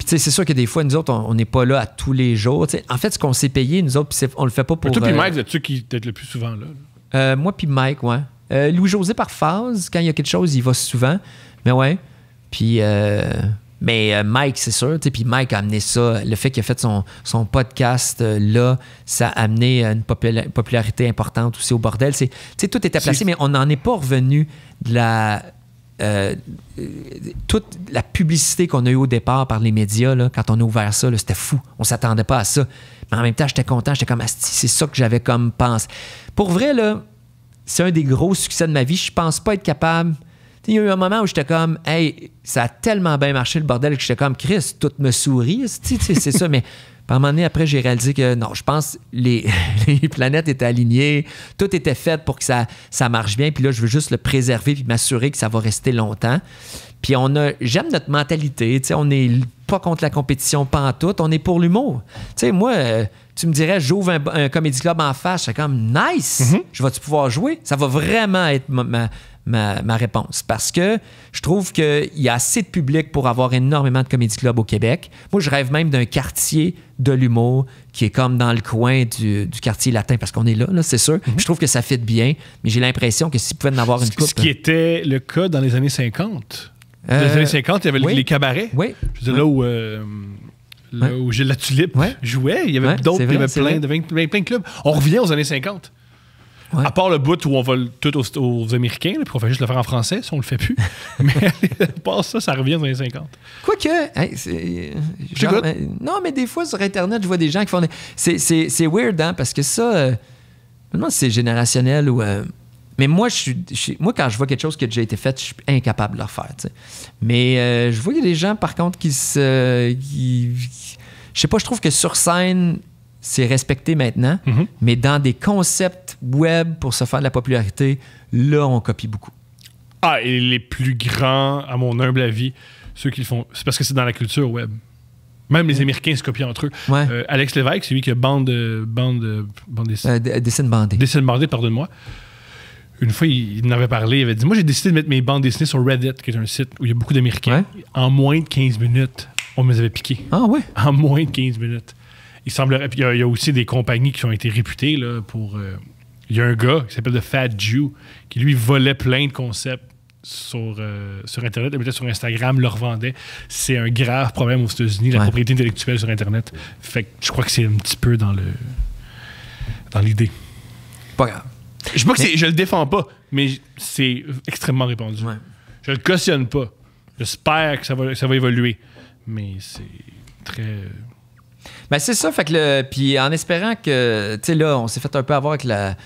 c'est sûr que des fois, nous autres, on n'est pas là à tous les jours. en fait, ce qu'on s'est payé, nous autres, on le fait pas pour. toi, puis euh, Mike, êtes-tu qui le plus souvent là? moi, puis Mike, ouais. Euh, Louis-José, par phase, quand il y a quelque chose, il va souvent. Mais ouais. Puis, euh, mais euh, Mike, c'est sûr, puis Mike a amené ça. Le fait qu'il a fait son, podcast euh, là, ça a amené une popularité importante aussi au bordel. C'est, tout était placé, mais on n'en est pas revenu de la. toute la publicité qu'on a eue au départ par les médias, quand on a ouvert ça, c'était fou. On s'attendait pas à ça. Mais en même temps, j'étais content. J'étais comme, c'est ça que j'avais comme pense. Pour vrai, là, c'est un des gros succès de ma vie. Je pense pas être capable il y a eu un moment où j'étais comme, hey, ça a tellement bien marché le bordel que j'étais comme, Chris, tout me sourit. C'est ça, mais à un moment donné, après, j'ai réalisé que non, je pense les, les planètes étaient alignées, tout était fait pour que ça, ça marche bien. Puis là, je veux juste le préserver puis m'assurer que ça va rester longtemps. Puis on a, j'aime notre mentalité. on n'est pas contre la compétition, pas en tout. On est pour l'humour. Tu sais, moi, euh, tu me dirais, j'ouvre un, comédie club en face, c'est comme nice. Mm-hmm. Je vais-tu pouvoir jouer? Ça va vraiment être ma, ma, réponse. Parce que je trouve qu'il y a assez de public pour avoir énormément de comédie club au Québec. Moi, je rêve même d'un quartier de l'humour qui est comme dans le coin du, quartier latin, parce qu'on est là, c'est sûr. Mhm. Je trouve que ça fit bien, mais j'ai l'impression que s'ils pouvaient en avoir une coupe... Ce qui était le cas dans les années 50. Dans les euh, années 50, il y avait les cabarets. Oui. Je là euh, où... Gilles la jouait, il y avait plein, de, plein de clubs. On revient aux années 50. À part le bout où on va tout aux, Américains, les puis juste le faire en français, si on le fait plus. mais passe ça, ça revient dans les 50. Quoique, non, mais des fois sur Internet, je vois des gens qui font. Des... C'est weird, hein, parce que ça. Euh, je me demande si c'est générationnel ou. Euh, mais moi, je suis, moi, quand je vois quelque chose qui a déjà été fait, je suis incapable de le faire. Mais euh, je vois des gens, par contre, qui se. Qui, je sais pas, je trouve que sur scène, c'est respecté maintenant, mhm. mais dans des concepts web pour se faire de la popularité, là, on copie beaucoup. Ah, et les plus grands, à mon humble avis, ceux qui le font, c'est parce que c'est dans la culture web. Même les Américains se copient entre eux. Euh, Alex Lévesque, c'est lui qui a bande. bande, bande dessin, euh, dessins bandé. Dessin bandé, moi Une fois, il, en avait parlé. Il avait dit Moi, j'ai décidé de mettre mes bandes dessinées sur Reddit, qui est un site où il y a beaucoup d'Américains. En moins de 15 minutes, on me les avait piqués. Ah ouais En moins de 15 minutes il semblerait. y, a, aussi des compagnies qui ont été réputées là, pour. Euh, il y a un gars qui s'appelle The Fat Jew qui lui volait plein de concepts sur, euh, sur Internet, peut-être sur Instagram, le revendait. C'est un grave problème aux États-Unis, la propriété intellectuelle sur Internet. Fait que je crois que c'est un petit peu dans le dans l'idée. Pas grave. Je pas que je le défends pas, mais c'est extrêmement répandu. Je le cautionne pas. J'espère que ça va, que ça va évoluer, mais c'est très mais ben, c'est ça, fait que le, puis en espérant que, tu sais, là, on s'est fait un peu avoir avec la,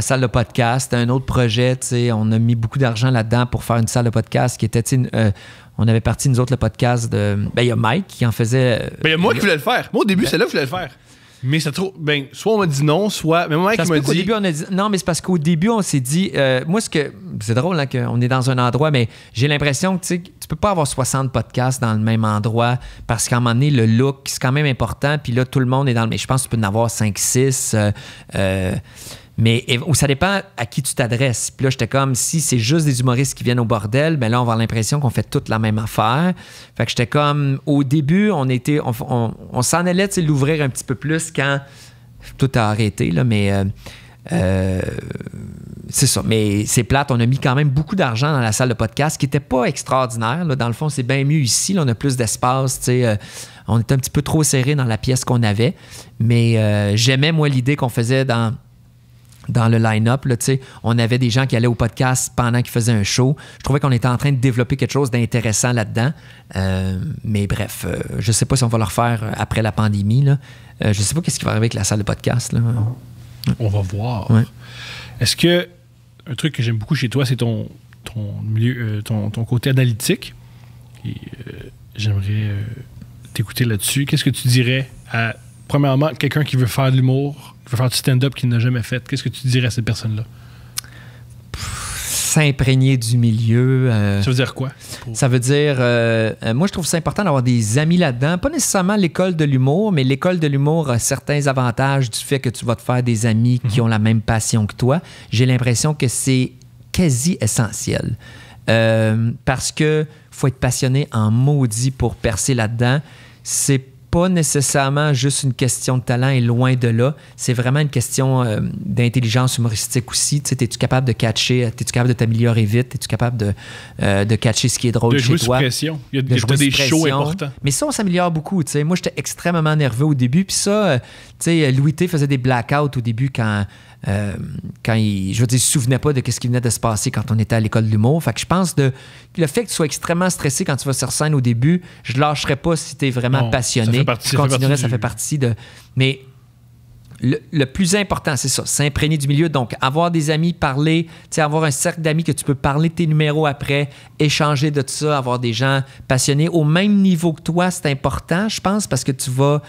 salle de podcast, un autre projet, tu sais, on a mis beaucoup d'argent là-dedans pour faire une salle de podcast qui était, une euh, on avait parti, nous autres, le podcast de. Ben, il y a Mike qui en faisait. Euh, ben, il moi qui voulais le faire. Moi, au début, ben, c'est là que je voulais le faire. Mais ça trop. Ben, soit on m'a dit non, soit. Mais moi, m'a dit. dit. Non, mais c'est parce qu'au début, on s'est dit. Euh, moi, ce que. C'est drôle, hein, qu'on est dans un endroit, mais j'ai l'impression que tu peux pas avoir 60 podcasts dans le même endroit parce qu'à un moment donné, le look, c'est quand même important. Puis là, tout le monde est dans le. Mais je pense que tu peux en avoir 5, 6. euh, euh mais ça dépend à qui tu t'adresses. Puis là, j'étais comme, si c'est juste des humoristes qui viennent au bordel, mais ben là, on va avoir l'impression qu'on fait toute la même affaire. Fait que j'étais comme, au début, on était, on, s'en allait, l'ouvrir un petit peu plus quand tout a arrêté, là, mais... Euh, euh, c'est ça, mais c'est plate. On a mis quand même beaucoup d'argent dans la salle de podcast, qui n'était pas extraordinaire. Là. Dans le fond, c'est bien mieux ici. Là, on a plus d'espace. Euh, on était un petit peu trop serré dans la pièce qu'on avait. Mais j'aimais, moi, l'idée qu'on faisait dans dans le line-up. On avait des gens qui allaient au podcast pendant qu'ils faisaient un show. Je trouvais qu'on était en train de développer quelque chose d'intéressant là-dedans. Euh, mais bref, euh, je ne sais pas si on va le refaire euh, après la pandémie. je ne sais pas qu'est-ce qui va arriver avec la salle de podcast. On va voir. Est-ce que un truc que j'aime beaucoup chez toi, c'est ton, ton, ton, ton, côté analytique? J'aimerais t'écouter là-dessus. Qu'est-ce que tu dirais à premièrement, quelqu'un qui veut faire de l'humour, qui veut faire du stand-up qu'il n'a jamais fait, qu'est-ce que tu dirais à cette personne-là? S'imprégner du milieu. Euh, ça veut dire quoi? Ça veut dire. Euh, euh, moi, je trouve ça important d'avoir des amis là-dedans. Pas nécessairement l'école de l'humour, mais l'école de l'humour a certains avantages du fait que tu vas te faire des amis qui mhm. ont la même passion que toi. J'ai l'impression que c'est quasi essentiel. parce que faut être passionné en maudit pour percer là-dedans. C'est pas nécessairement juste une question de talent et loin de là. C'est vraiment une question euh, d'intelligence humoristique aussi. Tu sais, es-tu capable de catcher, euh, es-tu capable de t'améliorer vite, es-tu capable de, euh, de catcher ce qui est drôle de pression. Il y a des shows importants. Mais ça, on s'améliore beaucoup. Tu sais. Moi, j'étais extrêmement nerveux au début. Puis ça, tu sais, Louis T faisait des blackouts au début quand euh, quand il, je veux dire, se souvenait pas de ce qui venait de se passer quand on était à l'école de l'humour. Fait que je pense que le fait que tu sois extrêmement stressé quand tu vas sur scène au début, je lâcherais pas si tu es vraiment passionné. Je continuerais, ça fait partie, de. Mais le, plus important, c'est ça, s'imprégner du milieu. Donc, avoir des amis, parler, Tu avoir un cercle d'amis que tu peux parler de tes numéros après, échanger de tout ça, avoir des gens passionnés au même niveau que toi, c'est important, je pense, parce que tu vas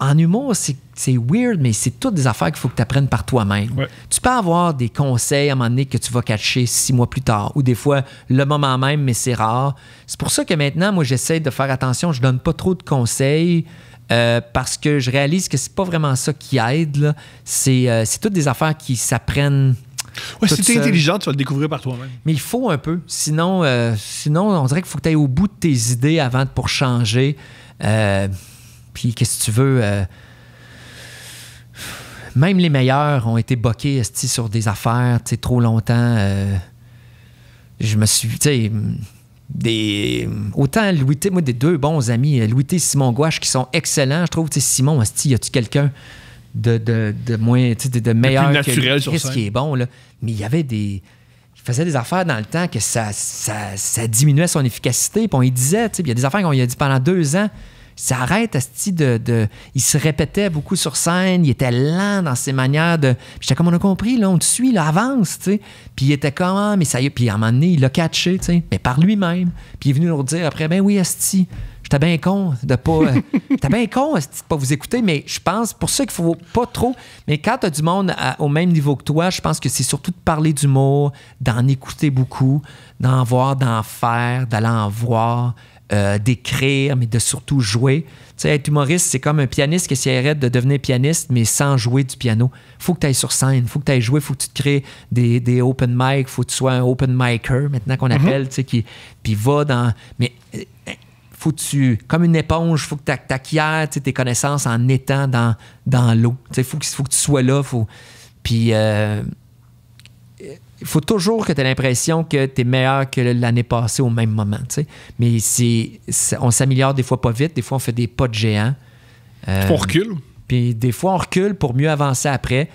en humour, c'est weird, mais c'est toutes des affaires qu'il faut que tu apprennes par toi-même. Tu peux avoir des conseils à un moment donné que tu vas catcher six mois plus tard, ou des fois le moment même, mais c'est rare. C'est pour ça que maintenant, moi, j'essaie de faire attention. Je donne pas trop de conseils euh, parce que je réalise que c'est pas vraiment ça qui aide. Euh, c'est toutes des affaires qui s'apprennent. Ouais, si intelligent, tu vas le découvrir par toi-même. Mais il faut un peu. Sinon, euh, sinon on dirait qu'il faut que tu ailles au bout de tes idées avant de pour changer qu'est-ce que tu veux? Euh, même les meilleurs ont été boqués sur des affaires trop longtemps. Euh, je me suis. Des, autant Louis T, moi, des deux bons amis, euh, Louis et Simon Gouache, qui sont excellents, je trouve. Simon, Asti, y a-tu quelqu'un de, de, moins, de, meilleur plus que qui est bon, là. Mais il y avait des. Il faisait des affaires dans le temps que ça, ça, ça diminuait son efficacité. Puis on y disait, il y a des affaires qu'on lui a dit pendant deux ans ça arrête à de, de. Il se répétait beaucoup sur scène, il était lent dans ses manières de. J'étais comme on a compris, là, on te suit, là, avance, tu sais. Puis il était comme, ah, mais ça y est. Puis à un moment donné, il l'a catché, tu sais, mais par lui-même. Puis il est venu nous dire après, ben oui, Asti, j'étais bien con de pas. Euh, j'étais bien con, Asti, de pas vous écouter, mais je pense, pour ça qu'il faut pas trop. Mais quand tu as du monde au même niveau que toi, je pense que c'est surtout de parler d'humour, d'en écouter beaucoup, d'en voir, d'en faire, d'aller en voir euh, d'écrire, mais de surtout jouer. Tu sais, être humoriste, c'est comme un pianiste qui essaierait de devenir pianiste, mais sans jouer du piano. Faut que tu ailles sur scène, faut que tu ailles jouer, faut que tu te crées des, open mic, faut que tu sois un open micer, maintenant qu'on mhm. appelle, tu sais, qui puis va dans. Mais euh, faut que tu, comme une éponge, faut que tu acquières tes connaissances en étant dans, dans l'eau. Il faut que, faut que tu sois là. Faut... Puis, euh, il faut toujours que tu aies l'impression que tu es meilleur que l'année passée au même moment. Mais c'est, on s'améliore des fois pas vite, des fois on fait des pas de géant. on recule. Euh, puis des fois on recule pour mieux avancer après.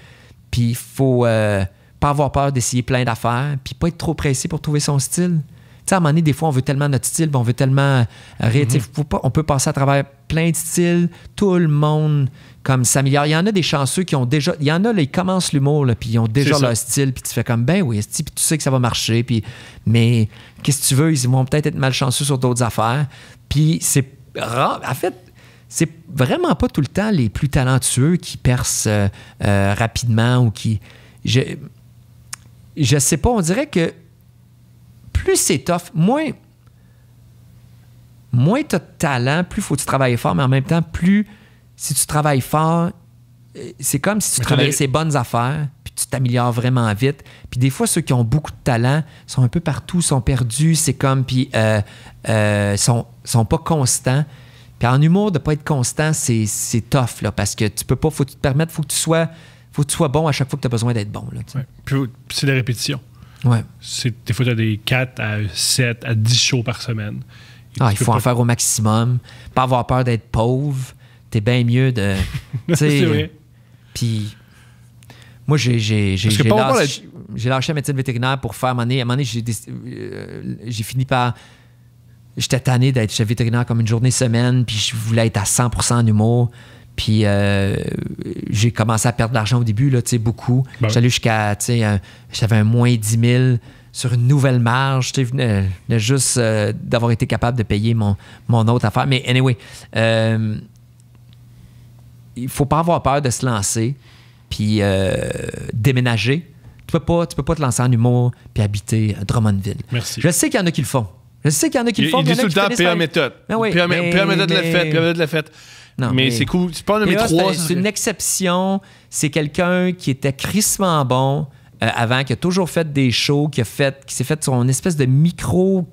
Puis il faut euh, pas avoir peur d'essayer plein d'affaires, puis pas être trop pressé pour trouver son style sais, à un moment donné, des fois, on veut tellement notre style, ben, on veut tellement. Euh, mm-hmm. on peut passer à travers plein de styles, tout le monde comme s'améliore. Il y en a des chanceux qui ont déjà. Il y en a, là, ils commencent l'humour, puis ils ont déjà leur style, puis tu fais comme, ben oui, puis tu sais que ça va marcher, puis. Mais qu'est-ce que tu veux? Ils vont peut-être être malchanceux sur d'autres affaires. Puis c'est En fait, c'est vraiment pas tout le temps les plus talentueux qui percent euh, euh, rapidement ou qui. Je, je sais pas, on dirait que plus c'est tough, moins, moins tu as de talent, plus faut que tu travailles fort, mais en même temps, plus si tu travailles fort, euh, c'est comme si tu travaillais ces bonnes affaires, puis tu t'améliores vraiment vite. Puis des fois, ceux qui ont beaucoup de talent sont un peu partout, sont perdus, c'est comme, puis euh, euh sont, sont pas constants. Puis en humour, de pas être constant, c'est, tough, là, parce que tu peux pas, faut que tu te permettre, faut que tu sois, faut que tu sois bon à chaque fois que tu as besoin d'être bon. Là, Puis c'est la répétitions. Ouais. Des fois, tu des 4 à 7 à 10 shows par semaine. Ah, il faut en faire au maximum. Pas avoir peur d'être pauvre. T'es bien mieux de. Puis. Moi, j'ai lâché, la... lâché, médecine vétérinaire pour faire. À un moment donné, euh, j'ai fini par. J'étais tanné d'être chef vétérinaire comme une journée semaine, puis je voulais être à 100% en humour. Puis euh, j'ai commencé à perdre de l'argent au début, là, beaucoup. Ben J'allais jusqu'à, tu sais, j'avais un moins 10 000 sur une nouvelle marge. Tu juste euh, d'avoir été capable de payer mon, mon autre affaire. Mais anyway, euh, il faut pas avoir peur de se lancer puis euh, déménager. Tu peux pas, tu peux pas te lancer en humour puis habiter Drummondville. Merci. Je sais qu'il y en a qui le font. Je sais qu'il y en a qui le font. Il, dit tout le temps PA méthode. Ben oui, méthode l'a fête, PA méthode l'a fête. Non, mais, c'est cool. C'est pas un C'est une exception. C'est quelqu'un qui était crissement bon euh, avant, qui a toujours fait des shows, qui, a fait, qui s'est fait son espèce de micro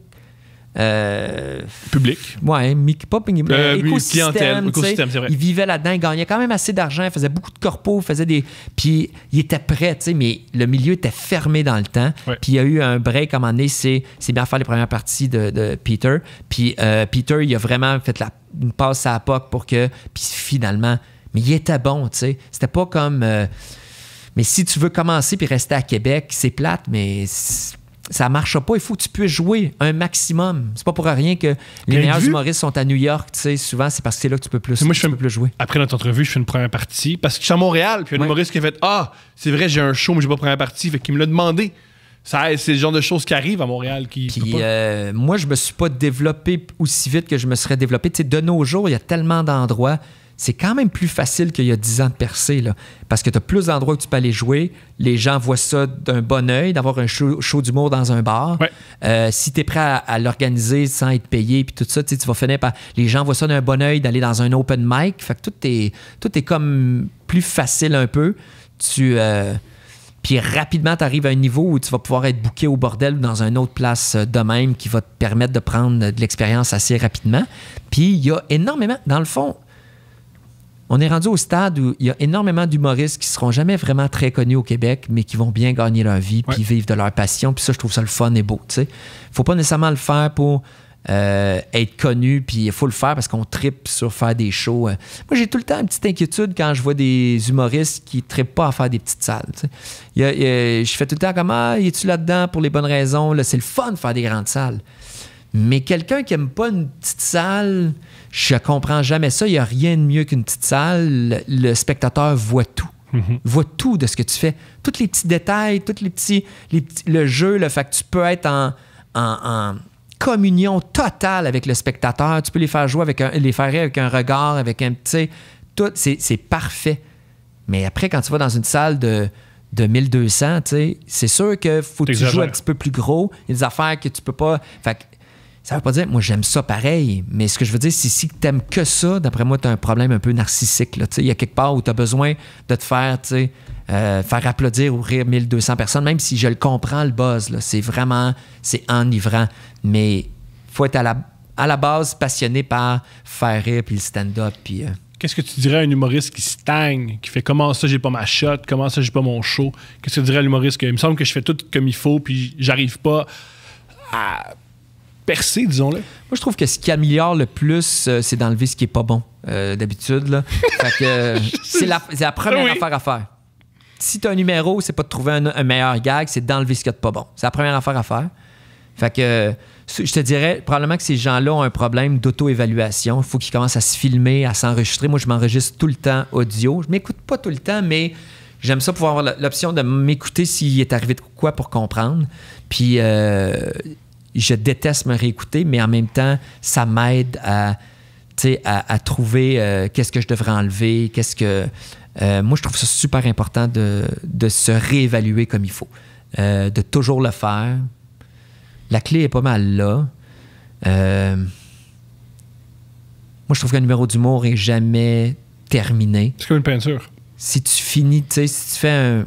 euh, public. Ouais, pas euh, écosystème, écosystème vrai. Il vivait là-dedans, il gagnait quand même assez d'argent, il faisait beaucoup de corpos, faisait des. Puis il était prêt, tu sais, mais le milieu était fermé dans le temps. Puis il y a eu un break à un moment donné, c'est bien faire les premières parties de, Peter. Puis euh, Peter, il a vraiment fait la, une passe à la POC pour que. Puis finalement, mais il était bon, tu sais. C'était pas comme. Euh, mais si tu veux commencer puis rester à Québec, c'est plate, mais ça marche pas. Il faut que tu puisses jouer un maximum. C'est pas pour rien que les meilleurs humoristes sont à New York. sais, Souvent, c'est parce que c'est là que tu peux plus, peux plus jouer. Après notre entrevue, je fais une première partie parce que je suis à Montréal. Puis il y a un humoriste qui a fait Ah, c'est vrai, j'ai un show, mais j'ai pas première partie. Fait qu'il me l'a demandé. c'est le genre de choses qui arrivent à Montréal. Qui Puis, euh, moi, je me suis pas développé aussi vite que je me serais développé. de nos jours, il y a tellement d'endroits c'est quand même plus facile qu'il y a 10 ans de percer, là, parce que tu as plus d'endroits où tu peux aller jouer. Les gens voient ça d'un bon oeil, d'avoir un show, d'humour dans un bar. Euh, si tu es prêt à, l'organiser sans être payé, puis tout ça, tu vas finir par. Les gens voient ça d'un bon oeil d'aller dans un open mic. Fait que tout est, tout est comme plus facile un peu. Tu. Euh, puis rapidement, tu arrives à un niveau où tu vas pouvoir être booké au bordel ou dans une autre place euh, de même qui va te permettre de prendre de l'expérience assez rapidement. Puis il y a énormément, dans le fond, on est rendu au stade où il y a énormément d'humoristes qui ne seront jamais vraiment très connus au Québec, mais qui vont bien gagner leur vie, puis vivre de leur passion. Puis ça, je trouve ça le fun et beau. Il ne faut pas nécessairement le faire pour euh, être connu, puis il faut le faire parce qu'on tripe sur faire des shows. Euh. Moi, j'ai tout le temps une petite inquiétude quand je vois des humoristes qui ne trippent pas à faire des petites salles. je fais tout le temps comme Ah, es-tu là-dedans pour les bonnes raisons? c'est le fun de faire des grandes salles. Mais quelqu'un qui aime pas une petite salle, je comprends jamais ça. Il n'y a rien de mieux qu'une petite salle. Le, spectateur voit tout. Mhm. Voit tout de ce que tu fais. Tous les petits détails, tous les petits, le jeu, le fait que tu peux être en, communion totale avec le spectateur. Tu peux les faire jouer avec un, les faire avec un regard, avec un petit. Tout, c'est parfait. Mais après, quand tu vas dans une salle de, de 1200, c'est sûr que faut que tu joues un petit peu plus gros. Il y a des affaires que tu peux pas. Fait ça veut pas dire, moi, j'aime ça pareil, mais ce que je veux dire, c'est si tu t'aimes que ça, d'après moi, tu as un problème un peu narcissique. Il y a quelque part où tu as besoin de te faire, euh, faire applaudir ou rire 1200 personnes, même si je le comprends, le buzz. C'est vraiment, c'est enivrant. Mais faut être à la, à la base passionné par faire rire, puis le stand-up, euh. Qu'est-ce que tu dirais à un humoriste qui stagne, qui fait comment ça j'ai pas ma shot, comment ça j'ai pas mon show? Qu'est-ce que tu dirais à l'humoriste que il me semble que je fais tout comme il faut, puis j'arrive pas à percé, disons-le? Moi, je trouve que ce qui améliore le plus, euh, c'est d'enlever ce qui est pas bon, euh, d'habitude. Euh, c'est la, première affaire à faire. Si tu as un numéro, c'est pas de trouver un, meilleur gag, c'est d'enlever ce qui est pas bon. C'est la première affaire à faire. Fait que je te dirais probablement que ces gens-là ont un problème d'auto-évaluation. Il faut qu'ils commencent à se filmer, à s'enregistrer. Moi, je m'enregistre tout le temps audio. Je m'écoute pas tout le temps, mais j'aime ça pouvoir avoir l'option de m'écouter s'il est arrivé de quoi pour comprendre. Puis euh, je déteste me réécouter, mais en même temps, ça m'aide à, à, trouver euh, qu'est-ce que je devrais enlever, qu'est-ce que. Euh, moi, je trouve ça super important de, se réévaluer comme il faut, euh, de toujours le faire. La clé est pas mal là. moi, je trouve qu'un numéro d'humour n'est jamais terminé. C'est comme une peinture. Si tu finis, tu sais, si tu fais un.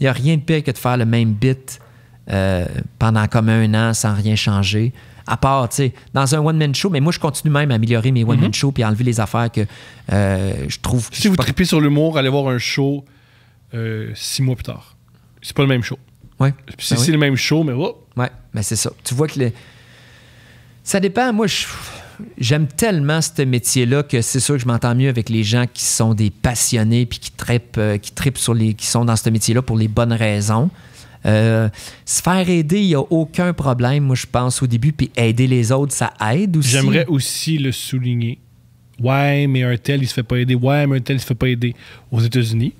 Il n'y a rien de pire que de faire le même bit euh, pendant comme un an sans rien changer. À part, tu sais, dans un one-man show, mais moi, je continue même à améliorer mes one-man mhm. shows puis à enlever les affaires que euh, je trouve. Si vous tripez sur l'humour, allez voir un show euh, six mois plus tard. C'est pas le même show. Ouais. si ben c'est le même show, mais oh. Ouais, mais ben c'est ça. Tu vois que ça dépend. Moi, j'aime tellement ce métier-là que c'est sûr que je m'entends mieux avec les gens qui sont des passionnés puis qui tripent, qui tripent sur les, qui sont dans ce métier-là pour les bonnes raisons. Euh, se faire aider, il n'y a aucun problème, moi, je pense, au début. Puis aider les autres, ça aide aussi. J'aimerais aussi le souligner. Ouais, mais un tel, il se fait pas aider. Ouais, mais un tel, il se fait pas aider. Aux États-Unis,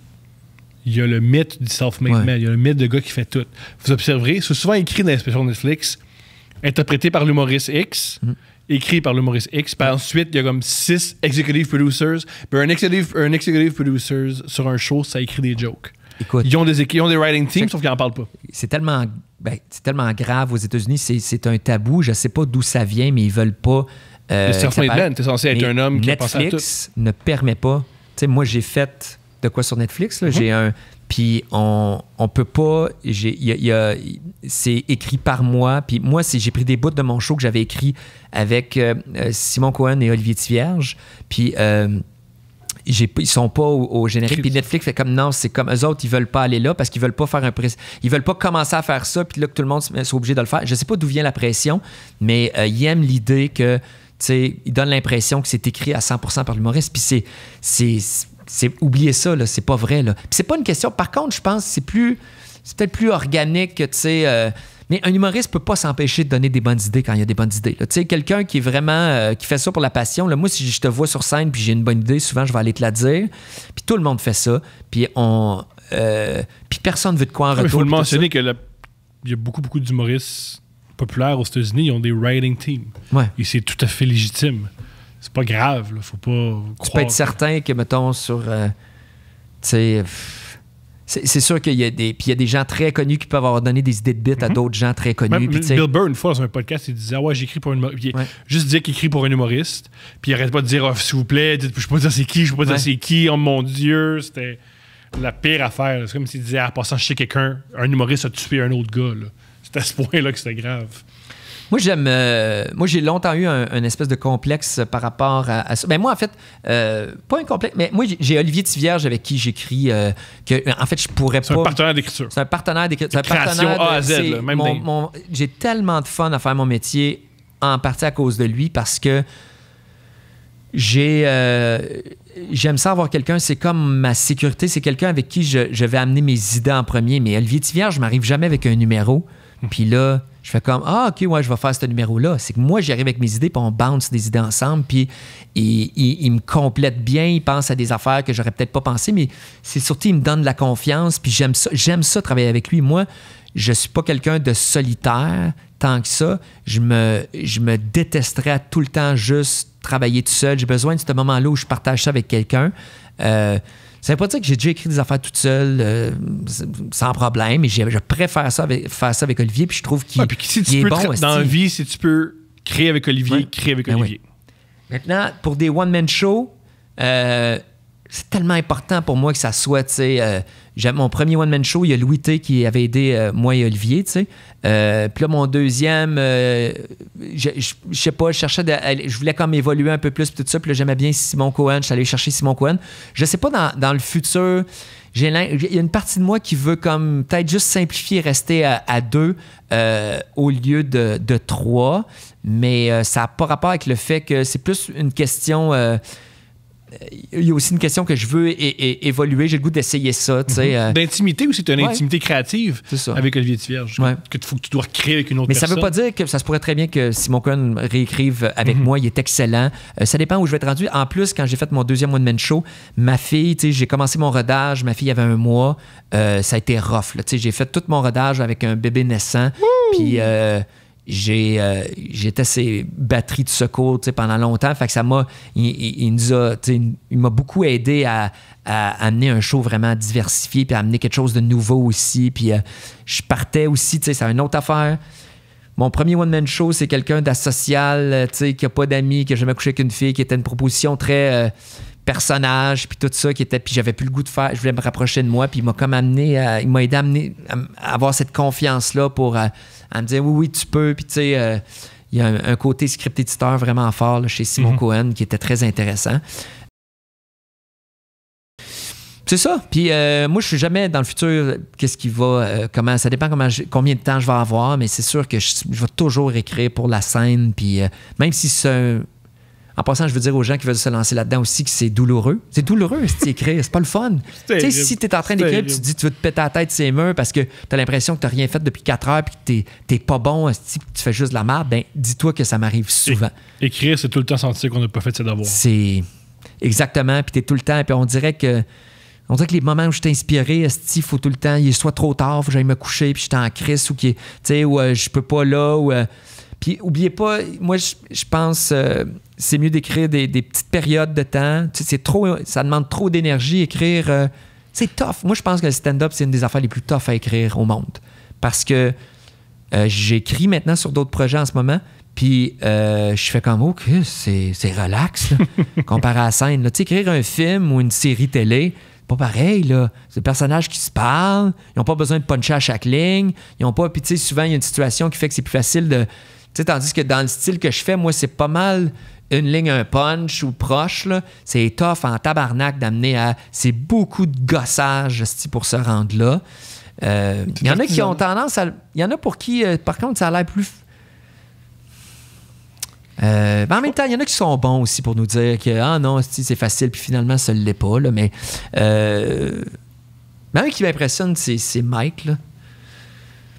il y a le mythe du self-made man. Il y a le mythe de gars qui fait tout. Vous observerez, c'est souvent écrit dans les Netflix, interprété par l'humoriste X, mm. écrit par l'humoriste X. Puis ensuite, il y a comme six executive producers. Puis un executive, un executive producer sur un show, ça écrit des jokes ils ont des, ils ont des writing teams, sauf qu'ils n'en parlent pas. C'est tellement, ben, c'est tellement grave aux États-Unis, c'est un tabou. Je ne sais pas d'où ça vient, mais ils veulent pas. Euh, tu es censé être un homme qui Netflix ne permet pas. moi, j'ai fait de quoi sur Netflix. Mm-hmm. J'ai un. Puis on, on peut pas. C'est écrit par moi. Puis moi, j'ai pris des bouts de mon show que j'avais écrit avec euh, euh, Simon Cohen et Olivier Tivierge. Puis. Euh, ils sont pas au, générique. Puis Netflix fait comme non, c'est comme eux autres, ils veulent pas aller là parce qu'ils veulent pas faire un Ils veulent pas commencer à faire ça, puis là que tout le monde soit obligé de le faire. Je sais pas d'où vient la pression, mais euh, ils aiment l'idée que, tu sais, ils donnent l'impression que c'est écrit à 100% par l'humoriste. Puis c'est. c'est oubliez ça, là, c'est pas vrai. Là. Puis c'est pas une question. Par contre, je pense que c'est plus. C'est peut-être plus organique, tu sais. Euh, un humoriste peut pas s'empêcher de donner des bonnes idées quand il y a des bonnes idées. Tu sais, quelqu'un qui est vraiment euh, qui fait ça pour la passion. moi, si je te vois sur scène puis j'ai une bonne idée, souvent je vais aller te la dire. Puis tout le monde fait ça. Puis on, euh, personne veut de quoi en ah, retour. Il faut le mentionner que y a beaucoup beaucoup d'humoristes populaires aux États-Unis. Ils ont des writing teams. Et c'est tout à fait légitime. C'est pas grave. Faut pas. Tu peux être certain que mettons sur, euh, tu sais c'est sûr qu'il y, a des, y a des gens très connus qui peuvent avoir donné des idées de bits à mhm. d'autres gens très connus. Bill Burr, une fois, dans un podcast, il disait Ah ouais, j'écris pour un humoriste. Juste dire qu'il écrit pour un humoriste. Puis il arrête pas de dire ah, S'il vous plaît, je peux pas dire c'est qui, je peux pas dire c'est qui. Oh mon Dieu, c'était la pire affaire. C'est comme s'il disait ah, En passant chez quelqu'un, un humoriste a tué un autre gars. C'est à ce point-là que c'était grave. Moi, j'aime. Euh, moi, j'ai longtemps eu un, espèce de complexe par rapport à, ça. Ben, moi, en fait, euh, pas un complexe, mais moi, j'ai Olivier Tivierge avec qui j'écris. Euh, que, en fait, je pourrais pas. C'est un partenaire d'écriture. C'est un partenaire d'écriture. C'est un A à Z, J'ai tellement de fun à faire mon métier, en partie à cause de lui, parce que j'ai j'aime ça avoir quelqu'un, c'est comme ma sécurité, c'est quelqu'un avec qui je, vais amener mes idées en premier. Mais Olivier Tivierge, je m'arrive jamais avec un numéro. Hmm. Puis là, je fais comme Ah, ok, moi je vais faire ce numéro-là. C'est que moi, j'arrive avec mes idées, puis on bounce des idées ensemble, puis il, me complète bien, il pense à des affaires que j'aurais peut-être pas pensé, mais c'est surtout, il me donne de la confiance, puis j'aime ça, j'aime ça travailler avec lui. Moi, je suis pas quelqu'un de solitaire tant que ça. Je me, me détesterais tout le temps juste travailler tout seul. J'ai besoin de ce moment-là où je partage ça avec quelqu'un. Euh, ça veut pas dire que j'ai déjà écrit des affaires toute seule, euh, sans problème, et je, préfère ça avec, faire ça avec Olivier, puis je trouve qu'il puis si tu est Dans la vie, si tu peux créer avec Olivier, créer avec ben Olivier. Maintenant, pour des one-man shows, euh, c'est tellement important pour moi que ça soit, tu sais, euh, mon premier One Man Show, il y a Louis T qui avait aidé euh, moi et Olivier, tu sais. Euh, puis là, mon deuxième, euh, je, ne sais pas, je cherchais, je voulais comme évoluer un peu plus, tout ça. Puis j'aimais bien Simon Cohen, je suis allé chercher Simon Cohen. Je sais pas, dans, le futur, il y a une partie de moi qui veut comme peut-être juste simplifier, rester à, deux au lieu de, de trois. Mais ça n'a pas rapport avec le fait que c'est plus une question euh, il y a aussi une question que je veux évoluer. J'ai le goût d'essayer ça. sais, mhm. euh, D'intimité ou c'est une intimité créative avec Olivier Tivierge. Que, faut que tu dois créer avec une autre personne. Mais ça veut pas dire que ça se pourrait très bien que Simon Cohen réécrive avec mhm. moi. Il est excellent. Euh, ça dépend où je vais être rendu. En plus, quand j'ai fait mon deuxième one-man show, ma fille, j'ai commencé mon rodage. Ma fille avait un mois. ça a été rough. J'ai fait tout mon rodage avec un bébé naissant. Puis j'ai euh, j'étais ses batteries de secours pendant longtemps. Fait que ça m'a. Il, il, m'a beaucoup aidé à, amener un show vraiment diversifié, puis à amener quelque chose de nouveau aussi. Puis euh, je partais aussi, c'est une autre affaire. Mon premier one-man show, c'est quelqu'un euh, sais, qui n'a pas d'amis, qui n'a jamais couché avec une fille, qui était une proposition très. personnage puis tout ça qui était puis j'avais plus le goût de faire je voulais me rapprocher de moi puis il m'a comme amené il m'a aidé à, avoir cette confiance là pour à me dire oui, oui, tu peux. Puis tu sais, euh, il y a un, côté script éditeur vraiment fort chez Simon mhm. Cohen qui était très intéressant. C'est ça. Puis euh, moi, je suis jamais dans le futur. Qu'est-ce qui va, euh, comment, ça dépend comment combien de temps je vais avoir, mais c'est sûr que je, vais toujours écrire pour la scène. Puis même si c'est en passant, je veux dire aux gens qui veulent se lancer là-dedans aussi que c'est douloureux. C'est douloureux si tu c'est pas le fun. Tu si tu en train d'écrire tu dis tu veux te péter la tête c'est murs parce que tu as l'impression que tu rien fait depuis 4 heures puis que tu pas bon, que tu fais juste de la merde, ben dis-toi que ça m'arrive souvent. écrire, c'est tout le temps sentir qu'on n'a pas fait ses devoirs. C'est exactement, puis tu es tout le temps puis on dirait que on dirait que les moments où je suis inspiré, il faut tout le temps, il est soit trop tard, faut que me coucher, puis je suis en crise, ou, euh, je peux pas là, ou euh, puis, oubliez pas, moi, je, pense, euh, c'est mieux d'écrire des, petites périodes de temps. c'est trop, ça demande trop d'énergie, écrire. Euh, c'est tough. Moi, je pense que le stand-up, c'est une des affaires les plus tough à écrire au monde. Parce que euh, j'écris maintenant sur d'autres projets en ce moment, puis je fais comme, OK, c'est, c'est relax, là, comparé à la scène. Tu écrire un film ou une série télé, pas pareil, là. C'est des personnages qui se parlent, ils n'ont pas besoin de puncher à chaque ligne, ils n'ont pas... Puis, tu sais, souvent, il y a une situation qui fait que c'est plus facile de tandis que dans le style que je fais, moi, c'est pas mal une ligne, un punch ou proche. C'est tough en tabarnak d'amener à. C'est beaucoup de gossage pour se rendre là. Il euh, y en a qui ont tendance à. Il y en a pour qui, euh, par contre, ça a l'air plus. Euh, en même temps, il y en a qui sont bons aussi pour nous dire que ah non, c'est facile, puis finalement, ça ne l'est pas. Là, euh, mais un qui m'impressionne, c'est Mike.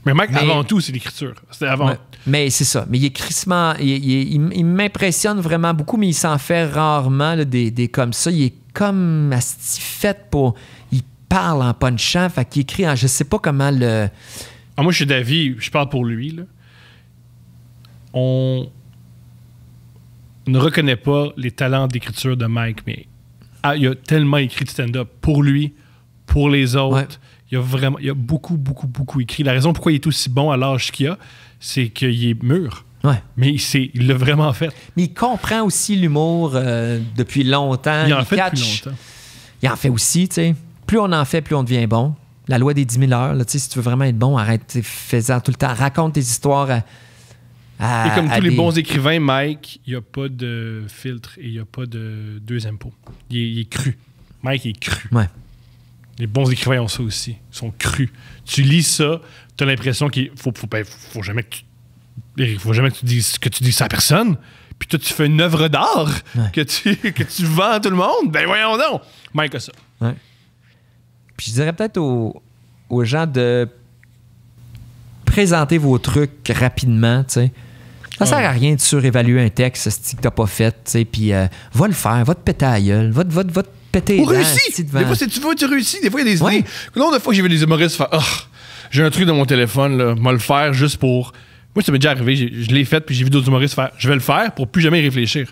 Mais Mike, avant tout, c'est l'écriture. C'est avant, mais c'est ça. Mais il écrit Il, il, m'impressionne vraiment beaucoup, mais il s'en fait rarement des, comme ça. Il est comme fait pour. Il parle en punchant, fait qu'il écrit en. Je sais pas comment le. Ah, moi, je suis d'avis, je parle pour lui. Là. On ne reconnaît pas les talents d'écriture de Mike, mais ah, il a tellement écrit stand-up pour lui, pour les autres. Il a vraiment, il a beaucoup, beaucoup, beaucoup écrit. La raison pourquoi il est aussi bon à l'âge qu'il a, c'est qu'il est mûr. Mais il l'a vraiment fait. Mais il comprend aussi l'humour euh, depuis longtemps. Il en fait longtemps. Il en fait aussi, tu sais. Plus on en fait, plus on devient bon. La loi des 10 000 heures, si tu veux vraiment être bon, arrête, fais ça tout le temps. Raconte tes histoires à, et comme tous les bons écrivains, Mike, il n'y a pas de filtre et il n'y a pas de deuxième pot. Il est, cru. Mike est cru. Les bons écrivains ont ça aussi. Ils sont crus. Tu lis ça, t'as l'impression qu'il faut, faut, ben, jamais que tu. Faut jamais que tu dises que tu dis ça à personne. Puis toi, tu fais une œuvre d'art que, tu, que tu vends à tout le monde. Ben voyons donc. Même que ça. Puis je dirais peut-être aux, aux, gens de présenter vos trucs rapidement, tu sais. Ça sert à rien de surévaluer un texte que t'as pas fait, tu sais, puis euh, va le faire, va te péter à la gueule, va, va, va te péter Ou réussis! Des fois, si tu veux, tu réussis. Des fois, il y a des idées. fois que j'ai vu des humoristes faire ah, « j'ai un truc dans mon téléphone, là, le faire juste pour. Moi, ça m'est déjà arrivé, je l'ai fait, puis j'ai vu d'autres humoristes faire. Je vais le faire pour plus jamais y réfléchir.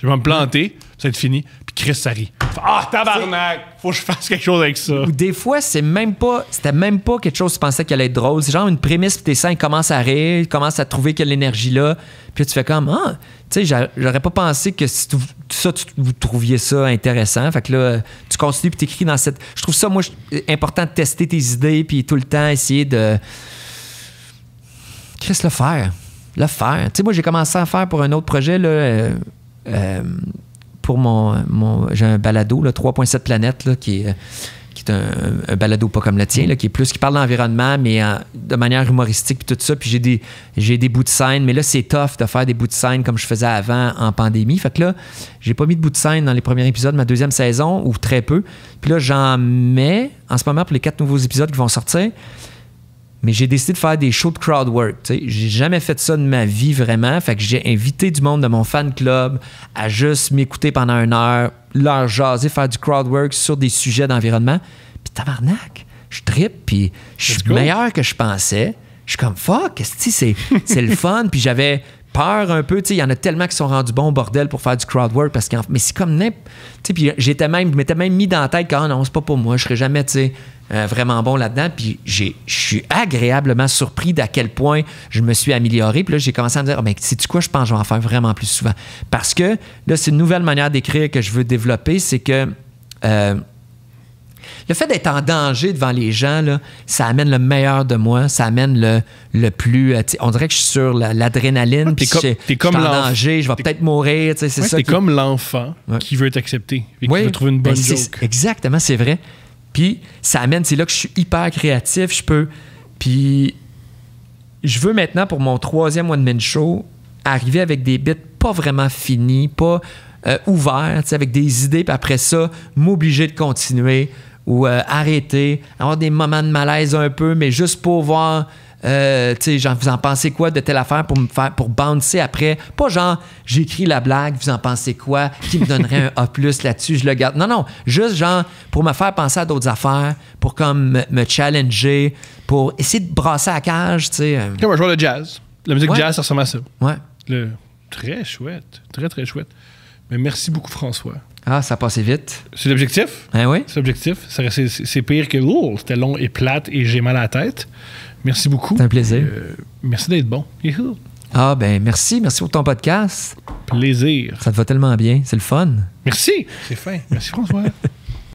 Je vais me planter, ça va être fini. Chris, ça rit. Ah, tabarnak! Faut que je fasse quelque chose avec ça. Ou des fois, c'est même pas. C'était même pas quelque chose que tu pensais qu'elle allait être drôle. C'est genre une prémisse, puis tes seins commencent à rire, commence commencent à trouver quelle l'énergie là. Puis tu fais comme, ah, tu sais, j'aurais pas pensé que si ça, tu, vous trouviez ça intéressant. Fait que là, tu continues, puis t'écris dans cette. Je trouve ça, moi, important de tester tes idées, puis tout le temps essayer de. Chris, le faire. Le faire. Tu sais, moi, j'ai commencé à faire pour un autre projet, là. Euh, euh, pour mon. mon j'ai un balado, 3.7 planète qui est. Euh, un, balado pas comme le tien, qui est plus qui parle d'environnement, mais euh, de manière humoristique, puis tout ça. Puis j'ai des, j'ai des bouts de scène, mais là, c'est tough de faire des bouts de scène comme je faisais avant en pandémie. Fait que là, j'ai pas mis de bouts de scène dans les premiers épisodes de ma deuxième saison, ou très peu. Puis là, j'en mets en ce moment pour les quatre nouveaux épisodes qui vont sortir mais j'ai décidé de faire des shows de crowd work. J'ai jamais fait ça de ma vie vraiment. Fait que j'ai invité du monde de mon fan club à juste m'écouter pendant une heure, leur jaser, faire du crowd work sur des sujets d'environnement. Puis tabarnak, je trip, puis je suis meilleur que je pensais. Je suis comme fuck, c'est le fun. puis j'avais peur un peu. Il y en a tellement qui sont rendus bons bordel pour faire du crowd work parce que, mais c'est comme n'importe. Puis j'étais même, m'étais même mis dans la tête que ah non, c'est pas pour moi, je serais jamais, tu sais euh, vraiment bon là-dedans. Puis je suis agréablement surpris d'à quel point je me suis amélioré. Puis là, j'ai commencé à me dire, mais oh, ben, sais-tu quoi, je pense que je vais en faire vraiment plus souvent. Parce que là, c'est une nouvelle manière d'écrire que je veux développer, c'est que euh, le fait d'être en danger devant les gens, là, ça amène le meilleur de moi, ça amène le, le plus. Euh, on dirait que je suis sur l'adrénaline, puis je, suis en danger, je vais peut-être mourir. C'est ça. comme l'enfant qui veut accepté et qui veut trouver une bonne ben, Exactement, c'est vrai ça amène, c'est là que je suis hyper créatif, je peux. Puis je veux maintenant pour mon troisième One Man Show arriver avec des bits pas vraiment finis, pas euh, ouverts, avec des idées, puis après ça, m'obliger de continuer ou euh, arrêter, avoir des moments de malaise un peu, mais juste pour voir euh, tu vous en pensez quoi de telle affaire pour me faire, pour bouncer après? Pas genre, j'écris la blague, vous en pensez quoi? Qui me donnerait un A plus là-dessus? Je le garde. Non, non, juste genre, pour me faire penser à d'autres affaires, pour comme me, challenger, pour essayer de brasser la cage, tu sais. Euh. Comme un joueur de jazz. La musique jazz, ça ressemble à ça. Ouais. Très chouette. Très, très chouette. Mais merci beaucoup, François. Ah, ça passait vite. C'est l'objectif. Ben oui. C'est l'objectif. C'est pire que lourd. C'était long et plate et j'ai mal à la tête. Merci beaucoup. C'est un plaisir. Euh, merci d'être bon. Ah ben merci, merci pour ton podcast. Plaisir. Ça te va tellement bien, c'est le fun. Merci. C'est fin. Merci François.